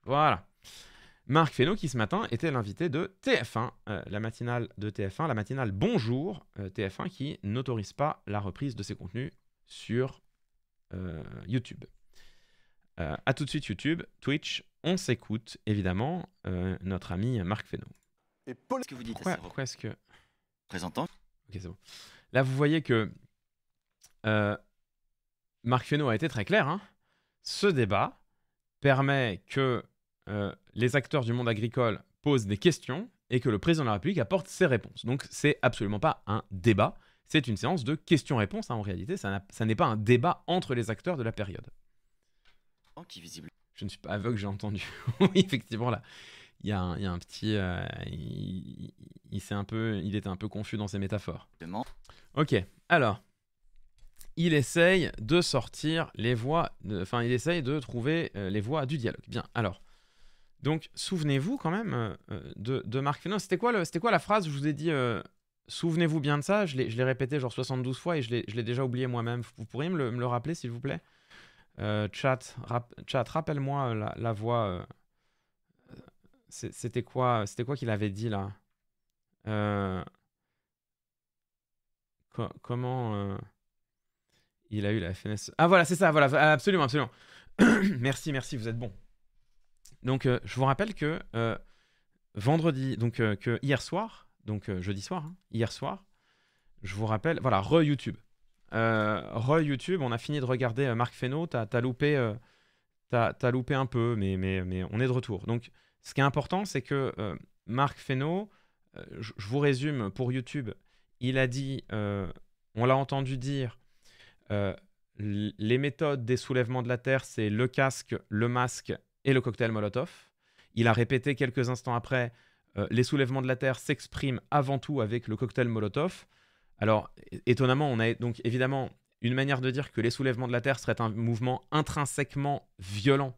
Voilà. Marc Fesneau, qui ce matin était l'invité de TF1, euh, la matinale de TF1, la matinale Bonjour euh, TF1, qui n'autorise pas la reprise de ses contenus sur YouTube. À tout de suite YouTube, Twitch, on s'écoute, évidemment, euh, notre ami Marc Fesneau. Et Paul, ce que vous dites pourquoi, pourquoi est-ce que... Présentant. Ok, c'est bon. Là, vous voyez que euh, Marc Fesneau a été très clair. Hein. Ce débat permet que euh, les acteurs du monde agricole posent des questions et que le président de la République apporte ses réponses. Donc, c'est absolument pas un débat, c'est une séance de questions-réponses. Hein, en réalité, ça, n'est pas un débat entre les acteurs de la période. Qui je ne suis pas aveugle, j'ai entendu. Oui, Effectivement, là, il y, a un, petit. Euh, il, un peu, il était un peu confus dans ses métaphores. Ok, alors. Il essaye de sortir les voix... Enfin, il essaye de trouver euh, les voies du dialogue. Bien, alors. Donc, souvenez-vous quand même euh, de, de, Marc Fénon. C'était quoi, le, quoi la phrase où je vous ai dit Souvenez-vous bien de ça Je l'ai répété genre 72 fois et je l'ai déjà oublié moi-même. Vous pourriez me le rappeler, s'il vous plaît euh, chat, chat rappelle-moi euh, la, voix. Euh, c'était quoi C'était quoi qu'il avait dit là Comment il a eu la FNS ?» Ah voilà, c'est ça. Voilà, absolument, absolument. merci, merci. Vous êtes bon. Donc, je vous rappelle que vendredi, donc que hier soir, donc jeudi soir, hein, hier soir, je vous rappelle, voilà, re YouTube. Euh, Re YouTube, on a fini de regarder euh, Marc Fesneau, t'as loupé, euh, loupé un peu, mais, mais, on est de retour. Donc, ce qui est important, c'est que Marc Fesneau, je, vous résume pour YouTube, il a dit, on l'a entendu dire, les méthodes des soulèvements de la Terre, c'est le casque, le masque et le cocktail Molotov. Il a répété quelques instants après, les soulèvements de la Terre s'expriment avant tout avec le cocktail Molotov. Alors, étonnamment, on a donc évidemment une manière de dire que les soulèvements de la Terre seraient un mouvement intrinsèquement violent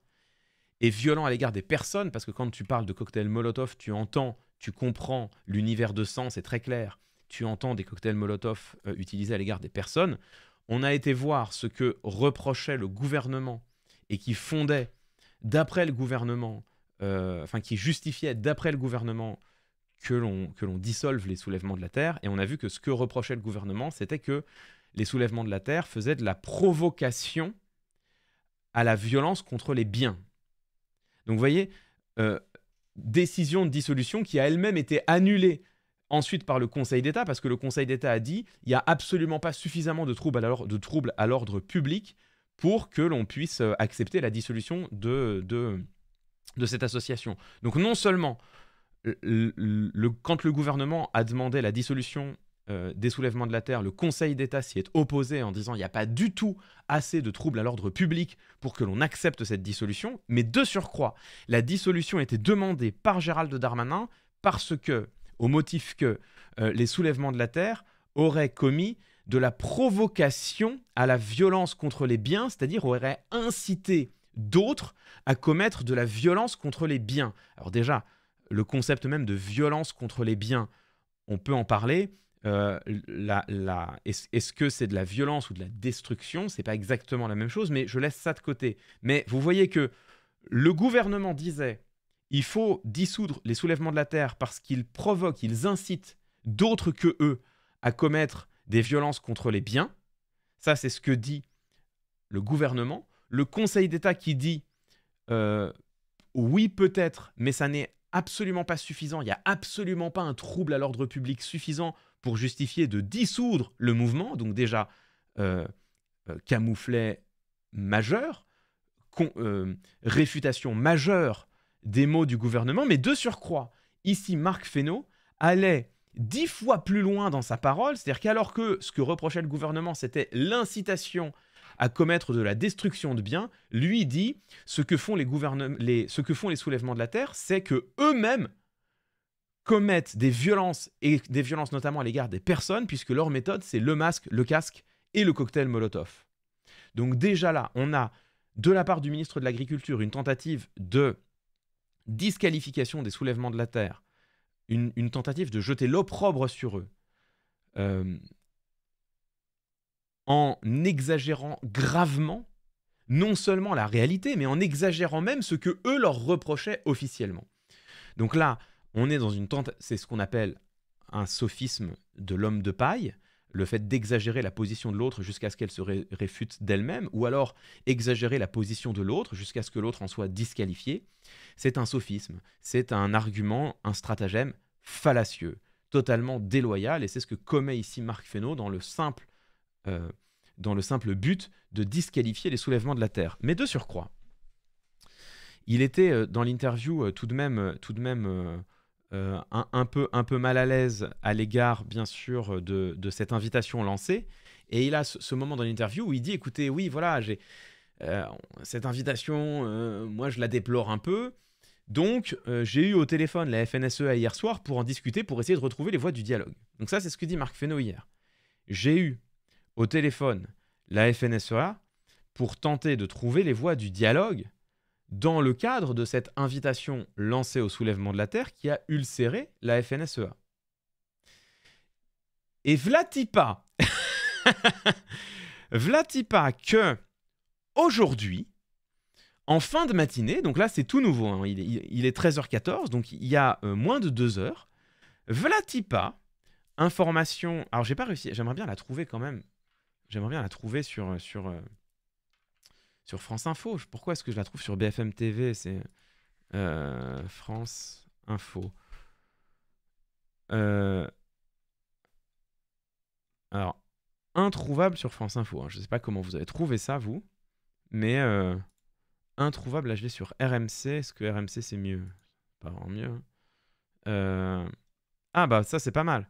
et violent à l'égard des personnes, parce que quand tu parles de cocktails Molotov, tu entends, tu comprends l'univers de sang, c'est très clair. Tu entends des cocktails Molotov euh, utilisés à l'égard des personnes. On a été voir ce que reprochait le gouvernement et qui fondait, d'après le gouvernement, euh, enfin qui justifiait, d'après le gouvernement, que l'on dissolve les soulèvements de la Terre. Et on a vu que ce que reprochait le gouvernement, c'était que les soulèvements de la Terre faisaient de la provocation à la violence contre les biens. Donc vous voyez, euh, décision de dissolution qui a elle-même été annulée ensuite par le Conseil d'État, parce que le Conseil d'État a dit, il n'y a absolument pas suffisamment de troubles à l'ordre public pour que l'on puisse euh, accepter la dissolution de, de, de cette association. Donc non seulement euh, le, quand le gouvernement a demandé la dissolution euh, des soulèvements de la Terre, le Conseil d'État s'y est opposé en disant il n'y a pas du tout assez de troubles à l'ordre public pour que l'on accepte cette dissolution, mais de surcroît, la dissolution était demandée par Gérald Darmanin parce que, au motif que euh, les soulèvements de la Terre auraient commis de la provocation à la violence contre les biens, c'est-à-dire auraient incité d'autres à commettre de la violence contre les biens. Alors déjà, le concept même de violence contre les biens, on peut en parler. Euh, est-ce, que c'est de la violence ou de la destruction C'est pas exactement la même chose, mais je laisse ça de côté. Mais vous voyez que le gouvernement disait il faut dissoudre les soulèvements de la terre parce qu'ils provoquent, ils incitent d'autres que eux à commettre des violences contre les biens. Ça, c'est ce que dit le gouvernement. Le Conseil d'État qui dit euh, oui, peut-être, mais ça n'est absolument pas suffisant, il n'y a absolument pas un trouble à l'ordre public suffisant pour justifier de dissoudre le mouvement, donc déjà euh, euh, camouflet majeur, euh, réfutation majeure des mots du gouvernement, mais de surcroît, ici Marc Fesneau allait dix fois plus loin dans sa parole, c'est-à-dire qu'alors que ce que reprochait le gouvernement, c'était l'incitation à commettre de la destruction de biens, lui dit ce que font les, les, ce que font les soulèvements de la terre, c'est que eux-mêmes commettent des violences, et des violences notamment à l'égard des personnes, puisque leur méthode, c'est le masque, le casque et le cocktail Molotov. Donc déjà là, on a de la part du ministre de l'Agriculture une tentative de disqualification des soulèvements de la terre, une, une tentative de jeter l'opprobre sur eux. Euh, en exagérant gravement non seulement la réalité, mais en exagérant même ce que eux leur reprochaient officiellement. Donc là, on est dans une tente, c'est ce qu'on appelle un sophisme de l'homme de paille, le fait d'exagérer la position de l'autre jusqu'à ce qu'elle se réfute d'elle-même, ou alors exagérer la position de l'autre jusqu'à ce que l'autre en soit disqualifié. C'est un sophisme, c'est un argument, un stratagème fallacieux, totalement déloyal, et c'est ce que commet ici Marc Fesneau dans le simple euh, dans le simple but de disqualifier les soulèvements de la terre. Mais de surcroît, il était euh, dans l'interview euh, tout de même, tout de même un, peu, un peu mal à l'aise à l'égard, bien sûr, de, cette invitation lancée. Et il a ce, moment dans l'interview où il dit, écoutez, oui, voilà, j'ai cette invitation, moi, je la déplore un peu. Donc, j'ai eu au téléphone la FNSEA hier soir pour en discuter, pour essayer de retrouver les voies du dialogue. Donc ça, c'est ce que dit Marc Fesneau hier. J'ai eu au téléphone la FNSEA pour tenter de trouver les voies du dialogue dans le cadre de cette invitation lancée au soulèvement de la Terre qui a ulcéré la FNSEA. Et Vlatipa, Vlatipa que aujourd'hui, en fin de matinée, donc là c'est tout nouveau, hein, il, est, 13h14, donc il y a euh, moins de deux heures, Vlatipa, information, alors j'ai pas réussi, j'aimerais bien la trouver quand même, J'aimerais bien la trouver sur, euh, sur, euh, sur France Info. Pourquoi est-ce que je la trouve sur BFM TV C'est euh, France Info. Alors, introuvable sur France Info. Hein. Je ne sais pas comment vous avez trouvé ça, vous. Mais introuvable, là, je l'ai sur RMC. Est-ce que RMC, c'est mieux Pas vraiment mieux. Hein. Ah, bah, ça, c'est pas mal.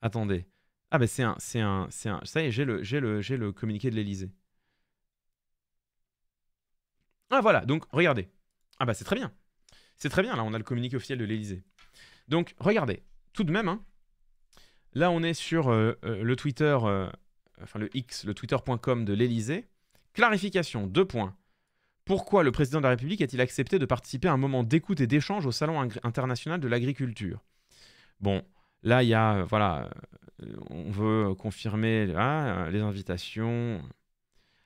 Attendez. Ah ben c'est un, c'est un, c'est un. Ça y est, j'ai le, j'ai le, j'ai le communiqué de l'Elysée. Ah voilà, donc regardez. Ah bah c'est très bien. C'est très bien, là on a le communiqué officiel de l'Elysée. Donc regardez, tout de même, hein, là on est sur euh, euh, le Twitter, euh, enfin le X, le twitter.com de l'Elysée. Clarification, deux points. Pourquoi le président de la République a-t-il accepté de participer à un moment d'écoute et d'échange au Salon international de l'agriculture Bon, Là, il y a, euh, voilà, euh, on veut euh, confirmer ah, les invitations.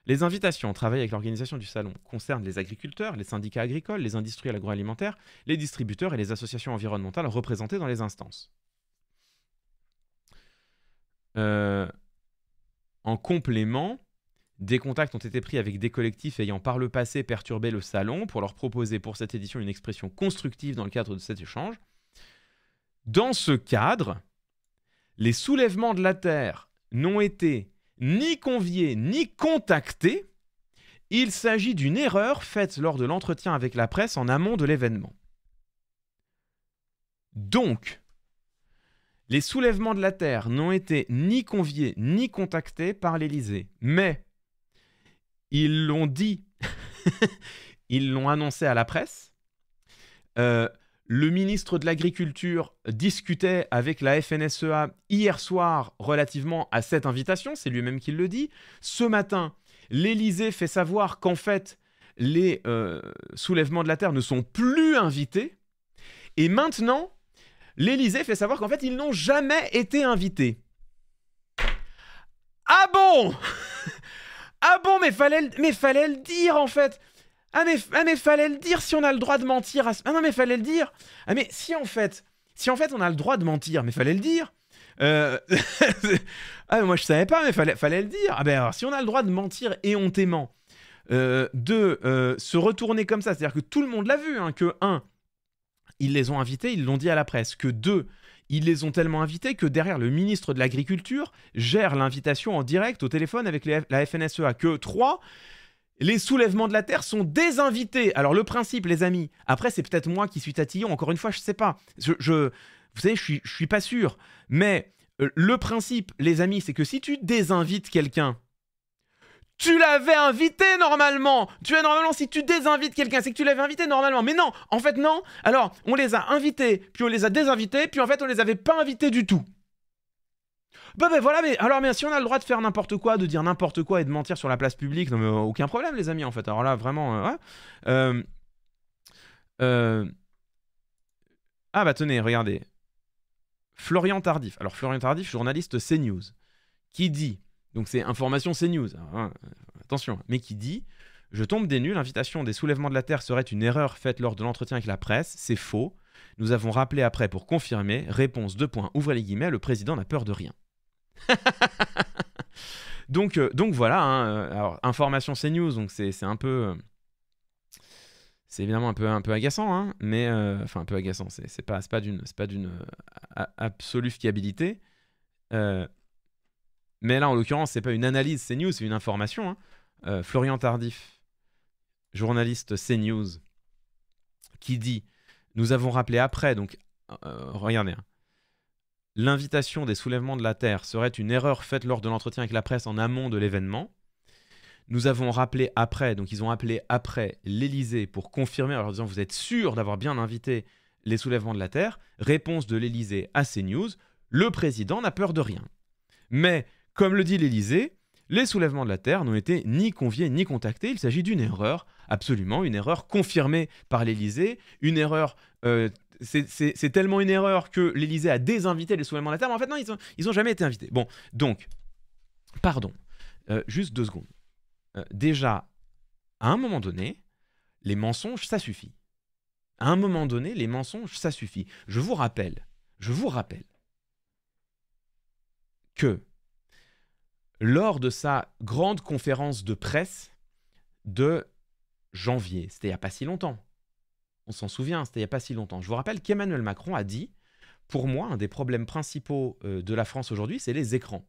Les invitations en travail avec l'organisation du salon concernent les agriculteurs, les syndicats agricoles, les industriels agroalimentaires, les distributeurs et les associations environnementales représentées dans les instances. en complément, des contacts ont été pris avec des collectifs ayant par le passé perturbé le salon pour leur proposer pour cette édition une expression constructive dans le cadre de cet échange. Dans ce cadre, les soulèvements de la Terre n'ont été ni conviés ni contactés. Il s'agit d'une erreur faite lors de l'entretien avec la presse en amont de l'événement. Donc, les soulèvements de la Terre n'ont été ni conviés ni contactés par l'Élysée, mais ils l'ont dit, ils l'ont annoncé à la presse. Euh, le ministre de l'Agriculture discutait avec la FNSEA hier soir relativement à cette invitation, c'est lui-même qui le dit. Ce matin, l'Élysée fait savoir qu'en fait, les euh, soulèvements de la Terre ne sont plus invités. Et maintenant, l'Élysée fait savoir qu'en fait, ils n'ont jamais été invités. Ah bon Ah bon, mais fallait le dire en fait ah, ah mais, fallait le dire si on a le droit de mentir. À... Ah non mais fallait le dire. Ah mais si en fait, si en fait on a le droit de mentir, mais fallait le dire. Euh, ah mais moi je savais pas, mais fallait, fallait le dire. Ah ben alors si on a le droit de mentir et on euh, de euh, se retourner comme ça, c'est-à-dire que tout le monde l'a vu, hein, que 1, ils les ont invités, ils l'ont dit à la presse, que deux ils les ont tellement invités que derrière le ministre de l'Agriculture gère l'invitation en direct au téléphone avec la FNSEA, que 3, les soulèvements de la Terre sont désinvités. Alors le principe, les amis, après c'est peut-être moi qui suis tatillon, encore une fois, je ne sais pas. Je, je, vous savez, je suis, je suis pas sûr. Mais euh, le principe, les amis, c'est que si tu désinvites quelqu'un, tu l'avais invité normalement Tu es normalement, si tu désinvites quelqu'un, c'est que tu l'avais invité normalement. Mais non, en fait non. Alors, on les a invités, puis on les a désinvités, puis en fait on les avait pas invités du tout. Bah ben voilà, mais alors mais si on a le droit de faire n'importe quoi, de dire n'importe quoi et de mentir sur la place publique, non mais euh, aucun problème les amis en fait. Alors là vraiment, euh, euh, Ah bah tenez, regardez. Florian Tardif. Alors Florian Tardif, journaliste CNews, qui dit, donc c'est information CNews, hein, hein, attention, mais qui dit, je tombe des nuls. l'invitation des soulèvements de la Terre serait une erreur faite lors de l'entretien avec la presse, c'est faux. Nous avons rappelé après pour confirmer, réponse Deux points, ouvrez les guillemets, le président n'a peur de rien. donc, euh, donc voilà, hein, euh, alors information CNews, donc c'est un peu... Euh, c'est évidemment un peu, un peu agaçant, hein, mais... Enfin, un peu agaçant, c'est pas, pas d'une absolue fiabilité. mais là, en l'occurrence, c'est pas une analyse CNews, c'est une information. Hein. Florian Tardif, journaliste CNews, qui dit Nous avons rappelé après, donc regardez, hein, l'invitation des soulèvements de la Terre serait une erreur faite lors de l'entretien avec la presse en amont de l'événement. Nous avons rappelé après, donc ils ont appelé après l'Élysée pour confirmer en leur disant vous êtes sûr d'avoir bien invité les soulèvements de la Terre. Réponse de l'Élysée à CNews, le président n'a peur de rien. Mais, comme le dit l'Élysée, les soulèvements de la Terre n'ont été ni conviés ni contactés. Il s'agit d'une erreur, absolument, une erreur confirmée par l'Élysée, une erreur euh, c'est tellement une erreur que l'Élysée a désinvité les soulèvements de la Terre, mais en fait, non, ils n'ont ont jamais été invités. Bon, donc, pardon, euh, juste deux secondes. Euh, déjà, à un moment donné, les mensonges, ça suffit. À un moment donné, les mensonges, ça suffit. Je vous rappelle, je vous rappelle que lors de sa grande conférence de presse de janvier, c'était il n'y a pas si longtemps, on s'en souvient, c'était il n'y a pas si longtemps. Je vous rappelle qu'Emmanuel Macron a dit, pour moi, un des problèmes principaux euh, de la France aujourd'hui, c'est les écrans.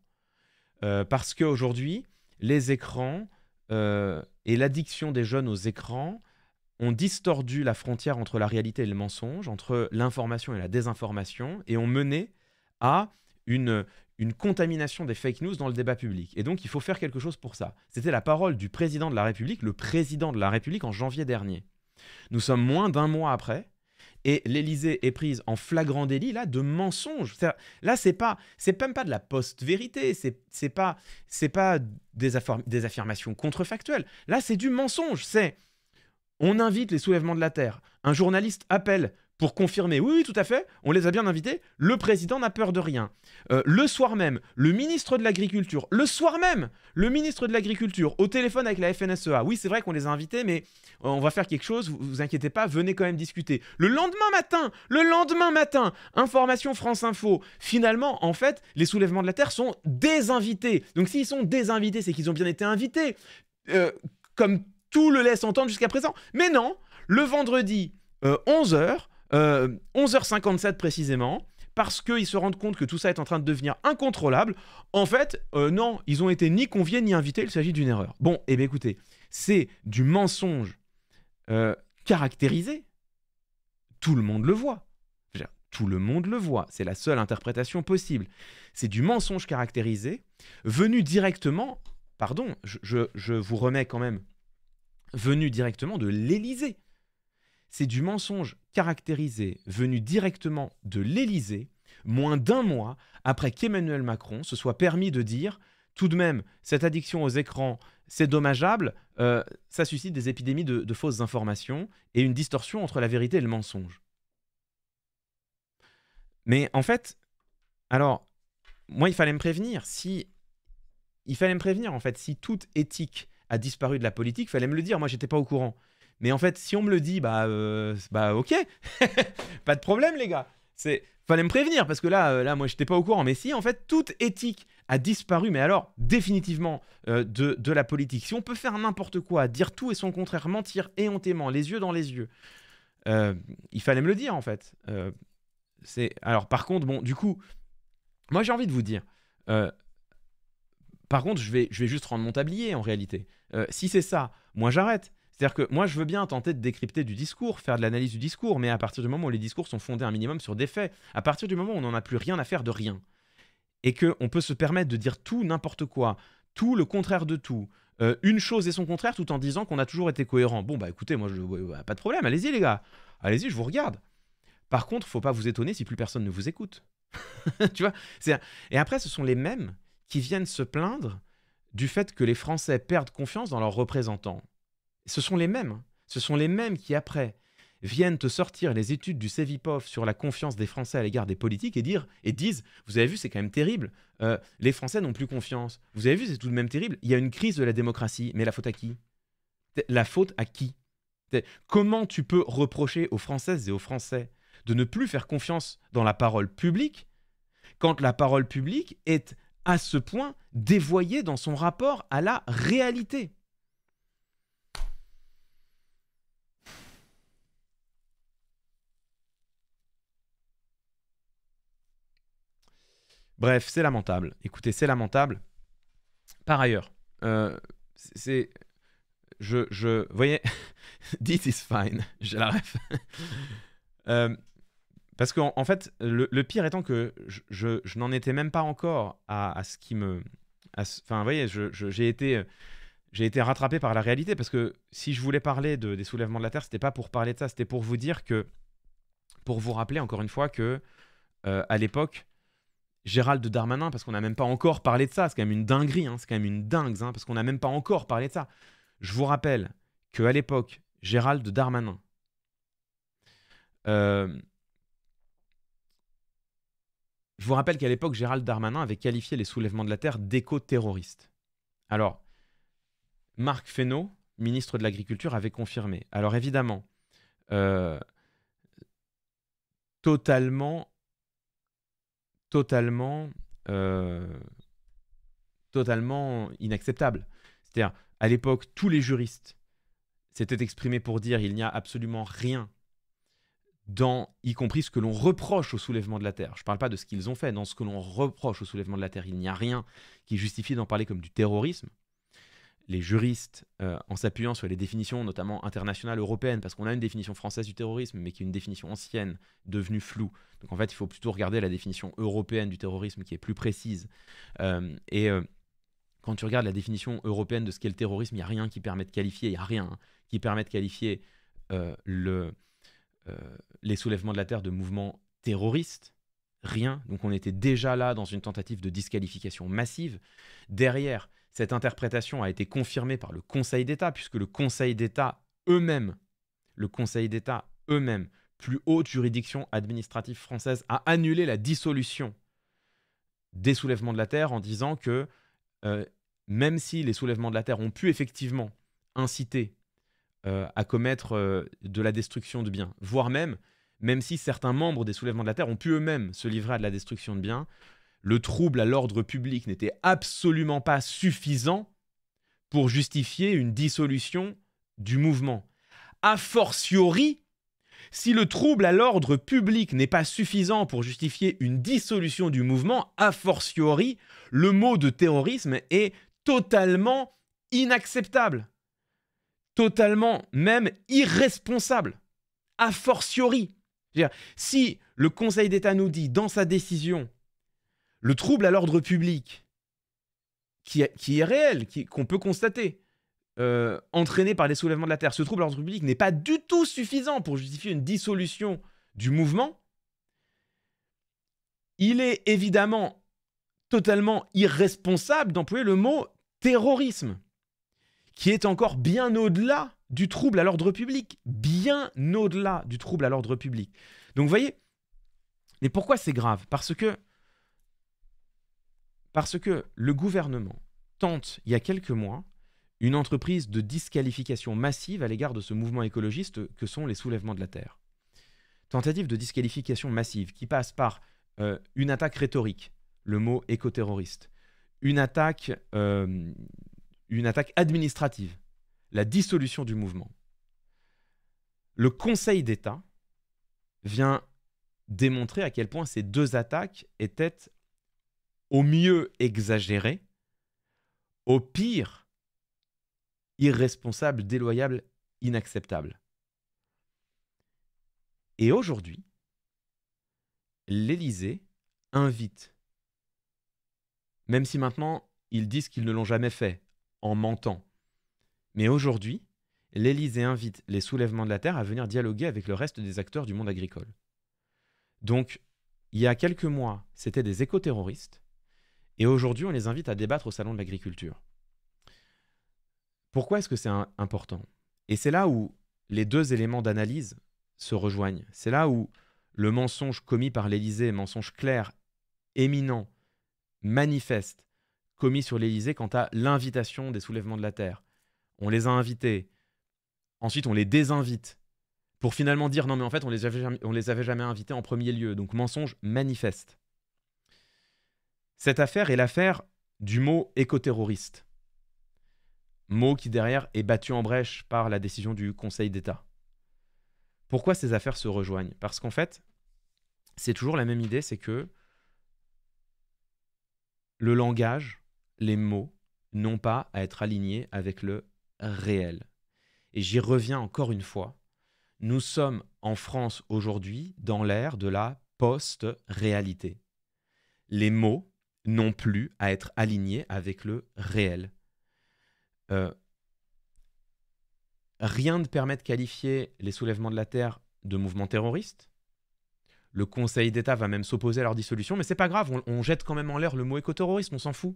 Euh, parce qu'aujourd'hui, les écrans euh, et l'addiction des jeunes aux écrans ont distordu la frontière entre la réalité et le mensonge, entre l'information et la désinformation, et ont mené à une, une contamination des fake news dans le débat public. Et donc, il faut faire quelque chose pour ça. C'était la parole du président de la République, le président de la République en janvier dernier. Nous sommes moins d'un mois après, et l'Élysée est prise en flagrant délit là de mensonge. Là, c'est pas, c'est même pas de la post-vérité, c'est, c'est pas, c'est pas des, des affirmations contrefactuelles. Là, c'est du mensonge. C'est, on invite les soulèvements de la terre. Un journaliste appelle pour confirmer, oui, oui, tout à fait, on les a bien invités, le président n'a peur de rien. Euh, le soir même, le ministre de l'Agriculture, le soir même, le ministre de l'Agriculture, au téléphone avec la FNSEA, oui, c'est vrai qu'on les a invités, mais euh, on va faire quelque chose, vous, vous inquiétez pas, venez quand même discuter. Le lendemain matin, le lendemain matin, information France Info, finalement, en fait, les soulèvements de la Terre sont désinvités. Donc s'ils sont désinvités, c'est qu'ils ont bien été invités, euh, comme tout le laisse entendre jusqu'à présent. Mais non, le vendredi 11h, 11h57 euh, précisément, parce qu'ils se rendent compte que tout ça est en train de devenir incontrôlable. En fait, euh, non, ils ont été ni conviés ni invités, il s'agit d'une erreur. Bon, et eh bien écoutez, c'est du mensonge euh, caractérisé. Tout le monde le voit. Tout le monde le voit, c'est la seule interprétation possible. C'est du mensonge caractérisé, venu directement, pardon, je, je vous remets quand même, venu directement de l'Élysée c'est du mensonge caractérisé venu directement de l'Élysée, moins d'un mois après qu'Emmanuel Macron se soit permis de dire tout de même, cette addiction aux écrans, c'est dommageable, euh, ça suscite des épidémies de, fausses informations et une distorsion entre la vérité et le mensonge. Mais en fait, alors, moi, il fallait me prévenir. Si il fallait me prévenir en fait, si toute éthique a disparu de la politique, il fallait me le dire. Moi, j'étais pas au courant. Mais en fait, si on me le dit, bah, euh, bah ok, pas de problème les gars. C'est fallait me prévenir parce que là, euh, là, moi, j'étais pas au courant. Mais si, en fait, toute éthique a disparu, mais alors définitivement euh, de, la politique. Si on peut faire n'importe quoi, dire tout et son contraire, mentir éhontément, les yeux dans les yeux, il fallait me le dire en fait. c'est alors par contre, bon, du coup, moi j'ai envie de vous dire. par contre, je vais, je vais juste rendre mon tablier en réalité. si c'est ça, moi j'arrête. C'est-à-dire que moi, je veux bien tenter de décrypter du discours, faire de l'analyse du discours, mais à partir du moment où les discours sont fondés un minimum sur des faits, à partir du moment où on n'en a plus rien à faire de rien, et qu'on peut se permettre de dire tout, n'importe quoi, tout le contraire de tout, euh, une chose et son contraire, tout en disant qu'on a toujours été cohérent. Bon, bah écoutez, moi, je, pas de problème, allez-y les gars, allez-y, je vous regarde. Par contre, faut pas vous étonner si plus personne ne vous écoute. tu vois Et après, ce sont les mêmes qui viennent se plaindre du fait que les Français perdent confiance dans leurs représentants. Ce sont les mêmes. Ce sont les mêmes qui, après, viennent te sortir les études du Sevipov sur la confiance des Français à l'égard des politiques et, dire, et disent Vous avez vu, c'est quand même terrible. Euh, les Français n'ont plus confiance. Vous avez vu, c'est tout de même terrible. Il y a une crise de la démocratie. Mais la faute à qui La faute à qui Comment tu peux reprocher aux Françaises et aux Français de ne plus faire confiance dans la parole publique quand la parole publique est à ce point dévoyée dans son rapport à la réalité Bref, c'est lamentable. Écoutez, c'est lamentable. Par ailleurs, euh, c'est. Je, je. Voyez, this is fine. J'ai la ref. Euh, parce qu'en en fait, le, pire étant que je, n'en étais même pas encore à, ce qui me. Enfin, vous voyez, j'ai été été rattrapé par la réalité parce que si je voulais parler des soulèvements de la Terre, ce n'était pas pour parler de ça, c'était pour vous dire que, pour vous rappeler encore une fois que euh, à l'époque, Gérald Darmanin, parce qu'on n'a même pas encore parlé de ça, c'est quand même une dinguerie, hein. c'est quand même une dingue, hein, parce qu'on n'a même pas encore parlé de ça. Je vous rappelle qu'à l'époque, Gérald Darmanin euh, je vous rappelle qu'à l'époque, Gérald Darmanin avait qualifié les soulèvements de la Terre d'éco-terroristes. Alors, Marc Fesneau, ministre de l'Agriculture, avait confirmé. Alors évidemment, euh, totalement totalement, euh, totalement inacceptable. C'est-à-dire, à, l'époque, tous les juristes s'étaient exprimés pour dire il n'y a absolument rien dans, y compris ce que l'on reproche au soulèvement de la Terre. Je ne parle pas de ce qu'ils ont fait, dans ce que l'on reproche au soulèvement de la Terre, il n'y a rien qui justifie d'en parler comme du terrorisme les juristes, euh, en s'appuyant sur les définitions, notamment internationales, européennes, parce qu'on a une définition française du terrorisme, mais qui est une définition ancienne, devenue floue. Donc en fait, il faut plutôt regarder la définition européenne du terrorisme, qui est plus précise. Euh, et euh, quand tu regardes la définition européenne de ce qu'est le terrorisme, il n'y a rien qui permet de qualifier, il n'y a rien hein, qui permet de qualifier le, les soulèvements de la Terre de mouvements terroristes. Rien. Donc on était déjà là dans une tentative de disqualification massive. Derrière, cette interprétation a été confirmée par le Conseil d'État, puisque le Conseil d'État eux-mêmes, le Conseil d'État eux-mêmes, plus haute juridiction administrative française, a annulé la dissolution des soulèvements de la terre en disant que euh, même si les soulèvements de la terre ont pu effectivement inciter euh, à commettre euh, de la destruction de biens, voire même, même si certains membres des soulèvements de la terre ont pu eux-mêmes se livrer à de la destruction de biens, le trouble à l'ordre public n'était absolument pas suffisant pour justifier une dissolution du mouvement. A fortiori, si le trouble à l'ordre public n'est pas suffisant pour justifier une dissolution du mouvement, a fortiori, le mot de terrorisme est totalement inacceptable, totalement même irresponsable, a fortiori. si le Conseil d'État nous dit dans sa décision le trouble à l'ordre public, qui, est réel, qu'on peut constater, euh, entraîné par les soulèvements de la Terre, ce trouble à l'ordre public n'est pas du tout suffisant pour justifier une dissolution du mouvement. Il est évidemment totalement irresponsable d'employer le mot terrorisme, qui est encore bien au-delà du trouble à l'ordre public, bien au-delà du trouble à l'ordre public. Donc vous voyez, mais pourquoi c'est grave Parce que parce que le gouvernement tente, il y a quelques mois, une entreprise de disqualification massive à l'égard de ce mouvement écologiste que sont les soulèvements de la Terre. Tentative de disqualification massive qui passe par euh, une attaque rhétorique, le mot écoterroriste, une attaque, euh, une attaque administrative, la dissolution du mouvement. Le Conseil d'État vient démontrer à quel point ces deux attaques étaient au mieux exagéré, au pire irresponsable, déloyable, inacceptable. Et aujourd'hui, l'Élysée invite, même si maintenant ils disent qu'ils ne l'ont jamais fait, en mentant, mais aujourd'hui, l'Élysée invite les soulèvements de la Terre à venir dialoguer avec le reste des acteurs du monde agricole. Donc, il y a quelques mois, c'était des éco-terroristes. Et aujourd'hui, on les invite à débattre au Salon de l'agriculture. Pourquoi est-ce que c'est important Et c'est là où les deux éléments d'analyse se rejoignent. C'est là où le mensonge commis par l'Élysée, mensonge clair, éminent, manifeste, commis sur l'Élysée quant à l'invitation des soulèvements de la Terre. On les a invités, ensuite on les désinvite, pour finalement dire non mais en fait on les on les avait jamais invités en premier lieu, donc mensonge manifeste. Cette affaire est l'affaire du mot écoterroriste, mot qui derrière est battu en brèche par la décision du Conseil d'État. Pourquoi ces affaires se rejoignent Parce qu'en fait, c'est toujours la même idée, c'est que le langage, les mots, n'ont pas à être alignés avec le réel. Et j'y reviens encore une fois. Nous sommes en France aujourd'hui dans l'ère de la post-réalité. Les mots non plus à être aligné avec le réel. Euh, rien ne permet de qualifier les soulèvements de la Terre de mouvements terroristes. Le Conseil d'État va même s'opposer à leur dissolution, mais c'est pas grave, on, jette quand même en l'air le mot éco-terrorisme, on s'en fout.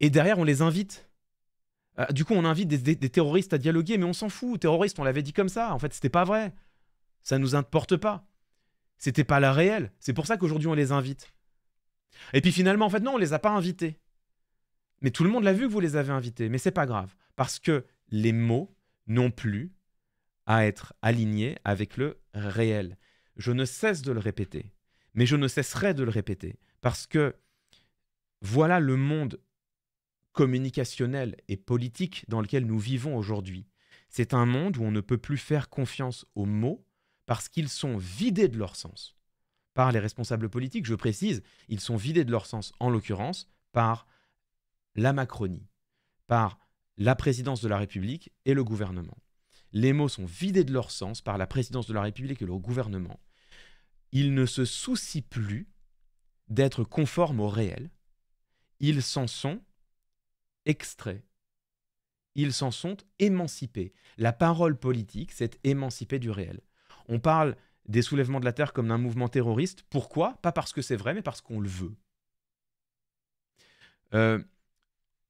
Et derrière, on les invite. Euh, du coup, on invite des, terroristes à dialoguer, mais on s'en fout. Terroristes, on l'avait dit comme ça. En fait, c'était pas vrai. Ça nous importe pas. C'était pas la réelle. C'est pour ça qu'aujourd'hui, on les invite. Et puis finalement, en fait, non, on les a pas invités. Mais tout le monde l'a vu que vous les avez invités. Mais c'est pas grave, parce que les mots n'ont plus à être alignés avec le réel. Je ne cesse de le répéter, mais je ne cesserai de le répéter, parce que voilà le monde communicationnel et politique dans lequel nous vivons aujourd'hui. C'est un monde où on ne peut plus faire confiance aux mots parce qu'ils sont vidés de leur sens par les responsables politiques, je précise, ils sont vidés de leur sens, en l'occurrence, par la Macronie, par la présidence de la République et le gouvernement. Les mots sont vidés de leur sens par la présidence de la République et le gouvernement. Ils ne se soucient plus d'être conformes au réel. Ils s'en sont extraits. Ils s'en sont émancipés. La parole politique s'est émancipée du réel. On parle des soulèvements de la Terre comme d'un mouvement terroriste. Pourquoi Pas parce que c'est vrai, mais parce qu'on le veut. Euh,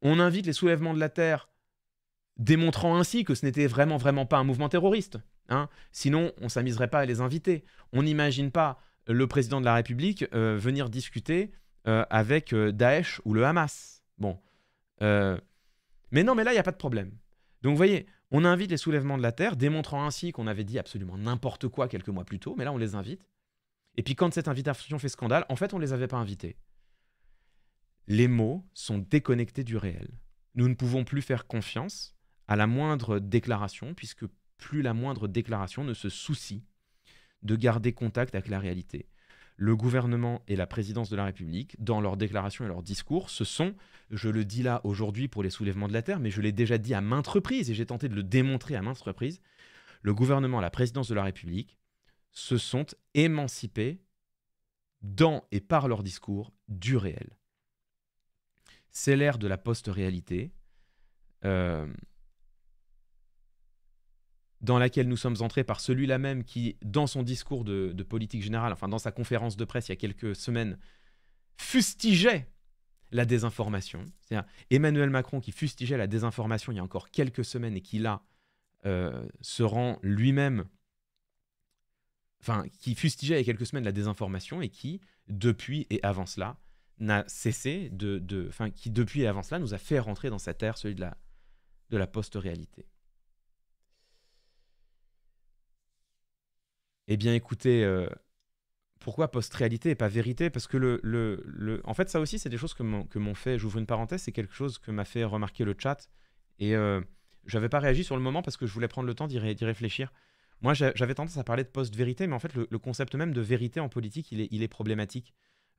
on invite les soulèvements de la Terre, démontrant ainsi que ce n'était vraiment, vraiment pas un mouvement terroriste. Hein. Sinon, on s'amuserait pas à les inviter. On n'imagine pas le président de la République euh, venir discuter euh, avec Daesh ou le Hamas. Bon. mais non, mais là, il n'y a pas de problème. Donc, vous voyez, on invite les soulèvements de la Terre, démontrant ainsi qu'on avait dit absolument n'importe quoi quelques mois plus tôt, mais là on les invite. Et puis quand cette invitation fait scandale, en fait on ne les avait pas invités. Les mots sont déconnectés du réel. Nous ne pouvons plus faire confiance à la moindre déclaration, puisque plus la moindre déclaration ne se soucie de garder contact avec la réalité le gouvernement et la présidence de la République, dans leurs déclarations et leurs discours, se sont, je le dis là aujourd'hui pour les soulèvements de la Terre, mais je l'ai déjà dit à maintes reprises et j'ai tenté de le démontrer à maintes reprises, le gouvernement, la présidence de la République se sont émancipés dans et par leur discours du réel. C'est l'ère de la post-réalité. Euh, dans laquelle nous sommes entrés par celui-là même qui, dans son discours de, politique générale, enfin dans sa conférence de presse il y a quelques semaines, fustigeait la désinformation. C'est-à-dire Emmanuel Macron qui fustigeait la désinformation il y a encore quelques semaines et qui là euh, se rend lui-même, enfin qui fustigeait il y a quelques semaines la désinformation et qui, depuis et avant cela, n'a cessé de, enfin qui depuis et avant cela nous a fait rentrer dans cette ère, celui de la, de la post-réalité. Eh bien, écoutez, euh, pourquoi post-réalité et pas vérité Parce que le, le, En fait, ça aussi, c'est des choses que m'ont fait. J'ouvre une parenthèse, c'est quelque chose que m'a fait remarquer le chat. Et euh, je n'avais pas réagi sur le moment parce que je voulais prendre le temps d'y réfléchir. Moi, j'avais tendance à parler de post-vérité, mais en fait, le, concept même de vérité en politique, il est, il est problématique.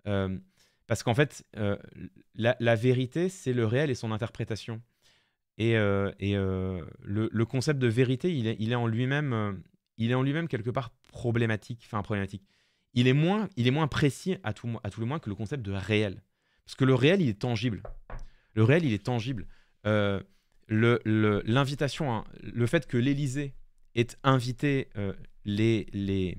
Euh, parce qu'en fait, la, vérité, c'est le réel et son interprétation. Et, le, concept de vérité, il est, il est en lui-même il est en lui-même quelque part problématique, enfin problématique. Il est moins, il est moins précis à tout, le moins que le concept de réel. Parce que le réel, il est tangible. Le réel, il est tangible. Euh, l'invitation, hein, le, fait que l'Élysée ait invité euh, les, les,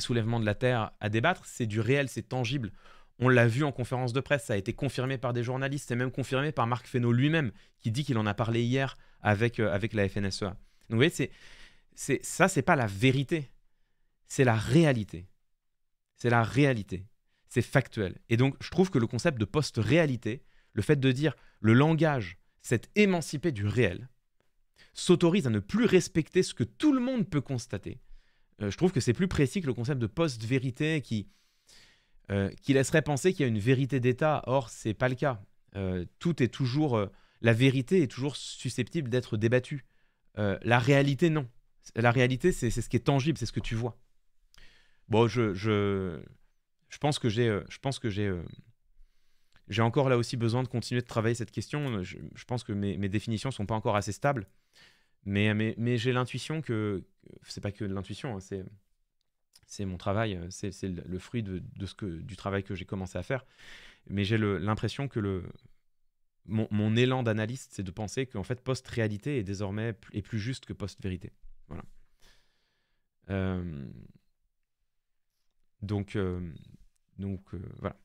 soulèvements de la Terre à débattre, c'est du réel, c'est tangible. On l'a vu en conférence de presse, ça a été confirmé par des journalistes, c'est même confirmé par Marc Fesneau lui-même, qui dit qu'il en a parlé hier avec, euh, avec la FNSEA. vous voyez, c'est c'est ça, c'est pas la vérité, c'est la réalité. C'est la réalité, c'est factuel. Et donc, je trouve que le concept de post-réalité, le fait de dire le langage s'est émancipé du réel, s'autorise à ne plus respecter ce que tout le monde peut constater. Euh, je trouve que c'est plus précis que le concept de post-vérité qui, euh, qui laisserait penser qu'il y a une vérité d'État. Or, c'est pas le cas. Euh, tout est toujours, la vérité est toujours susceptible d'être débattue. la réalité, non. La réalité, c'est ce qui est tangible, c'est ce que tu vois. Bon, je, je, pense que j'ai, je pense que j'ai, euh, euh, j'ai encore là aussi besoin de continuer de travailler cette question. Je, pense que mes, définitions définitions sont pas encore assez stables, mais, mais, j'ai l'intuition que c'est pas que l'intuition, hein, c'est c'est mon travail, euh, c'est le fruit de, ce que, du travail que j'ai commencé à faire. Mais j'ai l'impression que le, mon, mon élan d'analyste, c'est de penser qu'en fait, post-réalité est désormais est plus juste que post-vérité. Euh, donc, euh, donc euh, voilà.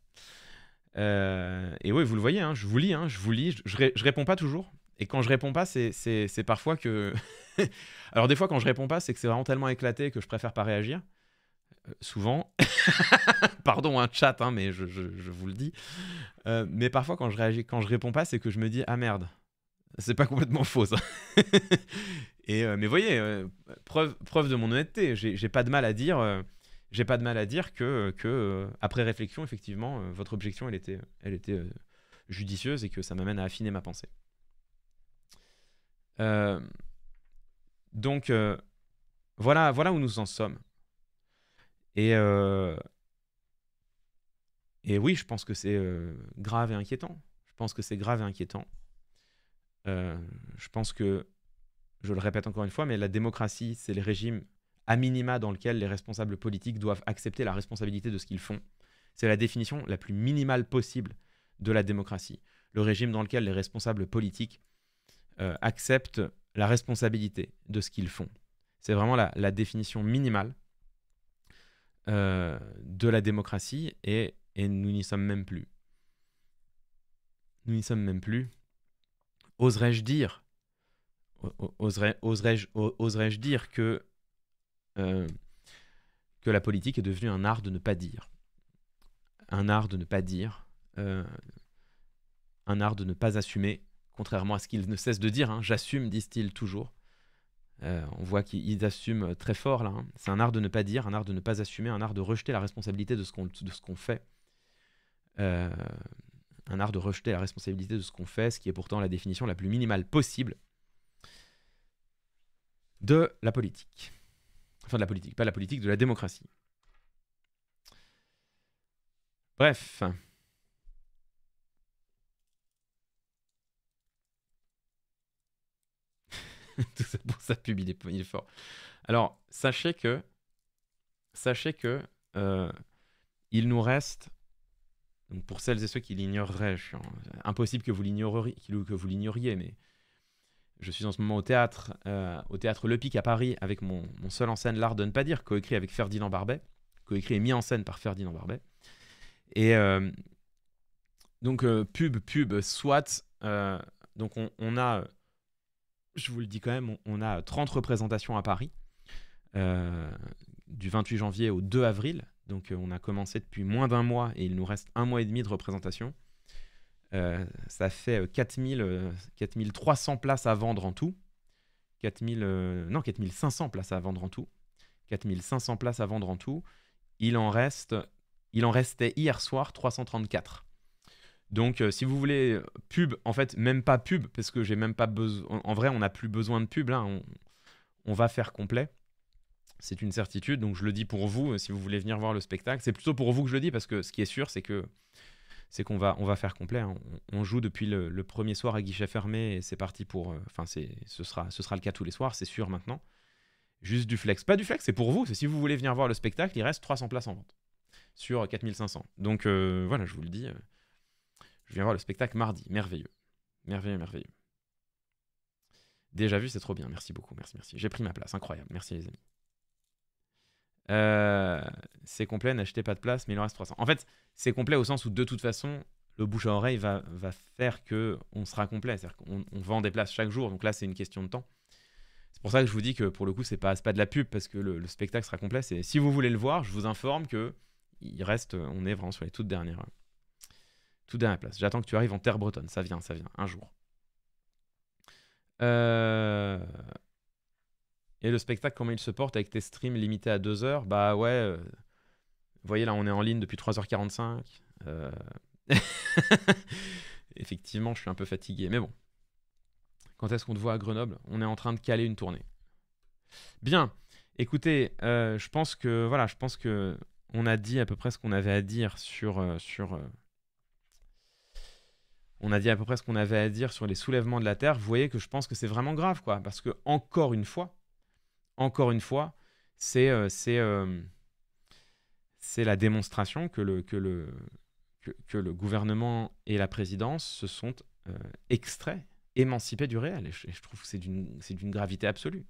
et oui, vous le voyez, hein, hein, je vous lis, je vous lis, je, réponds pas toujours. Et quand je réponds pas, c'est parfois que. Alors, des fois, quand je réponds pas, c'est que c'est vraiment tellement éclaté que je préfère pas réagir. souvent. Pardon, un hein, chat, mais je, vous le dis. mais parfois, quand je réagis, quand je réponds pas, c'est que je me dis Ah merde, c'est pas complètement faux ça. Euh, mais voyez, euh, preuve, preuve de mon honnêteté, j'ai pas de mal à dire, euh, j'ai pas de mal à dire que, après réflexion, effectivement, votre objection, elle était, elle était judicieuse et que ça m'amène à affiner ma pensée. donc voilà, voilà où nous en sommes. Et, et oui, je pense que c'est grave et inquiétant. Je pense que c'est grave et inquiétant. je pense que je le répète encore une fois, mais la démocratie, c'est le régime à minima dans lequel les responsables politiques doivent accepter la responsabilité de ce qu'ils font. C'est la définition la plus minimale possible de la démocratie. Le régime dans lequel les responsables politiques euh, acceptent la responsabilité de ce qu'ils font. C'est vraiment la, définition minimale euh, de la démocratie et nous n'y sommes même plus. Nous n'y sommes même plus. Oserais-je dire oserais-je dire que, euh, que la politique est devenue un art de ne pas dire. Un art de ne pas dire. Euh, un art de ne pas assumer, contrairement à ce qu'ils ne cessent de dire. Hein, j'assume, disent-ils toujours. Euh, on voit qu'ils assument très fort là. Hein. C'est un art de ne pas dire, un art de ne pas assumer, un art de rejeter la responsabilité de ce qu'on fait. un art de rejeter la responsabilité de ce qu'on fait, ce qui est pourtant la définition la plus minimale possible de la politique. Enfin, de la politique, pas la politique, de la démocratie. Bref. Tout ça pour sa pub, il est, fort. Alors, sachez que. Sachez que. Euh, il nous reste. pour celles et ceux qui l'ignoreraient, impossible que vous l'ignoriez, mais je suis en ce moment au théâtre, euh, au théâtre Le Pic à Paris avec mon, seul en scène L'Art de ne pas dire, coécrit avec Ferdinand Barbet, coécrit et mis en scène par Ferdinand Barbet. Et euh, donc, euh, pub, pub, soit, donc, on, a, je vous le dis quand même, on, a 30 représentations à Paris, du 28 janvier au 2 avril. Donc, on a commencé depuis moins d'un mois et il nous reste un mois et demi de représentations. Euh, ça fait 4000, euh, 4300 euh, places à vendre en tout. 4000, non, 4500 places à vendre en tout. 4500 places à vendre en tout. Il en, reste, il en restait hier soir 334. Donc, si vous voulez pub, en fait, même pas pub, parce que j'ai même pas besoin. En vrai, on n'a plus besoin de pub. Là, on, on va faire complet. C'est une certitude. Donc, je le dis pour vous, si vous voulez venir voir le spectacle. C'est plutôt pour vous que je le dis, parce que ce qui est sûr, c'est que c'est qu'on va, on va faire complet. Hein. On, joue depuis le, premier soir à guichet fermé et c'est parti pour. Euh, enfin, c'est ce sera, ce sera le cas tous les soirs, c'est sûr maintenant. Juste du flex. Pas du flex, c'est pour vous. C'est si vous voulez venir voir le spectacle, il reste 300 places en vente sur 4500. Donc euh, voilà, je vous le dis. Euh, je viens voir le spectacle mardi. Merveilleux. Merveilleux, merveilleux. Déjà vu, c'est trop bien. Merci beaucoup. Merci, merci. J'ai pris ma place. Incroyable. Merci les amis. Euh, c'est complet, n'achetez pas de place, mais il en reste 300. En fait, c'est complet au sens où de toute façon, le bouche à oreille va, faire que on sera complet. C'est-à-dire qu'on on vend des places chaque jour, donc là, c'est une question de temps. C'est pour ça que je vous dis que pour le coup, c'est pas, pas de la pub parce que le, spectacle sera complet. si vous voulez le voir, je vous informe que il reste, on est vraiment sur les toutes dernières, toutes dernières places. J'attends que tu arrives en terre bretonne. Ça vient, ça vient, un jour. Euh, et le spectacle, comment il se porte avec tes streams limités à 2 heures Bah ouais, euh, vous voyez là, on est en ligne depuis 3h45. Euh, effectivement, je suis un peu fatigué, mais bon. Quand est-ce qu'on te voit à Grenoble On est en train de caler une tournée. Bien, écoutez, euh, je pense que voilà, je pense que on a dit à peu près ce qu'on avait à dire sur sur on a dit à peu près ce qu'on avait à dire sur les soulèvements de la Terre, vous voyez que je pense que c'est vraiment grave, quoi. Parce que, encore une fois, encore une fois, c'est euh, euh, la démonstration que le, gouvernement et la présidence se sont euh, extraits, émancipés du réel. Et je, je trouve que c'est d'une gravité absolue.